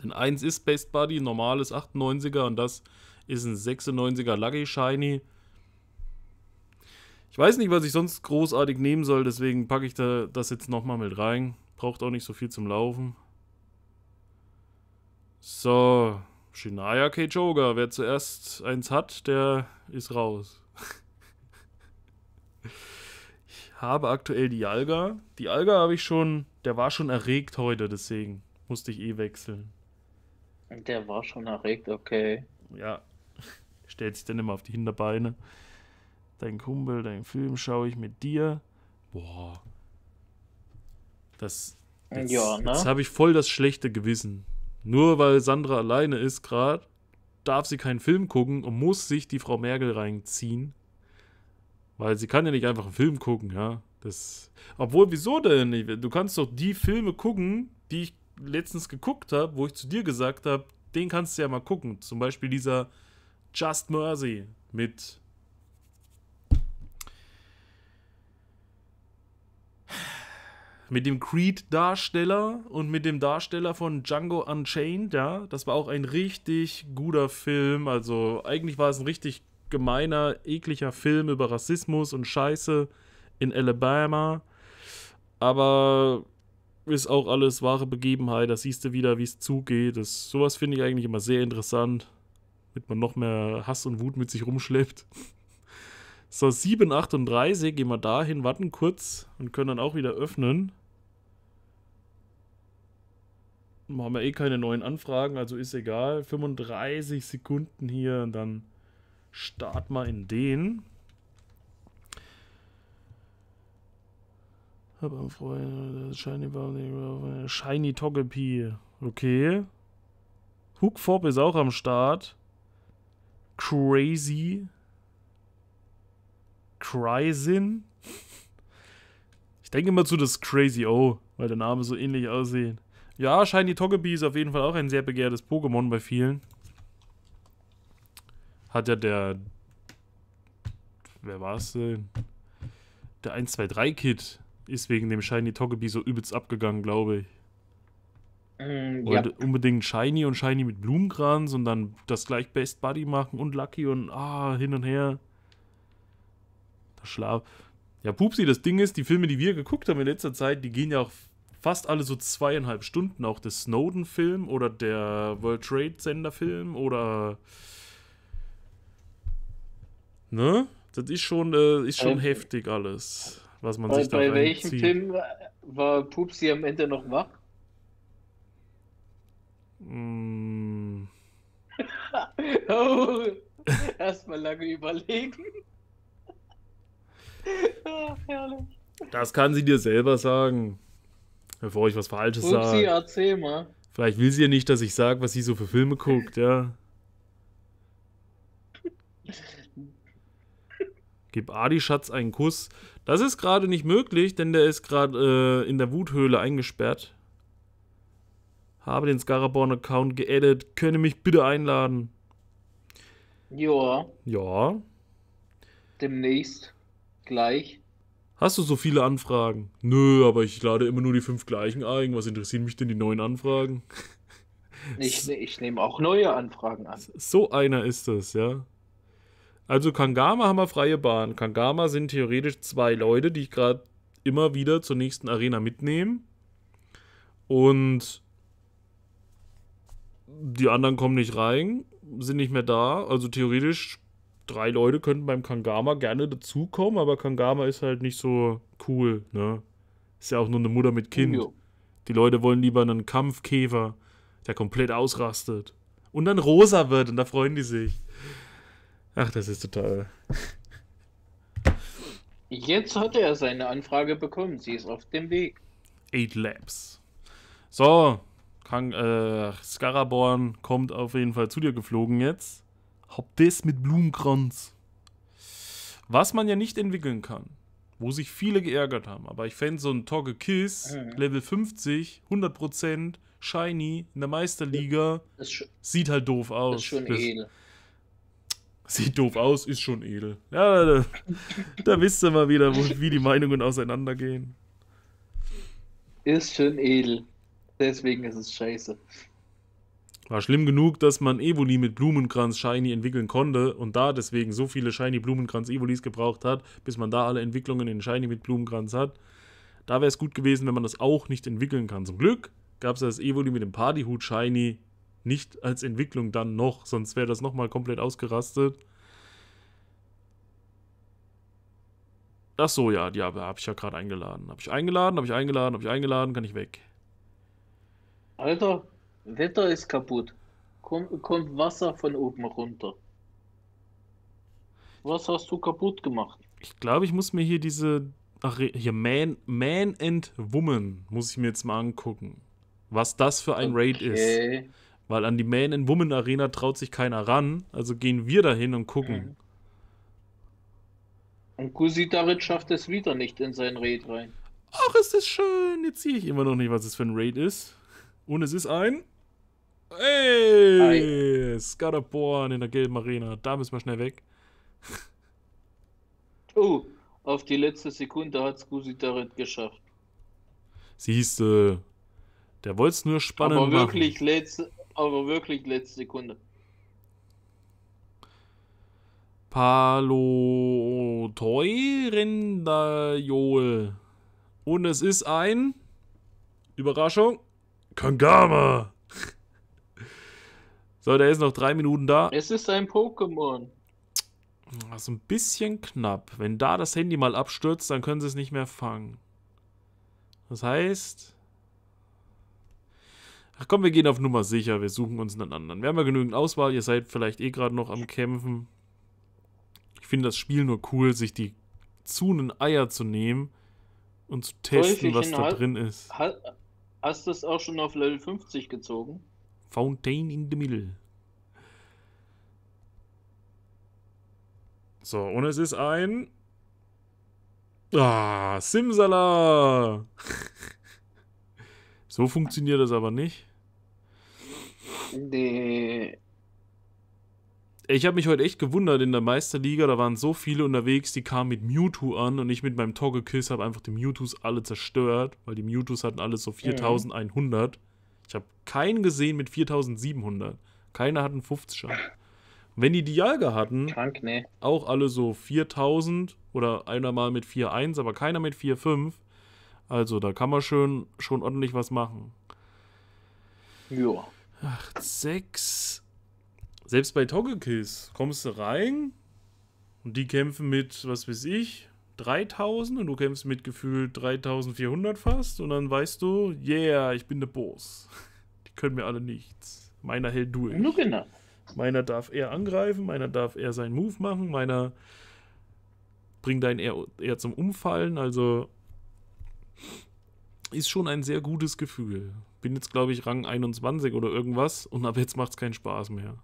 Denn eins ist Best Buddy, normales 98er und das ist ein 96er Lucky Shiny. Ich weiß nicht, was ich sonst großartig nehmen soll, deswegen packe ich da das jetzt nochmal mit rein. Braucht auch nicht so viel zum Laufen. So, Shinaya Keijoga, wer zuerst eins hat, der ist raus. ich habe aktuell die Alga. Die Alga habe ich schon, der war schon erregt heute, deswegen musste ich eh wechseln. Der war schon erregt, okay. Ja, stellt sich dann immer auf die Hinterbeine. Dein Kumpel, dein Film schaue ich mit dir. Boah. Das. Jetzt, ja, ne? jetzt habe ich voll das schlechte Gewissen. Nur weil Sandra alleine ist gerade, darf sie keinen Film gucken und muss sich die Frau Merkel reinziehen. Weil sie kann ja nicht einfach einen Film gucken, ja. Das, obwohl, wieso denn Du kannst doch die Filme gucken, die ich letztens geguckt habe, wo ich zu dir gesagt habe, den kannst du ja mal gucken. Zum Beispiel dieser Just Mercy mit Mit dem Creed-Darsteller und mit dem Darsteller von Django Unchained, ja. Das war auch ein richtig guter Film. Also eigentlich war es ein richtig gemeiner, ekliger Film über Rassismus und Scheiße in Alabama. Aber ist auch alles wahre Begebenheit. Da siehst du wieder, wie es zugeht. Das, sowas finde ich eigentlich immer sehr interessant, damit man noch mehr Hass und Wut mit sich rumschleppt. So, 7,38 gehen wir dahin, warten kurz und können dann auch wieder öffnen. Machen wir eh keine neuen Anfragen, also ist egal. 35 Sekunden hier und dann start mal in den. Hab einen Freund, Shiny, Shiny Togepi. Okay. Hookfop ist auch am Start. Crazy. Crysin. Ich denke immer zu das Crazy O, weil der Name so ähnlich aussieht. Ja, Shiny Togepi ist auf jeden Fall auch ein sehr begehrtes Pokémon bei vielen. Hat ja der... Wer war es denn? Der 123 kit ist wegen dem Shiny Togepi so übelst abgegangen, glaube ich. Mm, ja. unbedingt Shiny und Shiny mit Blumenkranz und dann das gleich Best Buddy machen und Lucky und ah, hin und her. Das Schlaf. Ja, Pupsi, das Ding ist, die Filme, die wir geguckt haben in letzter Zeit, die gehen ja auch fast alle so zweieinhalb Stunden, auch der Snowden-Film oder der World Trade Center-Film oder. Ne? Das ist schon, äh, ist schon bei, heftig alles, was man bei, sich da Bei welchem zieht. Film war Pupsi am Ende noch wach? Mm. oh, Erstmal lange überlegen. Ach, herrlich. Das kann sie dir selber sagen bevor ich was Falsches sage. erzähl mal. Vielleicht will sie ja nicht, dass ich sage, was sie so für Filme guckt, ja. Gib Adi Schatz einen Kuss. Das ist gerade nicht möglich, denn der ist gerade äh, in der Wuthöhle eingesperrt. Habe den Scaraborn-Account geedit. Könne mich bitte einladen. Ja. Ja. Demnächst. Gleich. Hast du so viele Anfragen? Nö, aber ich lade immer nur die fünf gleichen ein. Was interessieren mich denn die neuen Anfragen? Ich, ne-, ich nehme auch neue Anfragen an. So einer ist das, ja. Also Kangama haben wir freie Bahn. Kangama sind theoretisch zwei Leute, die ich gerade immer wieder zur nächsten Arena mitnehme. Und die anderen kommen nicht rein, sind nicht mehr da. Also theoretisch drei Leute könnten beim Kangama gerne dazukommen, aber Kangama ist halt nicht so cool, ne? Ist ja auch nur eine Mutter mit Kind. Jo. Die Leute wollen lieber einen Kampfkäfer, der komplett ausrastet. Und dann rosa wird und da freuen die sich. Ach, das ist total. Jetzt hat er seine Anfrage bekommen. Sie ist auf dem Weg. Eight Labs. So, Kang, äh, Scaraborn kommt auf jeden Fall zu dir geflogen jetzt. Hab das mit Blumenkranz. Was man ja nicht entwickeln kann. Wo sich viele geärgert haben. Aber ich fände so ein Togge Kiss, mhm. Level 50, 100%, Shiny, in der Meisterliga. sieht halt doof aus. Ist schon das edel. Sieht doof aus, ist schon edel. Ja, da, da wisst ihr mal wieder, wo, wie die Meinungen auseinandergehen. Ist schon edel. Deswegen ist es scheiße. War schlimm genug, dass man Evoli mit Blumenkranz Shiny entwickeln konnte und da deswegen so viele Shiny Blumenkranz Evolis gebraucht hat, bis man da alle Entwicklungen in Shiny mit Blumenkranz hat. Da wäre es gut gewesen, wenn man das auch nicht entwickeln kann. Zum Glück gab es das Evoli mit dem Partyhut Shiny nicht als Entwicklung dann noch, sonst wäre das nochmal komplett ausgerastet. Ach so, ja, die habe ich ja gerade eingeladen. Habe ich eingeladen, habe ich eingeladen, habe ich eingeladen, kann ich weg. Alter, Wetter ist kaputt. Komm, kommt Wasser von oben runter. Was hast du kaputt gemacht? Ich glaube, ich muss mir hier diese. Ach, hier Man, Man and Woman muss ich mir jetzt mal angucken. Was das für ein okay. Raid ist. Weil an die Man and Woman Arena traut sich keiner ran. Also gehen wir dahin und gucken. Mhm. Und Kusidaric schafft es wieder nicht in sein Raid rein. Ach, ist das schön. Jetzt sehe ich immer noch nicht, was es für ein Raid ist. Und es ist ein. Ey! Scudderborn in der gelben Arena. Da müssen wir schnell weg. Oh, auf die letzte Sekunde hat Gusi Darit geschafft. Siehste, der wollte es nur spannend aber wirklich machen. Letzte, aber wirklich letzte Sekunde. Palo Toy Rendajol. Und es ist ein. Überraschung. Kangama. So, der ist noch drei Minuten da. Es ist ein Pokémon. Also ein bisschen knapp. Wenn da das Handy mal abstürzt, dann können sie es nicht mehr fangen. Das heißt... Ach komm, wir gehen auf Nummer sicher. Wir suchen uns einen anderen. Wir haben ja genügend Auswahl. Ihr seid vielleicht eh gerade noch am Kämpfen. Ich finde das Spiel nur cool, sich die Zunen Eier zu nehmen und zu testen, was da drin ist. Hast du es auch schon auf Level 50 gezogen? Fountain in the Middle. So, und es ist ein... Ah, Simsala! so funktioniert das aber nicht. Nee. Ich habe mich heute echt gewundert in der Meisterliga, da waren so viele unterwegs, die kamen mit Mewtwo an und ich mit meinem Togekiss habe einfach die Mewtwos alle zerstört, weil die Mewtwos hatten alle so 4100. Mhm. Ich habe keinen gesehen mit 4700. Keiner hat einen 50er. Wenn die die Jalga hatten, Krank, nee. auch alle so 4000 oder einer mal mit 4,1, aber keiner mit 4,5. Also da kann man schön, schon ordentlich was machen. Ja. 8, 6. Selbst bei Togekiss kommst du rein und die kämpfen mit, was weiß ich, 3000 und du kämpfst mit gefühlt 3400 fast und dann weißt du, yeah, ich bin der Boss. Die können mir alle nichts. Meiner hält durch. Nur genau. Meiner darf er angreifen, meiner darf er seinen Move machen, meiner bringt einen eher, eher zum Umfallen, also ist schon ein sehr gutes Gefühl. Bin jetzt, glaube ich, Rang 21 oder irgendwas und ab jetzt macht es keinen Spaß mehr.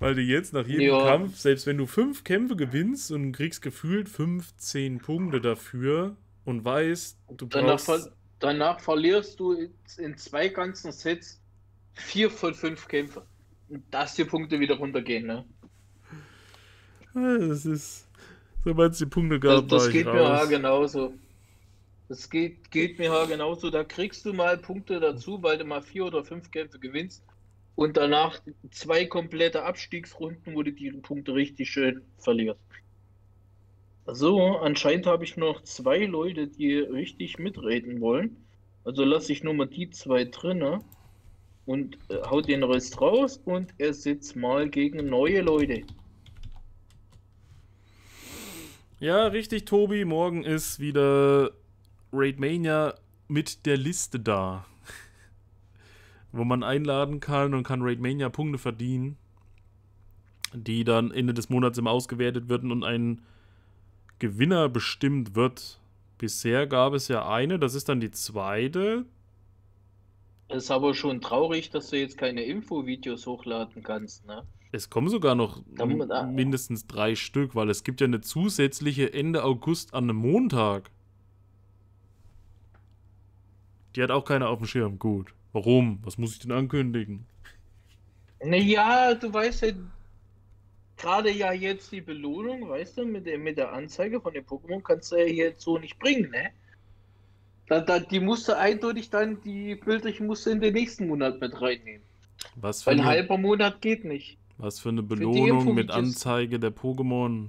Weil du jetzt nach jedem ja. Kampf, selbst wenn du fünf Kämpfe gewinnst und kriegst gefühlt 15 Punkte dafür und weißt, du danach, ver danach verlierst du in zwei ganzen Sets vier von fünf Kämpfen. Und dass die Punkte wieder runtergehen, ne? Das ist. Sobald es die Punkte gab, das, das geht raus. mir ja genauso. Das geht, geht mir ja genauso. Da kriegst du mal Punkte dazu, weil du mal vier oder fünf Kämpfe gewinnst und danach zwei komplette Abstiegsrunden, wo du die Punkte richtig schön verlierst. So, anscheinend habe ich noch zwei Leute, die richtig mitreden wollen. Also lasse ich nur mal die zwei drinne und äh, haut den Rest raus und ersetzt mal gegen neue Leute. Ja, richtig, Tobi. Morgen ist wieder Raidmania mit der Liste da wo man einladen kann und kann Raidmania Punkte verdienen, die dann Ende des Monats immer ausgewertet werden und ein Gewinner bestimmt wird. Bisher gab es ja eine, das ist dann die zweite. Es ist aber schon traurig, dass du jetzt keine Infovideos hochladen kannst, ne? Es kommen sogar noch mindestens drei Stück, weil es gibt ja eine zusätzliche Ende August an einem Montag. Die hat auch keiner auf dem Schirm, gut. Warum? Was muss ich denn ankündigen? Naja, du weißt ja, gerade ja jetzt die Belohnung, weißt du, mit der, mit der Anzeige von den Pokémon kannst du ja jetzt so nicht bringen, ne? Da, da, die musste eindeutig dann, die Bildchen musste in den nächsten Monat mit reinnehmen. Was für ein eine, halber Monat geht nicht. Was für eine Belohnung für mit Anzeige der Pokémon?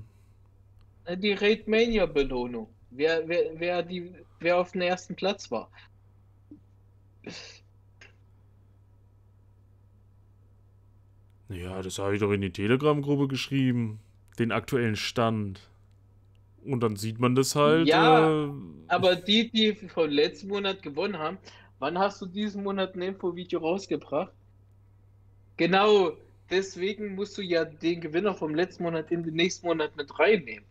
Die Raid Mania Belohnung. Wer, wer, wer, die, wer auf dem ersten Platz war. Ja, das habe ich doch in die Telegram-Gruppe geschrieben. Den aktuellen Stand. Und dann sieht man das halt. Ja, äh, aber die, die von letzten Monat gewonnen haben, wann hast du diesen Monat ein Info-Video rausgebracht? Genau, deswegen musst du ja den Gewinner vom letzten Monat in den nächsten Monat mit reinnehmen.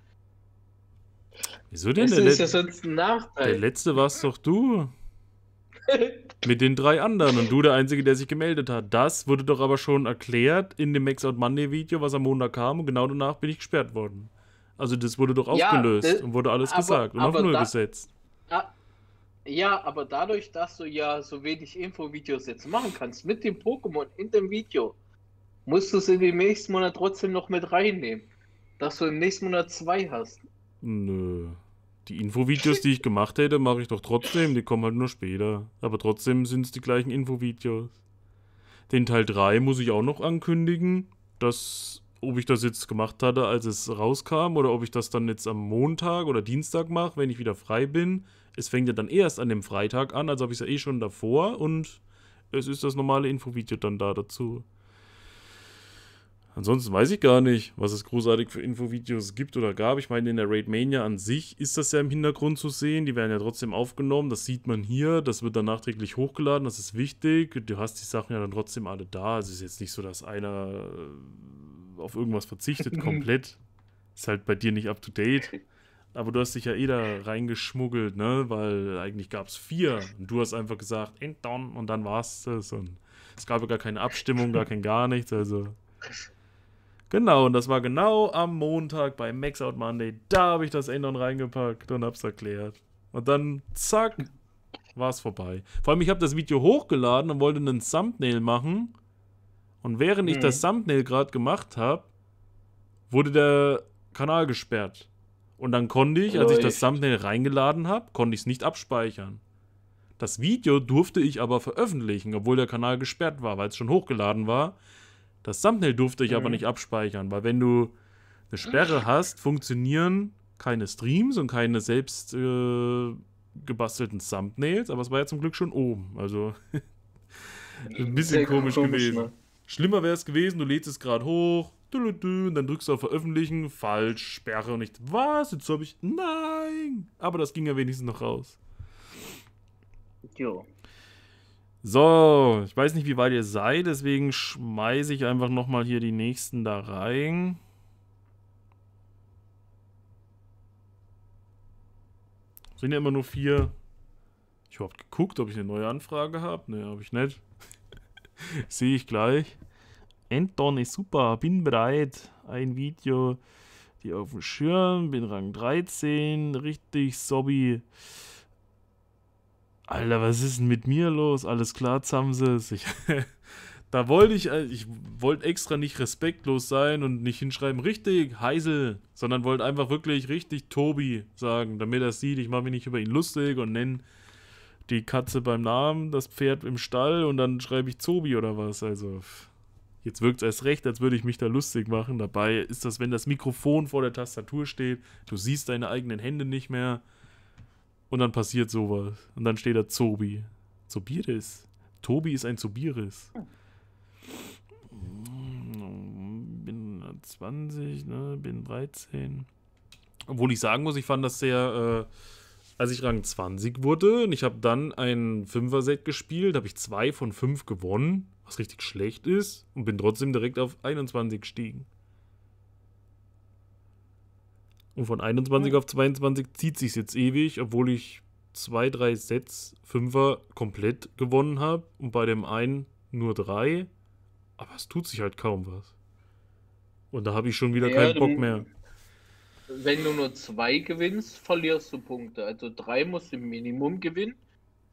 Wieso denn? Das der ist ja sonst ein Nachteil. Der letzte warst doch du. Mit den drei anderen und du der Einzige, der sich gemeldet hat. Das wurde doch aber schon erklärt in dem Max Out Monday Video, was am Montag kam und genau danach bin ich gesperrt worden. Also das wurde doch aufgelöst ja, das, und wurde alles aber, gesagt und auf Null da, gesetzt. Da, ja, aber dadurch, dass du ja so wenig Infovideos jetzt machen kannst, mit dem Pokémon in dem Video, musst du es in den nächsten Monat trotzdem noch mit reinnehmen. Dass du im nächsten Monat zwei hast. Nö. Die Infovideos, die ich gemacht hätte, mache ich doch trotzdem. Die kommen halt nur später. Aber trotzdem sind es die gleichen Infovideos. Den Teil 3 muss ich auch noch ankündigen. Dass, ob ich das jetzt gemacht hatte, als es rauskam, oder ob ich das dann jetzt am Montag oder Dienstag mache, wenn ich wieder frei bin. Es fängt ja dann erst an dem Freitag an, also habe ich es ja eh schon davor und es ist das normale Infovideo dann da dazu. Ansonsten weiß ich gar nicht, was es großartig für Infovideos gibt oder gab. Ich meine, in der Raid Mania an sich ist das ja im Hintergrund zu sehen. Die werden ja trotzdem aufgenommen. Das sieht man hier. Das wird dann nachträglich hochgeladen. Das ist wichtig. Du hast die Sachen ja dann trotzdem alle da. Also es ist jetzt nicht so, dass einer äh, auf irgendwas verzichtet komplett. Ist halt bei dir nicht up to date. Aber du hast dich ja eh da reingeschmuggelt, ne? Weil eigentlich gab es vier. Und du hast einfach gesagt, end Und dann war es das. Und es gab ja gar keine Abstimmung, gar kein gar nichts. Also. Genau, und das war genau am Montag bei Max Out Monday. Da habe ich das Endon reingepackt und hab's erklärt. Und dann, zack, war's vorbei. Vor allem, ich habe das Video hochgeladen und wollte einen Thumbnail machen. Und während mhm. ich das Thumbnail gerade gemacht habe, wurde der Kanal gesperrt. Und dann konnte ich, als ich das Thumbnail reingeladen habe, konnte ich es nicht abspeichern. Das Video durfte ich aber veröffentlichen, obwohl der Kanal gesperrt war, weil es schon hochgeladen war. Das Thumbnail durfte ich mhm. aber nicht abspeichern, weil wenn du eine Sperre hast, funktionieren keine Streams und keine selbst äh, gebastelten Thumbnails, aber es war ja zum Glück schon oben. Also ein bisschen komisch, komisch, gewesen. Ne? Schlimmer wäre es gewesen, du lädst es gerade hoch, und dann drückst du auf Veröffentlichen, falsch, Sperre und nicht, was, jetzt habe ich, nein! Aber das ging ja wenigstens noch raus. Jo. So, ich weiß nicht, wie weit ihr seid, deswegen schmeiße ich einfach nochmal hier die nächsten da rein. Sind ja immer nur vier. Ich habe geguckt, ob ich eine neue Anfrage habe. Ne, habe ich nicht. Sehe ich gleich. Anton ist super, bin bereit. Ein Video, die auf dem Schirm, bin Rang 13, richtig sobby. Alter, was ist denn mit mir los? Alles klar, Zamses. Ich, da wollte ich, äh, ich wollte extra nicht respektlos sein und nicht hinschreiben, richtig, Heisel, sondern wollte einfach wirklich richtig Tobi sagen, damit er sieht, ich mache mich nicht über ihn lustig und nenne die Katze beim Namen, das Pferd im Stall und dann schreibe ich Tobi oder was. Also, jetzt wirkt es erst recht, als würde ich mich da lustig machen. Dabei ist das, wenn das Mikrofon vor der Tastatur steht, du siehst deine eigenen Hände nicht mehr. Und dann passiert sowas. Und dann steht da Zobi. Zobiris. Tobi ist ein Zobiris. Bin 20, ne? Bin 13. Obwohl ich sagen muss, ich fand das sehr. Äh, als ich Rang 20 wurde und ich habe dann ein Fünfer-Set gespielt, habe ich zwei von fünf gewonnen, was richtig schlecht ist, und bin trotzdem direkt auf 21 gestiegen. Und von 21 mhm. auf 22 zieht sich jetzt ewig, obwohl ich zwei, drei Sets Fünfer komplett gewonnen habe und bei dem einen nur drei. Aber es tut sich halt kaum was. Und da habe ich schon wieder ja, keinen Bock mehr. Wenn du nur zwei gewinnst, verlierst du Punkte. Also drei musst du im Minimum gewinnen.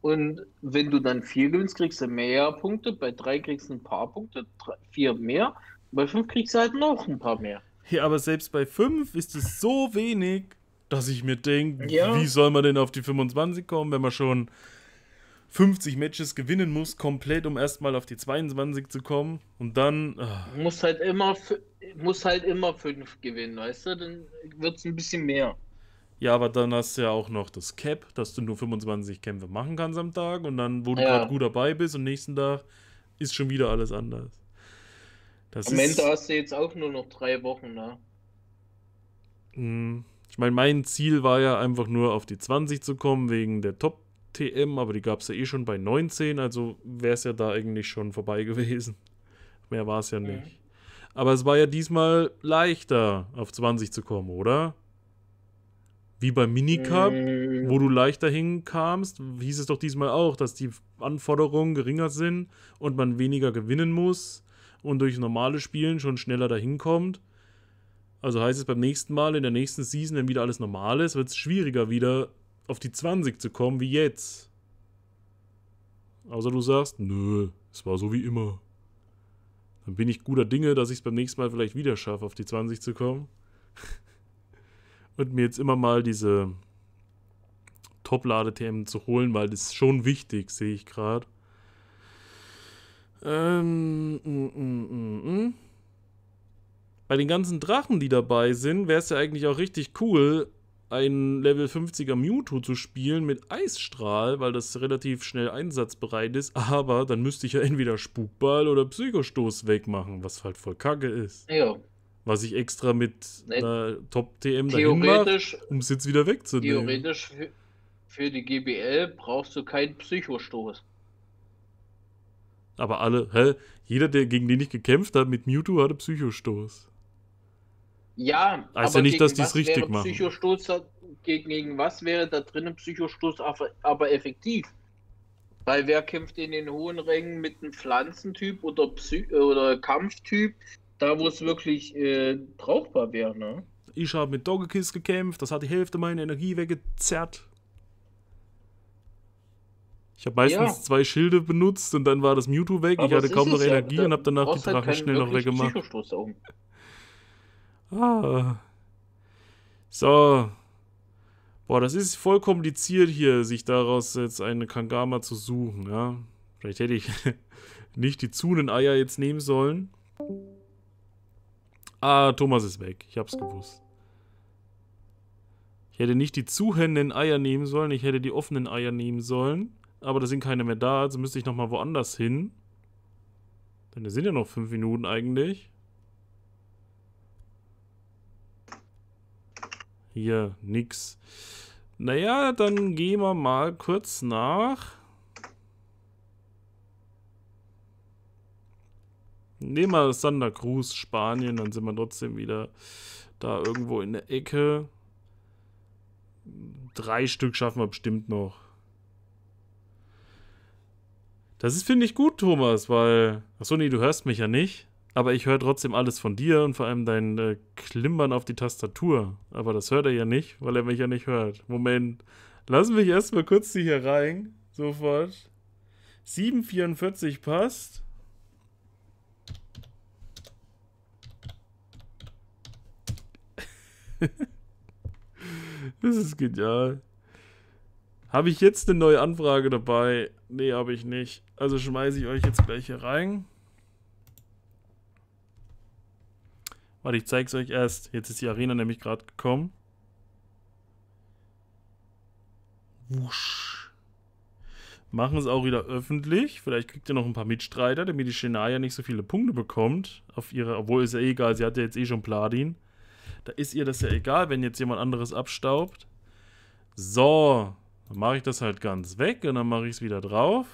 Und wenn du dann vier gewinnst, kriegst du mehr Punkte. Bei drei kriegst du ein paar Punkte, drei, vier mehr. Bei fünf kriegst du halt noch ein paar mehr. Ja, aber selbst bei 5 ist es so wenig, dass ich mir denke, ja. wie soll man denn auf die 25 kommen, wenn man schon 50 Matches gewinnen muss, komplett, um erstmal auf die 22 zu kommen und dann. Ach. Muss halt immer muss halt immer 5 gewinnen, weißt du? Dann wird es ein bisschen mehr. Ja, aber dann hast du ja auch noch das Cap, dass du nur 25 Kämpfe machen kannst am Tag und dann, wo du ja. gerade gut dabei bist und nächsten Tag ist schon wieder alles anders. Das Am Ende hast du jetzt auch nur noch drei Wochen, ne? Hm, ich meine, mein Ziel war ja einfach nur auf die 20 zu kommen wegen der Top-TM, aber die gab es ja eh schon bei 19, also wäre es ja da eigentlich schon vorbei gewesen. Mehr war es ja mhm. nicht. Mhm. Aber es war ja diesmal leichter, auf 20 zu kommen, oder? Wie beim Minicup, mhm. wo du leichter hinkamst, hieß es doch diesmal auch, dass die Anforderungen geringer sind und man weniger gewinnen muss und durch normale Spielen schon schneller dahin kommt. Also heißt es beim nächsten Mal, in der nächsten Season, wenn wieder alles normal ist, wird es schwieriger, wieder auf die 20 zu kommen wie jetzt. Außer du sagst, nö, es war so wie immer. Dann bin ich guter Dinge, dass ich es beim nächsten Mal vielleicht wieder schaffe, auf die 20 zu kommen. und mir jetzt immer mal diese Top-Lade-TM zu holen, weil das ist schon wichtig, sehe ich gerade. Ähm, m, m, m, Bei den ganzen Drachen, die dabei sind, wäre es ja eigentlich auch richtig cool, einen Level 50er Mewtwo zu spielen mit Eisstrahl, weil das relativ schnell einsatzbereit ist, aber dann müsste ich ja entweder Spukball oder Psychostoß wegmachen, was halt voll kacke ist. Ja. Was ich extra mit einer Top-TM dahin mache, um es jetzt wieder wegzunehmen. Theoretisch für die GBL brauchst du keinen Psychostoß. Aber alle, hä? Jeder, der gegen den ich gekämpft hat, mit Mewtwo hatte Psychostoß. Ja, also aber nicht, dass die es richtig machen. Psychostoß, gegen, gegen was wäre da drinnen Psychostoß aber, aber effektiv? Weil wer kämpft in den hohen Rängen mit einem Pflanzentyp oder, Psy oder Kampftyp, da wo es wirklich äh, brauchbar wäre, ne? Ich habe mit Doggekiss gekämpft, das hat die Hälfte meiner Energie weggezerrt. Ich habe meistens ja. zwei Schilde benutzt und dann war das Mewtwo weg. Aber ich hatte kaum noch Energie ja. und habe danach die halt Drachen halt schnell noch weggemacht. Ah. So. Boah, das ist voll kompliziert hier, sich daraus jetzt eine Kangama zu suchen, ja. Vielleicht hätte ich nicht die Zunen-Eier jetzt nehmen sollen. Ah, Thomas ist weg. Ich hab's gewusst. Ich hätte nicht die zuhenden Eier nehmen sollen, ich hätte die offenen Eier nehmen sollen aber da sind keine mehr da, also müsste ich nochmal woanders hin. Denn da sind ja noch fünf Minuten eigentlich. Hier, nix. Naja, dann gehen wir mal kurz nach. Nehmen wir Santa Cruz, Spanien, dann sind wir trotzdem wieder da irgendwo in der Ecke. Drei Stück schaffen wir bestimmt noch. Das ist, finde ich, gut, Thomas, weil. Achso, nee, du hörst mich ja nicht. Aber ich höre trotzdem alles von dir und vor allem dein äh, Klimpern auf die Tastatur. Aber das hört er ja nicht, weil er mich ja nicht hört. Moment. Lass mich erstmal kurz hier rein. Sofort. 744 passt. das ist genial. Habe ich jetzt eine neue Anfrage dabei? Nee, habe ich nicht. Also schmeiße ich euch jetzt gleich hier rein. Warte, ich zeige es euch erst. Jetzt ist die Arena nämlich gerade gekommen. Wusch. Machen es auch wieder öffentlich. Vielleicht kriegt ihr noch ein paar Mitstreiter, damit die Shania nicht so viele Punkte bekommt. Auf ihre, obwohl ist ja eh egal, sie hat ja jetzt eh schon Platin. Da ist ihr das ja egal, wenn jetzt jemand anderes abstaubt. So. Dann mache ich das halt ganz weg und dann mache ich es wieder drauf.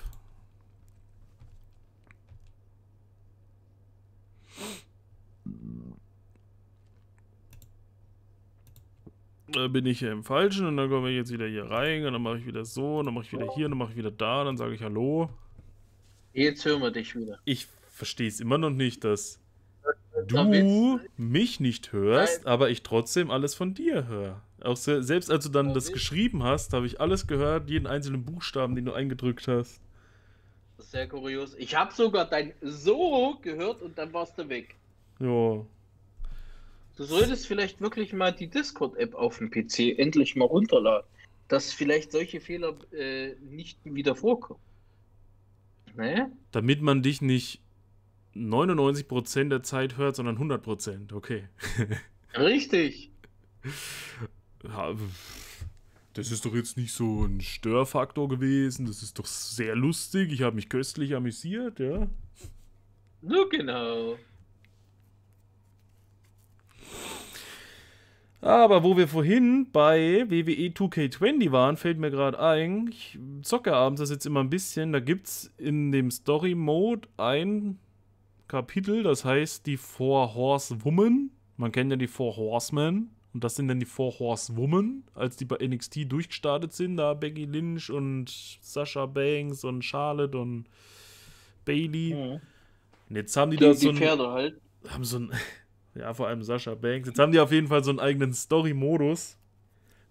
Da bin ich hier im Falschen und dann komme ich jetzt wieder hier rein und dann mache ich wieder so und dann mache ich wieder hier und dann mache ich wieder da und dann sage ich Hallo. Jetzt hören wir dich wieder. Ich verstehe es immer noch nicht, dass du mich nicht hörst, Nein. aber ich trotzdem alles von dir höre. Auch selbst als du dann das geschrieben hast, habe ich alles gehört, jeden einzelnen Buchstaben, den du eingedrückt hast. Das ist sehr kurios. Ich habe sogar dein So gehört und dann warst du weg. Ja. Du solltest vielleicht wirklich mal die Discord-App auf dem PC endlich mal runterladen, dass vielleicht solche Fehler äh, nicht wieder vorkommen. Ne? Damit man dich nicht 99% der Zeit hört, sondern 100%. Okay. Richtig. das ist doch jetzt nicht so ein Störfaktor gewesen. Das ist doch sehr lustig. Ich habe mich köstlich amüsiert, ja. So genau. Aber wo wir vorhin bei WWE e 2K20 waren, fällt mir gerade ein, ich zocke abends das jetzt immer ein bisschen. Da gibt es in dem Story-Mode ein Kapitel, das heißt die Four Horsewomen. Man kennt ja die Four Horsemen. Und das sind dann die Four Horsewomen, als die bei NXT durchgestartet sind. Da Becky Lynch und Sasha Banks und Charlotte und Bailey. Mhm. Und jetzt haben die, die da so. Die Pferde ein, halt. Haben so ein. Ja, vor allem Sascha Banks. Jetzt haben die auf jeden Fall so einen eigenen Story-Modus.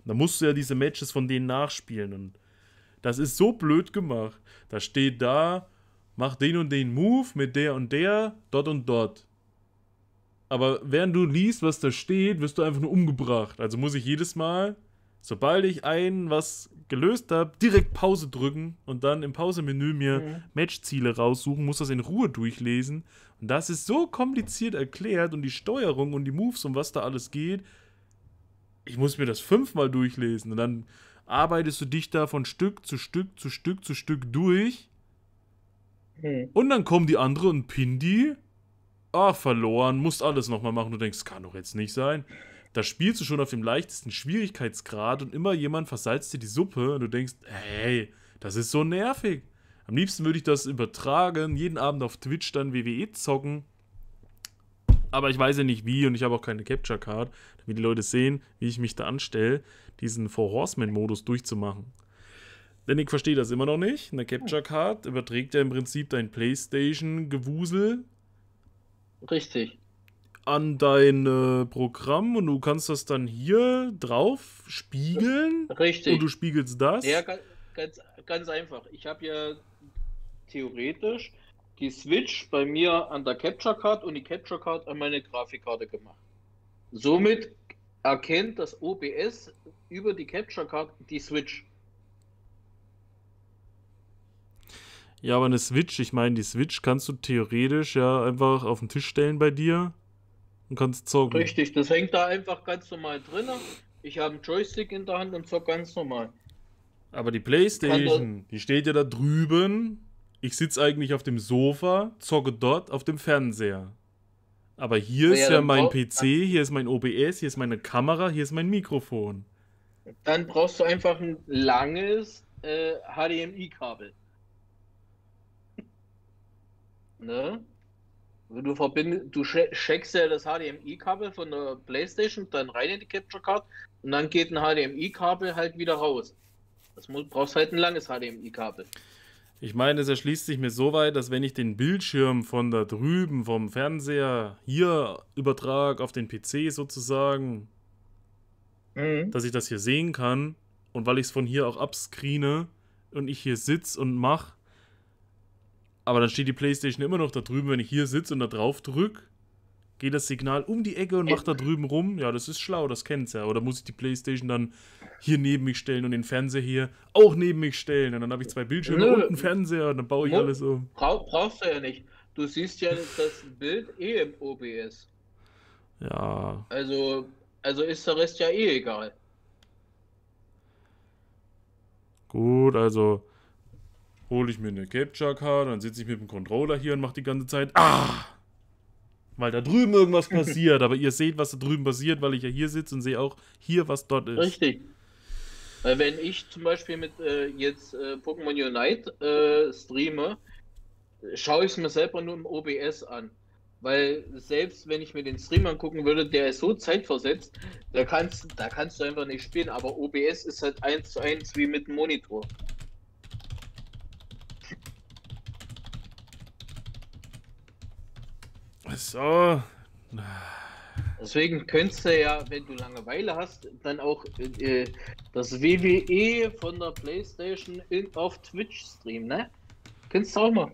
Da musst du ja diese Matches von denen nachspielen. Und das ist so blöd gemacht. Da steht da, mach den und den Move mit der und der, dort und dort. Aber während du liest, was da steht, wirst du einfach nur umgebracht. Also muss ich jedes Mal, sobald ich ein was gelöst habe, direkt Pause drücken und dann im Pausemenü mir mhm. Matchziele raussuchen, muss das in Ruhe durchlesen. Und das ist so kompliziert erklärt und die Steuerung und die Moves und was da alles geht. Ich muss mir das fünfmal durchlesen und dann arbeitest du dich da von Stück zu Stück zu Stück zu Stück durch hm. Und dann kommen die anderen und pinnen die. Ach, verloren, musst alles nochmal machen. Du denkst, kann doch jetzt nicht sein. Da spielst du schon auf dem leichtesten Schwierigkeitsgrad und immer jemand versalzt dir die Suppe und du denkst, hey, das ist so nervig. Am liebsten würde ich das übertragen, jeden Abend auf Twitch dann WWE zocken. Aber ich weiß ja nicht wie und ich habe auch keine Capture Card, damit die Leute sehen, wie ich mich da anstelle, diesen Four Horsemen Modus durchzumachen. Denn ich verstehe das immer noch nicht. Eine Capture Card überträgt ja im Prinzip dein PlayStation-Gewusel. Richtig. An dein äh, Programm und du kannst das dann hier drauf spiegeln. Richtig. Und du spiegelst das. Ja, ganz, ganz einfach. Ich habe ja theoretisch die Switch bei mir an der Capture Card und die Capture Card an meine Grafikkarte gemacht. Somit erkennt das OBS über die Capture Card die Switch. Ja, aber eine Switch, ich meine, die Switch kannst du theoretisch ja einfach auf den Tisch stellen bei dir und kannst zocken. Richtig, das hängt da einfach ganz normal drin. Ich habe einen Joystick in der Hand und zocke ganz normal. Aber die Playstation, die steht ja da drüben. Ich sitze eigentlich auf dem Sofa, zocke dort auf dem Fernseher. Aber hier ist ja, ja mein PC, hier ist mein OBS, hier ist meine Kamera, hier ist mein Mikrofon. Dann brauchst du einfach ein langes äh, HDMI-Kabel ne? Du, verbind, du checkst ja das HDMI-Kabel von der Playstation dann rein in die Capture Card und dann geht ein HDMI-Kabel halt wieder raus. Das muss, brauchst halt ein langes HDMI-Kabel. Ich meine, es erschließt sich mir so weit, dass wenn ich den Bildschirm von da drüben vom Fernseher hier übertrage auf den PC sozusagen, mhm. dass ich das hier sehen kann und weil ich es von hier auch abscreene und ich hier sitze und mache, aber dann steht die Playstation immer noch da drüben, wenn ich hier sitze und da drauf drücke, geht das Signal um die Ecke und macht da äh. drüben rum. Ja, das ist schlau, das kennt's ja. Oder muss ich die Playstation dann hier neben mich stellen und den Fernseher hier auch neben mich stellen? Und dann habe ich zwei Bildschirme Nö. und einen Fernseher und dann baue ich Nö. alles um. Brauch, brauchst du ja nicht. Du siehst ja das Bild eh im OBS. Ja. Also, also ist der Rest ja eh egal. Gut, also hole ich mir eine Capture Card, dann sitze ich mit dem Controller hier und mache die ganze Zeit, ah! Weil da drüben irgendwas passiert, aber ihr seht, was da drüben passiert, weil ich ja hier sitze und sehe auch hier, was dort ist. Richtig. Weil wenn ich zum Beispiel mit äh, jetzt äh, Pokémon Unite äh, streame, schaue ich es mir selber nur im OBS an. Weil selbst wenn ich mir den Stream angucken würde, der ist so zeitversetzt, da kannst, da kannst du einfach nicht spielen. Aber OBS ist halt eins zu eins wie mit dem Monitor. So. Deswegen könntest du ja, wenn du Langeweile hast, dann auch äh, das WWE von der Playstation in, auf Twitch streamen, ne? Könntest du auch mal.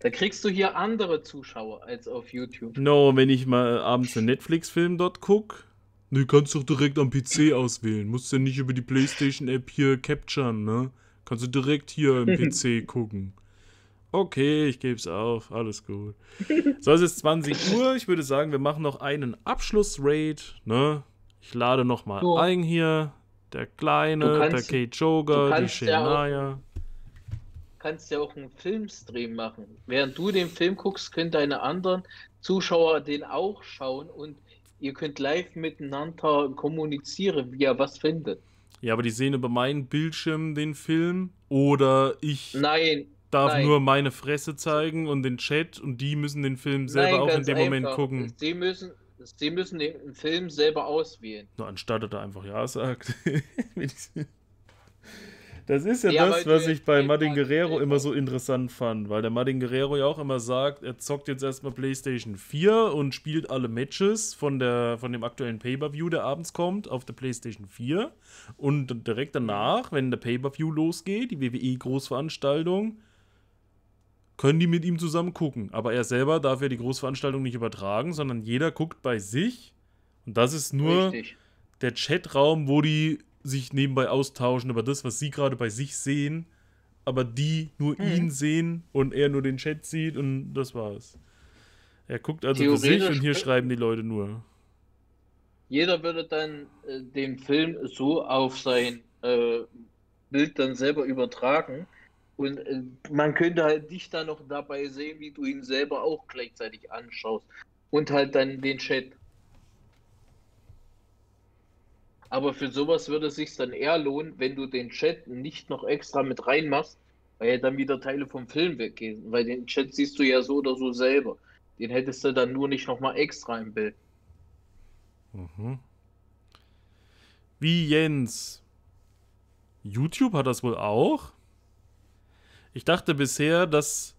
Da kriegst du hier andere Zuschauer als auf YouTube. No, wenn ich mal abends einen Netflix-Film dort gucke. Ne, kannst du direkt am PC auswählen. Musst du ja nicht über die Playstation-App hier capturen, ne? Kannst du direkt hier im PC gucken okay, ich gebe es auf, alles gut. So, es ist 20 Uhr. Ich würde sagen, wir machen noch einen Abschluss-Raid. Ne? Ich lade nochmal so. ein hier. Der Kleine, kannst, der Kate joger die Shania. Du kannst ja auch einen Filmstream machen. Während du den Film guckst, können deine anderen Zuschauer den auch schauen und ihr könnt live miteinander kommunizieren, wie ihr was findet. Ja, aber die sehen über meinen Bildschirm den Film oder ich. Nein, darf Nein. nur meine Fresse zeigen und den Chat und die müssen den Film selber Nein, auch in dem einfach. Moment gucken. Sie müssen, sie müssen den Film selber auswählen. Nur anstatt er da einfach Ja sagt. das ist ja, ja das, was ich bei Martin Guerrero immer so interessant fand, weil der Martin Guerrero ja auch immer sagt, er zockt jetzt erstmal PlayStation 4 und spielt alle Matches von, der, von dem aktuellen Pay-Per-View, der abends kommt, auf der PlayStation 4. Und direkt danach, wenn der Pay-Per-View losgeht, die WWE-Großveranstaltung, können die mit ihm zusammen gucken. Aber er selber darf ja die Großveranstaltung nicht übertragen, sondern jeder guckt bei sich. Und das ist nur Richtig. der Chatraum, wo die sich nebenbei austauschen über das, was sie gerade bei sich sehen. Aber die nur hm. ihn sehen und er nur den Chat sieht und das war's. Er guckt also bei sich und hier schreiben die Leute nur. Jeder würde dann äh, den Film so auf sein äh, Bild dann selber übertragen und äh, man könnte halt dich da noch dabei sehen, wie du ihn selber auch gleichzeitig anschaust. Und halt dann den Chat. Aber für sowas würde es sich dann eher lohnen, wenn du den Chat nicht noch extra mit reinmachst, weil ja dann wieder Teile vom Film weggehen. Weil den Chat siehst du ja so oder so selber. Den hättest du dann nur nicht nochmal extra im Bild. Mhm. Wie Jens. YouTube hat das wohl auch? Ich dachte bisher, dass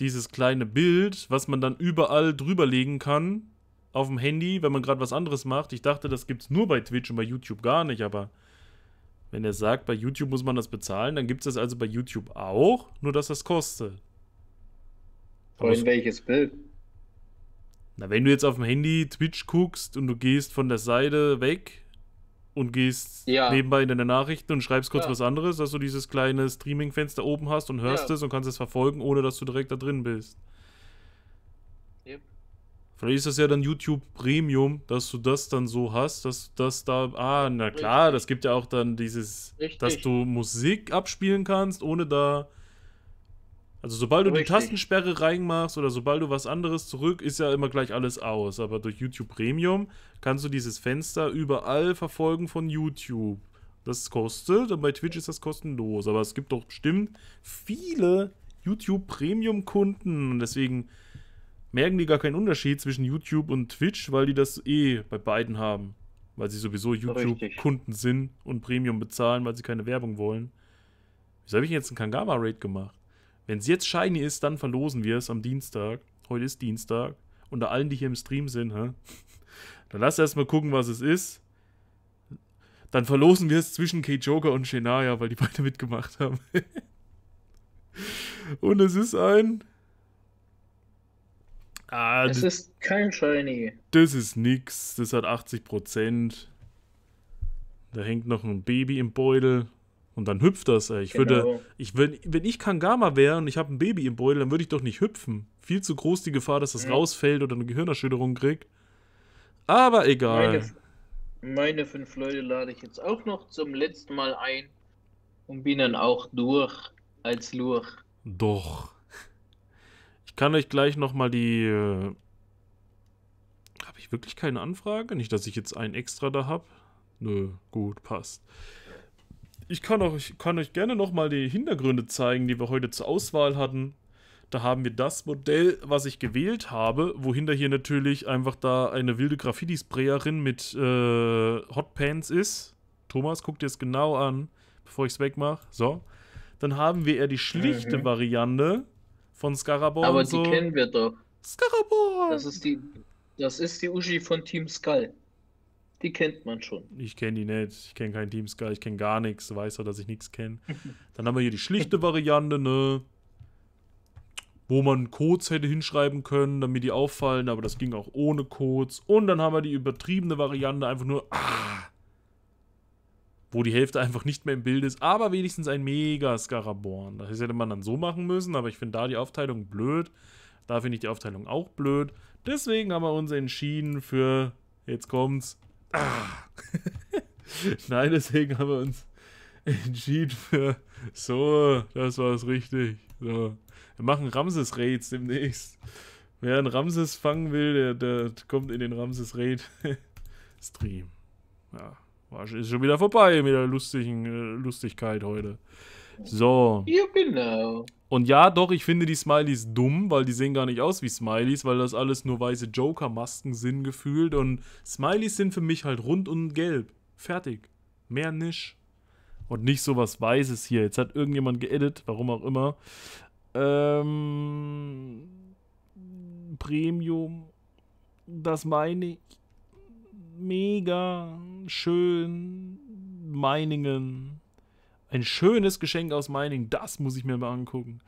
dieses kleine Bild, was man dann überall drüberlegen kann, auf dem Handy, wenn man gerade was anderes macht. Ich dachte, das gibt es nur bei Twitch und bei YouTube gar nicht, aber wenn er sagt, bei YouTube muss man das bezahlen, dann gibt es das also bei YouTube auch, nur dass das kostet. Vorhin welches Bild? Na, wenn du jetzt auf dem Handy Twitch guckst und du gehst von der Seite weg, und gehst ja. nebenbei in deine Nachrichten und schreibst kurz ja. was anderes, dass du dieses kleine Streaming-Fenster oben hast und hörst ja. es und kannst es verfolgen, ohne dass du direkt da drin bist. Yep. Vielleicht ist das ja dann YouTube Premium, dass du das dann so hast, dass das da. Ah, na klar, Richtig. das gibt ja auch dann dieses, Richtig. dass du Musik abspielen kannst, ohne da also sobald du Richtig. die Tastensperre reinmachst oder sobald du was anderes zurück, ist ja immer gleich alles aus. Aber durch YouTube Premium kannst du dieses Fenster überall verfolgen von YouTube. Das kostet und bei Twitch ist das kostenlos. Aber es gibt doch bestimmt viele YouTube Premium Kunden und deswegen merken die gar keinen Unterschied zwischen YouTube und Twitch, weil die das eh bei beiden haben. Weil sie sowieso YouTube Kunden sind und Premium bezahlen, weil sie keine Werbung wollen. Wieso habe ich jetzt einen Kangama-Raid gemacht? Wenn es jetzt shiny ist, dann verlosen wir es am Dienstag. Heute ist Dienstag. Unter allen, die hier im Stream sind, hä? Dann lass erstmal gucken, was es ist. Dann verlosen wir es zwischen K-Joker und Shania, weil die beide mitgemacht haben. und es ist ein. Ah, es ist kein Shiny. Das ist nix. Das hat 80%. Da hängt noch ein Baby im Beutel. Und dann hüpft das, ey. Ich genau. würde, ich, wenn, wenn ich Kangama wäre und ich habe ein Baby im Beutel, dann würde ich doch nicht hüpfen. Viel zu groß die Gefahr, dass das mhm. rausfällt oder eine Gehirnerschütterung kriegt. Aber egal. Meine, meine fünf Leute lade ich jetzt auch noch zum letzten Mal ein und bin dann auch durch als Lurch. Doch. Ich kann euch gleich nochmal die. Äh, habe ich wirklich keine Anfrage? Nicht, dass ich jetzt einen extra da habe. Nö, gut, passt ich kann, auch, ich kann euch gerne nochmal die Hintergründe zeigen, die wir heute zur Auswahl hatten. Da haben wir das Modell, was ich gewählt habe, wohinter hier natürlich einfach da eine wilde Graffiti-Sprayerin mit äh, Hotpants ist. Thomas, guck dir es genau an, bevor ich es wegmache. So. Dann haben wir eher die schlichte mhm. Variante von Scaraborn. Aber die so. kennen wir doch. Scaraborn! Das ist die, das ist die Uschi von Team Skull. Die kennt man schon. Ich kenne die nicht. Ich kenne kein Team Sky, ich kenne gar nichts. Weiß er, dass ich nichts kenne. Dann haben wir hier die schlichte Variante, ne? Wo man Codes hätte hinschreiben können, damit die auffallen, aber das ging auch ohne Codes. Und dann haben wir die übertriebene Variante, einfach nur, ah, wo die Hälfte einfach nicht mehr im Bild ist, aber wenigstens ein mega skaraborn Das hätte man dann so machen müssen, aber ich finde da die Aufteilung blöd. Da finde ich die Aufteilung auch blöd. Deswegen haben wir uns entschieden für, jetzt kommt's, Ah. Nein, deswegen haben wir uns entschieden für so, das war es richtig. So. Wir machen Ramses-Raids demnächst. Wer einen Ramses fangen will, der, der kommt in den Ramses-Raid-Stream. ja, war, ist schon wieder vorbei mit der lustigen äh, Lustigkeit heute. So. You know. Und ja, doch, ich finde die Smileys dumm, weil die sehen gar nicht aus wie Smileys, weil das alles nur weiße Joker-Masken sind gefühlt. Und Smileys sind für mich halt rund und gelb. Fertig. Mehr nisch. Und nicht so was Weißes hier. Jetzt hat irgendjemand geedit, warum auch immer. Ähm. Premium. Das meine ich. Mega schön. Meiningen. Ein schönes Geschenk aus Mining, das muss ich mir mal angucken.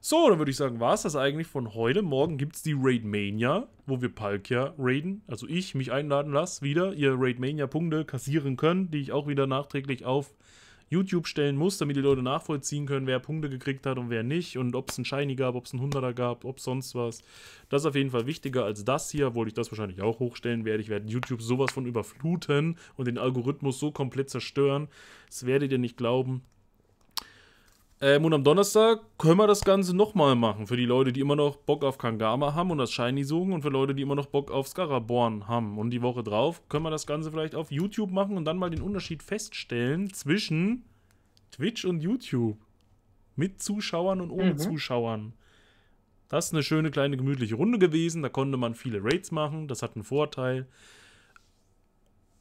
So, dann würde ich sagen, war es das eigentlich von heute. Morgen gibt es die Raid Mania, wo wir Palkia raiden. Also ich mich einladen lasse, wieder ihr Raid Mania punkte kassieren können, die ich auch wieder nachträglich auf YouTube stellen muss, damit die Leute nachvollziehen können, wer Punkte gekriegt hat und wer nicht und ob es einen Shiny gab, ob es einen Hunderter gab, ob sonst was. Das ist auf jeden Fall wichtiger als das hier, obwohl ich das wahrscheinlich auch hochstellen werde. Ich werde YouTube sowas von überfluten und den Algorithmus so komplett zerstören, das werdet ihr nicht glauben. Ähm, und am Donnerstag können wir das Ganze nochmal machen. Für die Leute, die immer noch Bock auf Kangama haben und das Shiny suchen. Und für Leute, die immer noch Bock auf Scaraborn haben. Und die Woche drauf können wir das Ganze vielleicht auf YouTube machen und dann mal den Unterschied feststellen zwischen Twitch und YouTube. Mit Zuschauern und ohne mhm. Zuschauern. Das ist eine schöne kleine gemütliche Runde gewesen. Da konnte man viele Raids machen. Das hat einen Vorteil.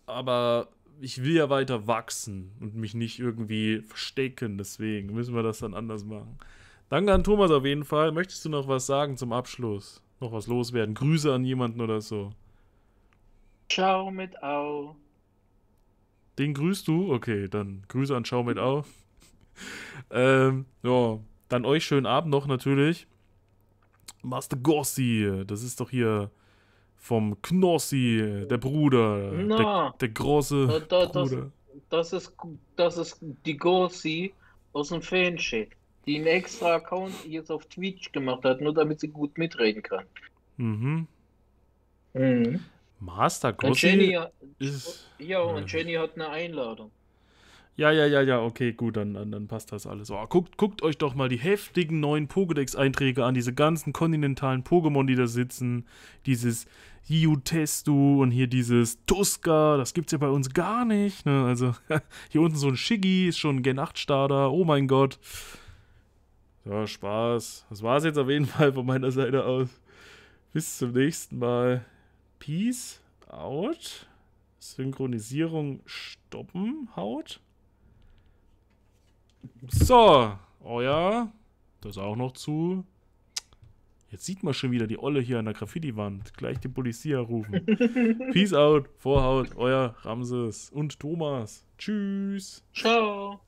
Aber ich will ja weiter wachsen und mich nicht irgendwie verstecken. Deswegen müssen wir das dann anders machen. Danke an Thomas auf jeden Fall. Möchtest du noch was sagen zum Abschluss? Noch was loswerden? Grüße an jemanden oder so. Ciao mit Au. Den grüßt du? Okay, dann Grüße an Ciao mit Au. ähm, ja, dann euch schönen Abend noch natürlich. Master Gossi, das ist doch hier vom Knossi, der Bruder, no. der, der, große das, Bruder. Das, das, ist, das ist die Gossi aus dem Fanshit, die einen extra Account jetzt auf Twitch gemacht hat, nur damit sie gut mitreden kann. Mhm. Mhm. Master Gorsi Jenny, ist... Ja, und Jenny hat eine Einladung. Ja, ja, ja, ja, okay, gut, dann, dann, dann passt das alles. Oh, guckt, guckt euch doch mal die heftigen neuen Pokédex-Einträge an, diese ganzen kontinentalen Pokémon, die da sitzen. Dieses Testu und hier dieses Tuska, das gibt's ja bei uns gar nicht. Ne? Also hier unten so ein Shiggy, ist schon ein Gen 8-Starter, oh mein Gott. Ja, Spaß. Das war's jetzt auf jeden Fall von meiner Seite aus. Bis zum nächsten Mal. Peace out. Synchronisierung stoppen, haut. So, euer. Oh das auch noch zu. Jetzt sieht man schon wieder die Olle hier an der Graffiti-Wand. Gleich die Polizia rufen. Peace out, Vorhaut, euer Ramses und Thomas. Tschüss. Ciao.